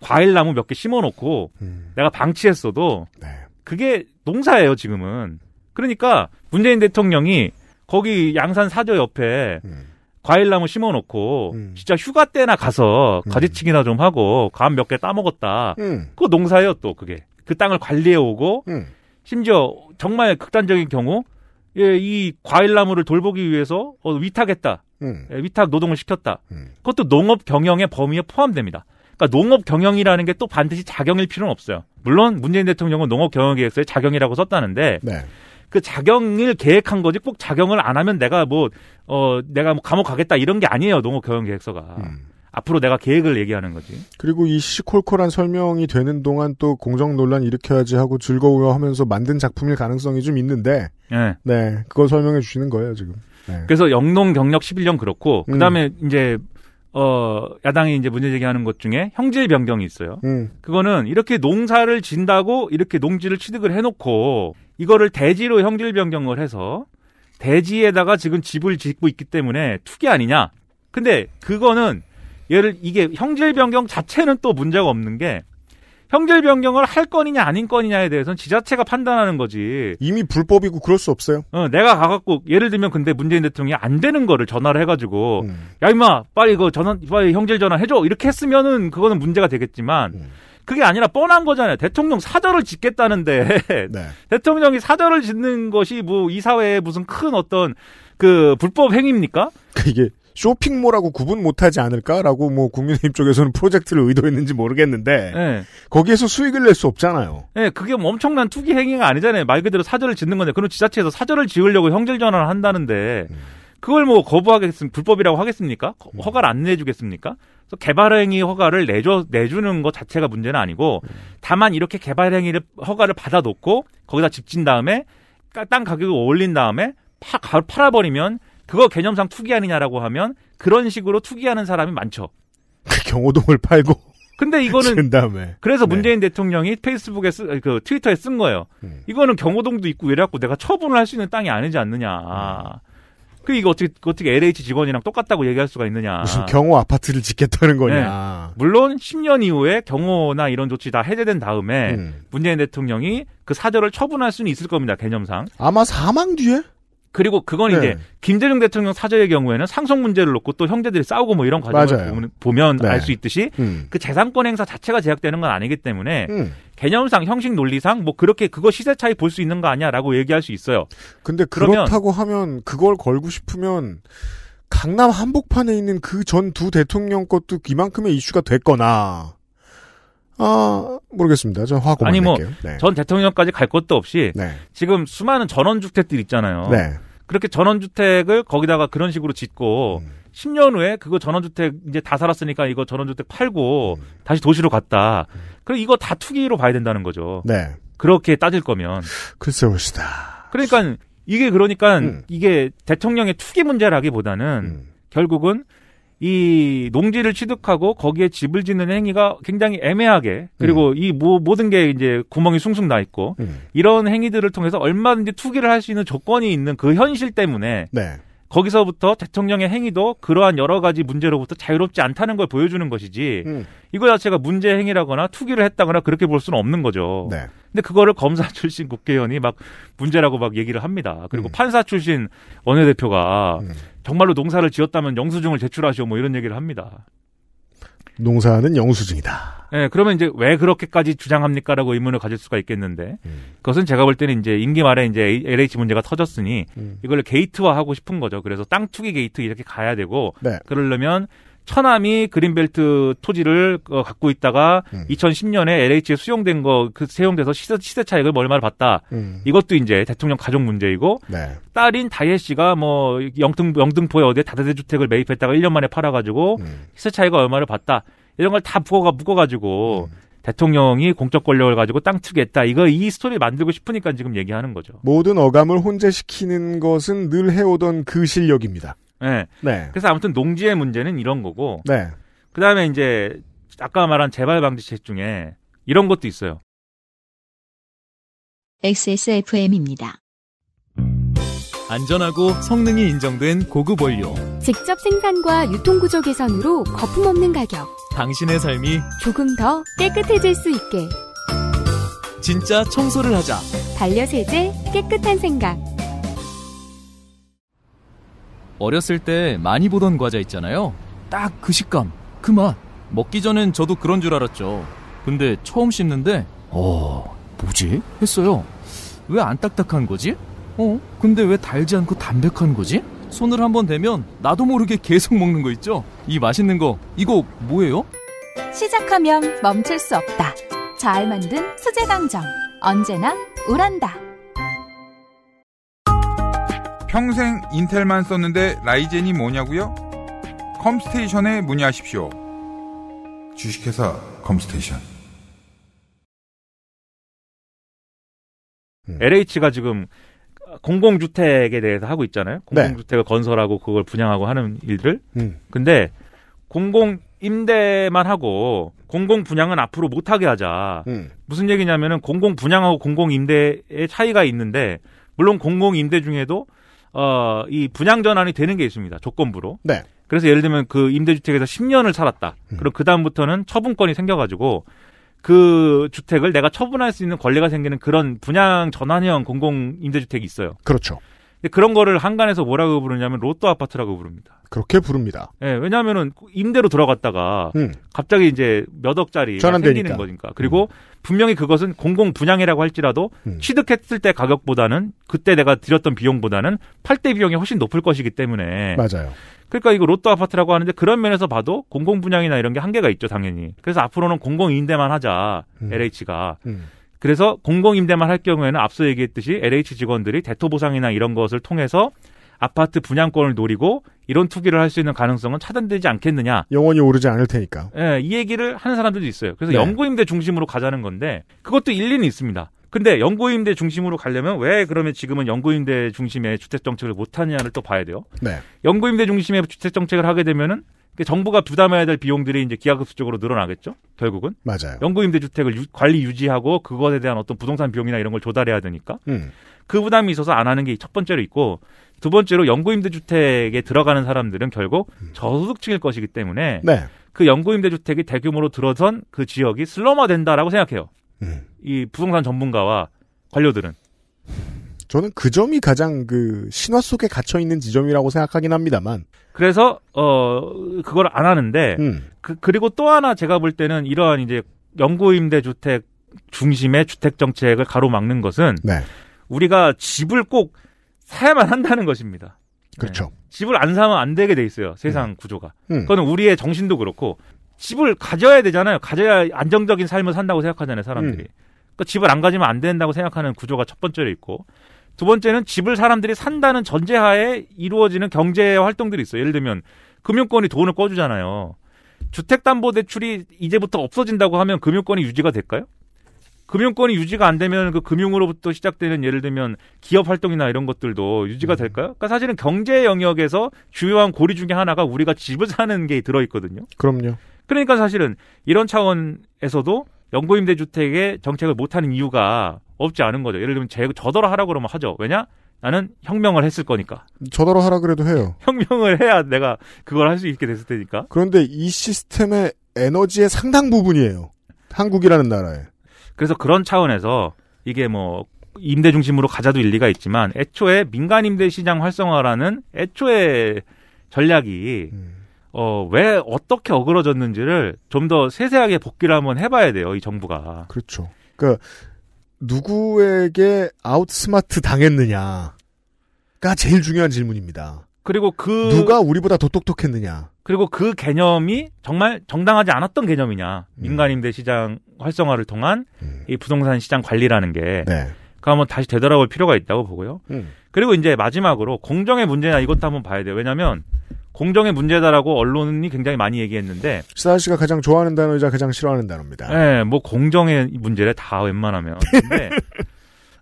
과일 나무 몇 개 심어놓고 음. 내가 방치했어도 네. 그게 농사예요 지금은. 그러니까 문재인 대통령이 거기 양산 사저 옆에 음. 과일나무 심어놓고 음. 진짜 휴가 때나 가서 음. 가지치기나 좀 하고 감몇개 따먹었다. 음. 그거 농사예요 또 그게. 그 땅을 관리해오고 음. 심지어 정말 극단적인 경우 예, 이 과일나무를 돌보기 위해서 어, 위탁했다. 음. 예, 위탁 노동을 시켰다. 음. 그것도 농업 경영의 범위에 포함됩니다. 그러니까 농업 경영이라는 게 또 반드시 자경일 필요는 없어요. 물론 문재인 대통령은 농업 경영 계획서에 자경이라고 썼다는데 네. 그 자경을 계획한 거지 꼭 자경을 안 하면 내가 뭐, 어, 내가 뭐 감옥 가겠다 이런 게 아니에요. 농업 경영 계획서가. 음. 앞으로 내가 계획을 얘기하는 거지. 그리고 이 시콜콜한 시 설명이 되는 동안 또 공정 논란 일으켜야지 하고 즐거워하면서 만든 작품일 가능성이 좀 있는데, 네, 네 그걸 설명해 주시는 거예요 지금. 네. 그래서 영농 경력 11년 그렇고, 그 다음에 음. 이제 어, 야당이 이제 문제 제기하는 것 중에 형질 변경이 있어요. 음. 그거는 이렇게 농사를 진다고 이렇게 농지를 취득을 해놓고 이거를 대지로 형질 변경을 해서 대지에다가 지금 집을 짓고 있기 때문에 투기 아니냐. 근데 그거는 예를 이게 형질 변경 자체는 또 문제가 없는 게 형질 변경을 할거이냐 아닌 거이냐에 대해서는 지자체가 판단하는 거지. 이미 불법이고 그럴 수 없어요. 어, 내가 가갖고 예를 들면 근데 문재인 대통령이 안 되는 거를 전화를 해가지고 음. 야 임마 빨리 그전화 빨리 형질 전화 해줘 이렇게 했으면은 그거는 문제가 되겠지만. 음. 그게 아니라 뻔한 거잖아요. 대통령 사절을 짓겠다는데 [laughs] 네. [laughs] 대통령이 사절을 짓는 것이 뭐 이 사회에 무슨 큰 어떤 그 불법 행위입니까? 이게 쇼핑몰하고 구분 못하지 않을까라고 뭐 국민의힘 쪽에서는 프로젝트를 의도했는지 모르겠는데 네. 거기에서 수익을 낼 수 없잖아요. 네, 그게 뭐 엄청난 투기 행위가 아니잖아요. 말 그대로 사절을 짓는 건데 그럼 지자체에서 사절을 지으려고 형질 전환을 한다는데 음. 그걸 뭐거부하겠음 불법이라고 하겠습니까? 음. 허가를 안 내주겠습니까? 개발행위 허가를 내줘, 내주는 것 자체가 문제는 아니고 음. 다만 이렇게 개발행위를 허가를 받아놓고 거기다 집진 다음에 땅 가격을 올린 다음에 파, 팔아버리면 그거 개념상 투기 아니냐라고 하면 그런 식으로 투기하는 사람이 많죠. 그 경호동을 팔고. 근데 [laughs] 이거는 그래서 네. 문재인 대통령이 페이스북에 쓰, 그 트위터에 쓴 거예요. 음. 이거는 경호동도 있고 이래갖고 내가 처분을 할 수 있는 땅이 아니지 않느냐. 음. 그 이거 어떻게 어떻게 LH 직원이랑 똑같다고 얘기할 수가 있느냐. 무슨 경호 아파트를 짓겠다는 거냐. 네. 물론 10년 이후에 경호나 이런 조치 다 해제된 다음에 음. 문재인 대통령이 그 사절을 처분할 수는 있을 겁니다. 개념상. 아마 사망 뒤에? 그리고 그건 네. 이제 김대중 대통령 사저의 경우에는 상속 문제를 놓고 또 형제들이 싸우고 뭐 이런 과정을 보면, 네. 알수 있듯이 음. 그 재산권 행사 자체가 제약되는 건 아니기 때문에 음. 개념상 형식 논리상 뭐 그렇게 그거 시세 차이 볼 수 있는 거 아니야라고 얘기할 수 있어요. 근데 그렇다고 그러면, 하면 그걸 걸고 싶으면 강남 한복판에 있는 그 전 두 대통령 것도 이만큼의 이슈가 됐거나 아 모르겠습니다. 전 화고 아니 뭐전 네. 대통령까지 갈 것도 없이 네. 지금 수많은 전원주택들 있잖아요. 네. 그렇게 전원주택을 거기다가 그런 식으로 짓고 음. 10년 후에 그거 전원주택 이제 다 살았으니까 이거 전원주택 팔고 음. 다시 도시로 갔다. 음. 그럼 이거 다 투기로 봐야 된다는 거죠. 네. 그렇게 따질 거면 글쎄 봅시다. 그러니까 이게 그러니까 음. 이게 대통령의 투기 문제라기보다는 음. 결국은 이 농지를 취득하고 거기에 집을 짓는 행위가 굉장히 애매하게 그리고 음. 이 뭐, 모든 게 이제 구멍이 숭숭 나 있고 음. 이런 행위들을 통해서 얼마든지 투기를 할 수 있는 조건이 있는 그 현실 때문에 네. 거기서부터 대통령의 행위도 그러한 여러 가지 문제로부터 자유롭지 않다는 걸 보여주는 것이지 음. 이거 자체가 문제 행위라거나 투기를 했다거나 그렇게 볼 수는 없는 거죠. 네. 근데 그거를 검사 [laughs] 출신 국회의원이 막 문제라고 막 얘기를 합니다. 그리고 음. 판사 출신 원내대표가 음. 정말로 농사를 지었다면 영수증을 제출하시오 뭐 이런 얘기를 합니다. 농사는 영수증이다. 네, 그러면 이제 왜 그렇게까지 주장합니까라고 의문을 가질 수가 있겠는데 음. 그것은 제가 볼 때는 이제 임기 말에 이제 LH 문제가 터졌으니 음. 이걸 게이트화하고 싶은 거죠. 그래서 땅 투기 게이트 이렇게 가야 되고 네. 그러려면 천암이 그린벨트 토지를 어, 갖고 있다가 음. 2010년에 LH에 수용된 거, 그 세용돼서 시세, 시세 차익을 얼마를 봤다. 음. 이것도 이제 대통령 가족 문제이고 네. 딸인 다혜 씨가 뭐 영등 영등포에 어디에 다세대 주택을 매입했다가 1년 만에 팔아가지고 음. 시세 차익을 얼마를 봤다. 이런 걸 다 묶어가 묶어가지고 음. 대통령이 공적 권력을 가지고 땅 투기했다. 이거 이 스토리 만들고 싶으니까 지금 얘기하는 거죠. 모든 어감을 혼재시키는 것은 늘 해오던 그 실력입니다. 네. 네. 그래서 아무튼 농지의 문제는 이런 거고. 네. 그 다음에 이제 아까 말한 재발 방지책 중에 이런 것도 있어요. XSFM입니다. 안전하고 성능이 인정된 고급 원료. 직접 생산과 유통구조 개선으로 거품 없는 가격. 당신의 삶이 조금 더 깨끗해질 수 있게. 진짜 청소를 하자. 반려세제 깨끗한 생각. 어렸을 때 많이 보던 과자 있잖아요. 딱 그 식감, 그 맛. 먹기 전엔 저도 그런 줄 알았죠. 근데 처음 씹는데, 어, 뭐지? 했어요. 왜 안 딱딱한 거지? 어, 근데 왜 달지 않고 담백한 거지? 손을 한 번 대면 나도 모르게 계속 먹는 거 있죠? 이 맛있는 거, 이거 뭐예요? 시작하면 멈출 수 없다. 잘 만든 수제 강정. 언제나 우란다. 평생 인텔만 썼는데 라이젠이 뭐냐고요? 컴스테이션에 문의하십시오. 주식회사 컴스테이션. 음. LH가 지금 공공주택에 대해서 하고 있잖아요. 네. 공공주택을 네. 건설하고 그걸 분양하고 하는 일들. 음. 근데 공공 임대만 하고 공공 분양은 앞으로 못하게 하자. 음. 무슨 얘기냐면은 공공 분양하고 공공 임대의 차이가 있는데 물론 공공 임대 중에도 어, 이 분양 전환이 되는 게 있습니다. 조건부로. 네. 그래서 예를 들면 그 임대주택에서 10년을 살았다. 음. 그럼 그다음부터는 처분권이 생겨가지고 그 주택을 내가 처분할 수 있는 권리가 생기는 그런 분양 전환형 공공 임대주택이 있어요. 그렇죠. 그런 거를 한간에서 뭐라고 부르냐면 로또 아파트라고 부릅니다. 그렇게 부릅니다. 예, 네, 왜냐하면은 임대로 들어갔다가 음. 갑자기 이제 몇 억짜리 생기는 거니까. 그리고 음. 분명히 그것은 공공 분양이라고 할지라도 음. 취득했을 때 가격보다는 그때 내가 들였던 비용보다는 팔 때 비용이 훨씬 높을 것이기 때문에 맞아요. 그러니까 이거 로또 아파트라고 하는데 그런 면에서 봐도 공공 분양이나 이런 게 한계가 있죠, 당연히. 그래서 앞으로는 공공 임대만 하자 음. LH가. 음. 그래서 공공임대만 할 경우에는 앞서 얘기했듯이 LH 직원들이 대토 보상이나 이런 것을 통해서 아파트 분양권을 노리고 이런 투기를 할 수 있는 가능성은 차단되지 않겠느냐. 영원히 오르지 않을 테니까. 예, 이 얘기를 하는 사람들도 있어요. 그래서 네. 연구임대 중심으로 가자는 건데 그것도 일리는 있습니다. 근데 연구임대 중심으로 가려면 왜 그러면 지금은 연구임대 중심의 주택 정책을 못 하느냐를 또 봐야 돼요. 네. 연구임대 중심의 주택 정책을 하게 되면은 그러니까 정부가 부담해야 될 비용들이 이제 기하급수적으로 늘어나겠죠. 결국은 맞아요. 연구 임대주택을 유, 관리 유지하고 그것에 대한 어떤 부동산 비용이나 이런 걸 조달해야 되니까 음. 그 부담이 있어서 안 하는 게 첫 번째로 있고 두 번째로 연구 임대주택에 들어가는 사람들은 결국 음. 저소득층일 것이기 때문에 네. 그 연구 임대주택이 대규모로 들어선 그 지역이 슬럼화 된다라고 생각해요. 음. 이 부동산 전문가와 관료들은 저는 그 점이 가장 그 신화 속에 갇혀 있는 지점이라고 생각하긴 합니다만. 그래서 어 그걸 안 하는데 음. 그, 그리고 또 하나 제가 볼 때는 이러한 이제 영구 임대 주택 중심의 주택 정책을 가로막는 것은 네. 우리가 집을 꼭 사야만 한다는 것입니다. 그렇죠. 네. 집을 안 사면 안 되게 돼 있어요. 세상 음. 구조가. 음. 그건 우리의 정신도 그렇고 집을 가져야 되잖아요. 가져야 안정적인 삶을 산다고 생각하잖아요, 사람들이. 음. 그러니까 집을 안 가지면 안 된다고 생각하는 구조가 첫 번째로 있고 두 번째는 집을 사람들이 산다는 전제하에 이루어지는 경제 활동들이 있어요. 예를 들면 금융권이 돈을 꿔주잖아요. 주택담보대출이 이제부터 없어진다고 하면 금융권이 유지가 될까요? 금융권이 유지가 안 되면 그 금융으로부터 시작되는 예를 들면 기업 활동이나 이런 것들도 유지가 음. 될까요? 그러니까 사실은 경제 영역에서 주요한 고리 중에 하나가 우리가 집을 사는 게 들어있거든요. 그럼요. 그러니까 사실은 이런 차원에서도 연고임대주택의 정책을 못하는 이유가 없지 않은 거죠. 예를 들면 제 저더러 하라 고 그러면 하죠. 왜냐? 나는 혁명을 했을 거니까. 저더러 하라 그래도 해요. [laughs] 혁명을 해야 내가 그걸 할 수 있게 됐을 테니까. 그런데 이 시스템의 에너지의 상당 부분이에요. 한국이라는 나라에. 그래서 그런 차원에서 이게 뭐 임대 중심으로 가자도 일리가 있지만 애초에 민간 임대 시장 활성화라는 애초에 전략이 음. 어, 왜 어떻게 어그러졌는지를 좀 더 세세하게 복귀를 한번 해봐야 돼요, 이 정부가. 그렇죠. 그러니까 누구에게 아웃스마트 당했느냐가 제일 중요한 질문입니다. 그리고 그 누가 우리보다 더 똑똑했느냐. 그리고 그 개념이 정말 정당하지 않았던 개념이냐. 음. 민간임대 시장 활성화를 통한 음. 이 부동산 시장 관리라는 게. 네. 그 한번 다시 되돌아볼 필요가 있다고 보고요. 음. 그리고 이제 마지막으로 공정의 문제나 이것도 한번 봐야 돼요. 왜냐하면 공정의 문제다라고 언론이 굉장히 많이 얘기했는데 시사 씨가 가장 좋아하는 단어이자 가장 싫어하는 단어입니다. 네, 뭐 공정의 문제를다 웬만하면. 근데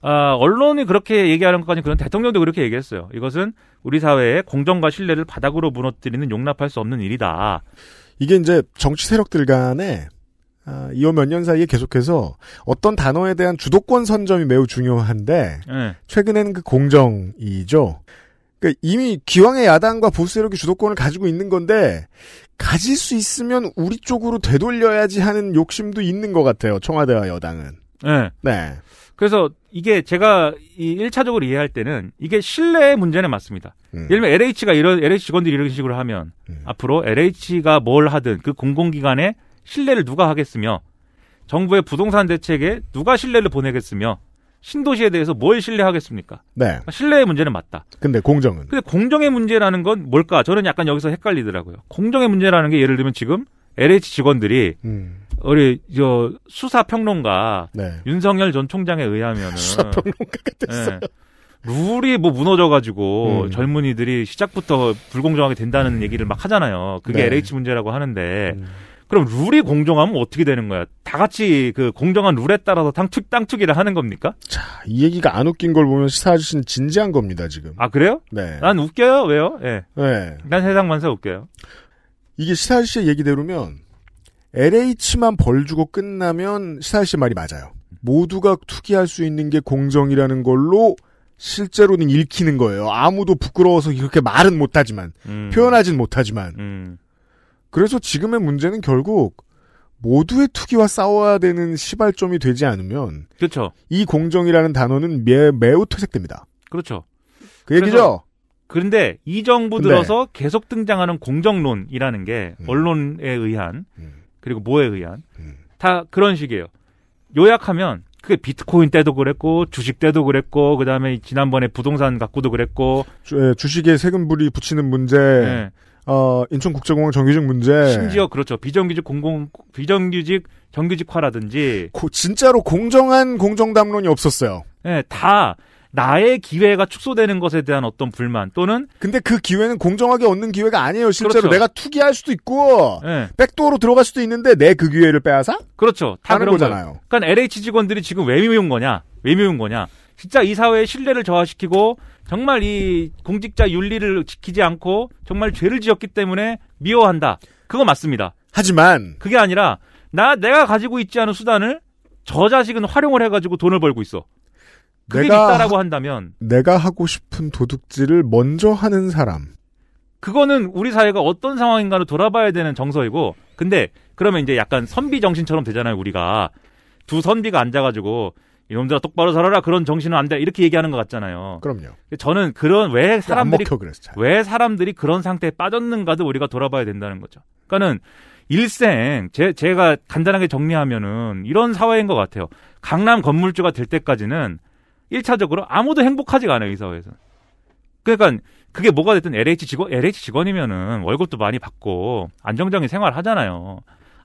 아, 언론이 그렇게 얘기하는 것까지 그런 대통령도 그렇게 얘기했어요. 이것은 우리 사회의 공정과 신뢰를 바닥으로 무너뜨리는 용납할 수 없는 일이다. 이게 이제 정치 세력들 간에 아, 이어 몇 년 사이에 계속해서 어떤 단어에 대한 주도권 선점이 매우 중요한데 네. 최근에는 그 공정이죠. 그러니까 이미 기왕의 야당과 보수 세력이 주도권을 가지고 있는 건데 가질 수 있으면 우리 쪽으로 되돌려야지 하는 욕심도 있는 것 같아요. 청와대와 여당은. 네. 네. 그래서 이게 제가 1차적으로 이해할 때는 이게 신뢰의 문제는 맞습니다. 음. 예를 들면 LH가 이런 LH 직원들이 이런 식으로 하면 음. 앞으로 LH가 뭘 하든 그 공공기관에 신뢰를 누가 하겠으며 정부의 부동산 대책에 누가 신뢰를 보내겠으며 신도시에 대해서 뭘 신뢰하겠습니까? 네. 신뢰의 문제는 맞다. 근데 공정은? 근데 공정의 문제라는 건 뭘까? 저는 약간 여기서 헷갈리더라고요. 공정의 문제라는 게 예를 들면 지금 LH 직원들이 음. 우리 저 수사 평론가 네. 윤석열 전 총장에 의하면 [laughs] 수사 평론가가 됐어. 네. 예. 룰이 뭐 무너져가지고 음. 젊은이들이 시작부터 불공정하게 된다는 음. 얘기를 막 하잖아요. 그게 네. LH 문제라고 하는데 음. 그럼 룰이 공정하면 어떻게 되는 거야? 다 같이 그 공정한 룰에 따라서 땅투, 땅투기를 하는 겁니까? 자, 이 얘기가 안 웃긴 걸 보면 시사 아저씨는 진지한 겁니다, 지금. 아, 그래요? 네. 난 웃겨요, 왜요? 예. 네. 네. 난 세상 만세 웃겨요. 이게 시사 아저씨의 얘기대로면 LH만 벌 주고 끝나면 시사 아저씨 말이 맞아요. 모두가 투기할 수 있는 게 공정이라는 걸로 실제로는 읽히는 거예요. 아무도 부끄러워서 그렇게 말은 못하지만, 음. 표현하진 못하지만. 음. 그래서 지금의 문제는 결국 모두의 투기와 싸워야 되는 시발점이 되지 않으면 그렇죠. 이 공정이라는 단어는 매, 매우 퇴색됩니다. 그렇죠. 그 얘기죠. 그런데 이 정부 들어서 계속 등장하는 공정론이라는 게 음. 언론에 의한 음. 그리고 뭐에 의한 음. 다 그런 식이에요. 요약하면 그게 비트코인 때도 그랬고 주식 때도 그랬고 그다음에 지난번에 부동산 갖고도 그랬고 주, 예, 식에 세금불이 붙이는 문제 네. 어, 인천국제공항 정규직 문제. 심지어 그렇죠. 비정규직 공공, 비정규직 정규직화라든지. 고, 진짜로 공정한 공정담론이 없었어요. 네, 다 나의 기회가 축소되는 것에 대한 어떤 불만 또는. 근데 그 기회는 공정하게 얻는 기회가 아니에요. 실제로 그렇죠. 내가 투기할 수도 있고. 네. 백도어로 들어갈 수도 있는데 내 그 기회를 빼앗아? 그렇죠. 다 그런 거잖아요. 그러니까 LH 직원들이 지금 왜 미운 거냐? 왜 미운 거냐? 진짜 이 사회의 신뢰를 저하시키고 정말 이 공직자 윤리를 지키지 않고 정말 죄를 지었기 때문에 미워한다. 그거 맞습니다. 하지만 그게 아니라 나 내가 가지고 있지 않은 수단을 저 자식은 활용을 해가지고 돈을 벌고 있어. 그게 있다라고 한다면 내가 하고 싶은 도둑질을 먼저 하는 사람. 그거는 우리 사회가 어떤 상황인가를 돌아봐야 되는 정서이고 근데 그러면 이제 약간 선비 정신처럼 되잖아요 우리가 두 선비가 앉아가지고 이놈들아 똑바로 살아라 그런 정신은 안 돼 이렇게 얘기하는 것 같잖아요. 그럼요. 저는 그런 왜 사람들이 그래서, 왜 사람들이 그런 상태에 빠졌는가도 우리가 돌아봐야 된다는 거죠. 그러니까는 일생 제, 제가 간단하게 정리하면은 이런 사회인 것 같아요. 강남 건물주가 될 때까지는 1차적으로 아무도 행복하지가 않아요, 이 사회에서. 그러니까 그게 뭐가 됐든 LH 직원 LH 직원이면은 월급도 많이 받고 안정적인 생활 을 하잖아요.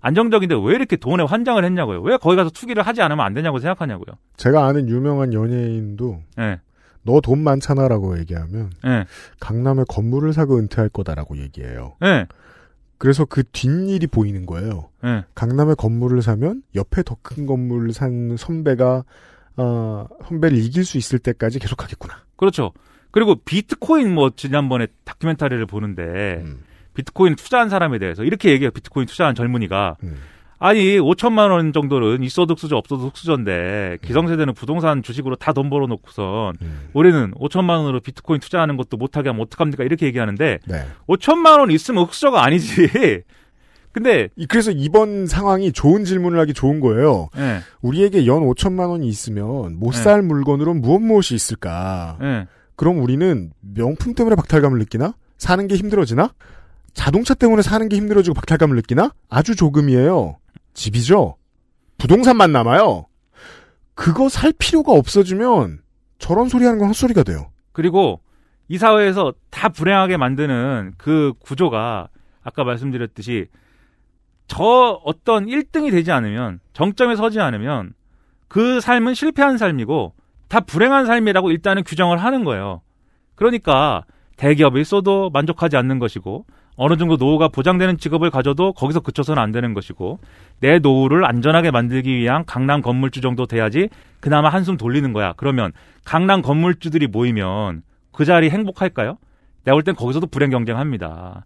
안정적인데 왜 이렇게 돈에 환장을 했냐고요. 왜 거기 가서 투기를 하지 않으면 안 되냐고 생각하냐고요. 제가 아는 유명한 연예인도 네. 예. 너돈 많잖아라고 얘기하면 네. 강남에 건물을 사고 은퇴할 거다라고 얘기해요. 네. 그래서 그 뒷일이 보이는 거예요. 네. 강남에 건물을 사면 옆에 더 큰 건물을 산 선배가 어, 선배를 이길 수 있을 때까지 계속하겠구나. 그렇죠. 그리고 비트코인 뭐 지난번에 다큐멘터리를 보는데 음. 비트코인 투자한 사람에 대해서 이렇게 얘기해요. 비트코인 투자한 젊은이가. 음. 아니 5천만 원 정도는 있어득수저 없어득수저인데 기성세대는 부동산 주식으로 다 돈 벌어놓고선 음. 우리는 5천만 원으로 비트코인 투자하는 것도 못하게 하면 어떡합니까 이렇게 얘기하는데 네. 5천만 원 있으면 흑수저가 아니지 [laughs] 근데 그래서 이번 상황이 좋은 질문을 하기 좋은 거예요. 네. 우리에게 연 5천만 원이 있으면 못살 네. 예. 물건으로 무엇 무엇이 있을까? 네. 그럼 우리는 명품 때문에 박탈감을 느끼나? 사는 게 힘들어지나? 자동차 때문에 사는 게 힘들어지고 박탈감을 느끼나? 아주 조금이에요. 집이죠? 부동산만 남아요. 그거 살 필요가 없어지면 저런 소리 하는 건 헛소리가 돼요. 그리고 이 사회에서 다 불행하게 만드는 그 구조가 아까 말씀드렸듯이 저 어떤 1등이 되지 않으면 정점에 서지 않으면 그 삶은 실패한 삶이고 다 불행한 삶이라고 일단은 규정을 하는 거예요. 그러니까 대기업에 있어도 만족하지 않는 것이고 어느 정도 노후가 보장되는 직업을 가져도 거기서 그쳐서는 안 되는 것이고 내 노후를 안전하게 만들기 위한 강남 건물주 정도 돼야지 그나마 한숨 돌리는 거야. 그러면 강남 건물주들이 모이면 그 자리 행복할까요? 내가 볼 땐 거기서도 불행 경쟁합니다.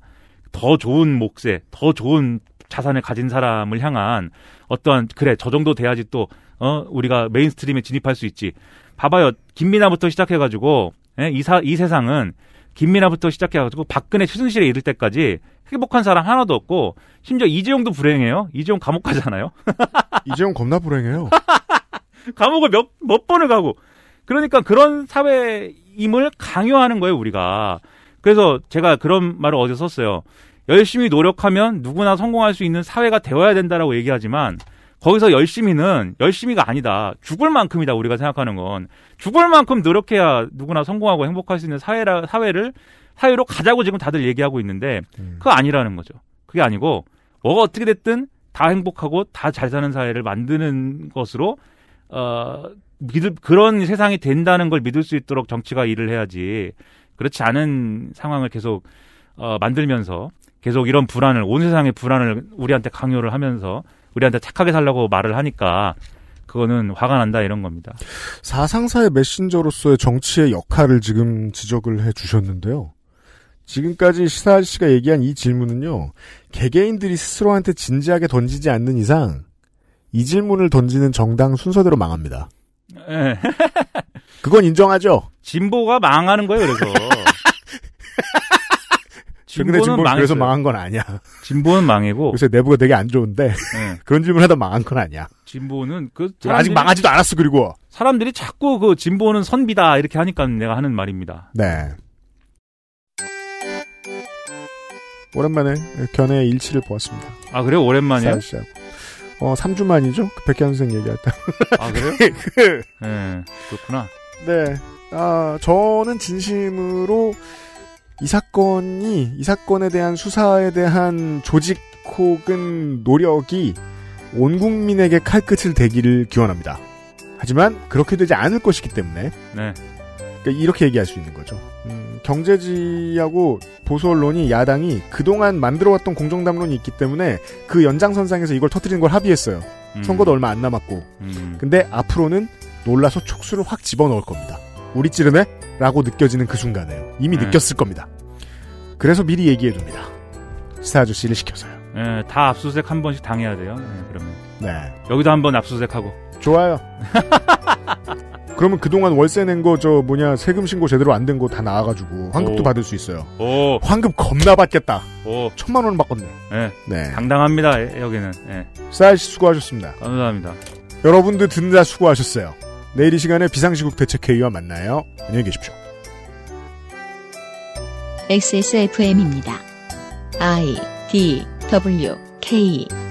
더 좋은 몫에 더 좋은 자산을 가진 사람을 향한 어떤 그래 저 정도 돼야지 또 어, 우리가 메인스트림에 진입할 수 있지. 봐봐요 김민아부터 시작해가지고 예, 이, 사, 이 세상은 김민아부터 시작해가지고 박근혜 최순실에 이를 때까지 행복한 사람 하나도 없고 심지어 이재용도 불행해요. 이재용 감옥 가잖아요. [laughs] 이재용 겁나 불행해요. [laughs] 감옥을 몇, 몇 번을 가고. 그러니까 그런 사회임을 강요하는 거예요, 우리가. 그래서 제가 그런 말을 어제 썼어요. 열심히 노력하면 누구나 성공할 수 있는 사회가 되어야 된다라고 얘기하지만 거기서 열심히는 열심히가 아니다. 죽을 만큼이다 우리가 생각하는 건 죽을 만큼 노력해야 누구나 성공하고 행복할 수 있는 사회라 사회를 사회로 가자고 지금 다들 얘기하고 있는데 음. 그거 아니라는 거죠. 그게 아니고 뭐가 어떻게 됐든 다 행복하고 다 잘 사는 사회를 만드는 것으로 어 믿을 그런 세상이 된다는 걸 믿을 수 있도록 정치가 일을 해야지 그렇지 않은 상황을 계속 어 만들면서 계속 이런 불안을 온 세상의 불안을 우리한테 강요를 하면서 우리한테 착하게 살라고 말을 하니까 그거는 화가 난다 이런 겁니다. 사상사의 메신저로서의 정치의 역할을 지금 지적을 해 주셨는데요. 지금까지 시사 씨가 얘기한 이 질문은요. 개개인들이 스스로한테 진지하게 던지지 않는 이상 이 질문을 던지는 정당 순서대로 망합니다. 예. [laughs] 그건 인정하죠. 진보가 망하는 거예요, 그래서. 진보는 진보 그래서 망한 건 아니야. 진보는 망이고 [laughs] 요새 내부가 되게 안 좋은데 네. 그런 질문하다 망한 건 아니야. 진보는 그 아직 망하지도 않았어 그리고 사람들이 자꾸 그 진보는 선비다 이렇게 하니까 내가 하는 말입니다. 네. 오랜만에 견해 의 일치를 보았습니다. 아 그래요 오랜만이에요? 야어 3주 만이죠? 그 백현 선생 얘기할 때. 아 그래요? [laughs] 그, 네 그렇구나. 네. 아 저는 진심으로 이 사건이 이 사건에 대한 수사에 대한 조직 혹은 노력이 온 국민에게 칼끝을 대기를 기원합니다. 하지만 그렇게 되지 않을 것이기 때문에 네. 그러니까 이렇게 얘기할 수 있는 거죠. 음, 경제지하고 보수 언론이 야당이 그동안 만들어왔던 공정담론이 있기 때문에 그 연장선상에서 이걸 터뜨리는 걸 합의했어요. 음. 선거도 얼마 안 남았고. 음. 근데 앞으로는 놀라서 촉수를 확 집어넣을 겁니다. 우리 찌르네? 라고 느껴지는 그 순간에요. 이미 음. 느꼈을 겁니다. 그래서 미리 얘기해둡니다. 스타 아저씨를 시켜서요. 예, 다 압수수색 한 번씩 당해야 돼요. 네, 그러면. 네. 여기도 한번 압수수색하고. 좋아요. [laughs] 그러면 그동안 월세 낸 거 저 뭐냐 세금 신고 제대로 안 된 거 다 나와가지고 환급도 오. 받을 수 있어요. 오. 환급 겁나 받겠다. 오. 천만 원 받겠네. 네. 네. 당당합니다 예, 여기는. 네. 예. 사이씨 수고하셨습니다. 감사합니다. 여러분들 듣는다 수고하셨어요. 내일 이 시간에 비상시국 대책회의와 만나요. 안녕히 계십시오. XSFM입니다. I D W K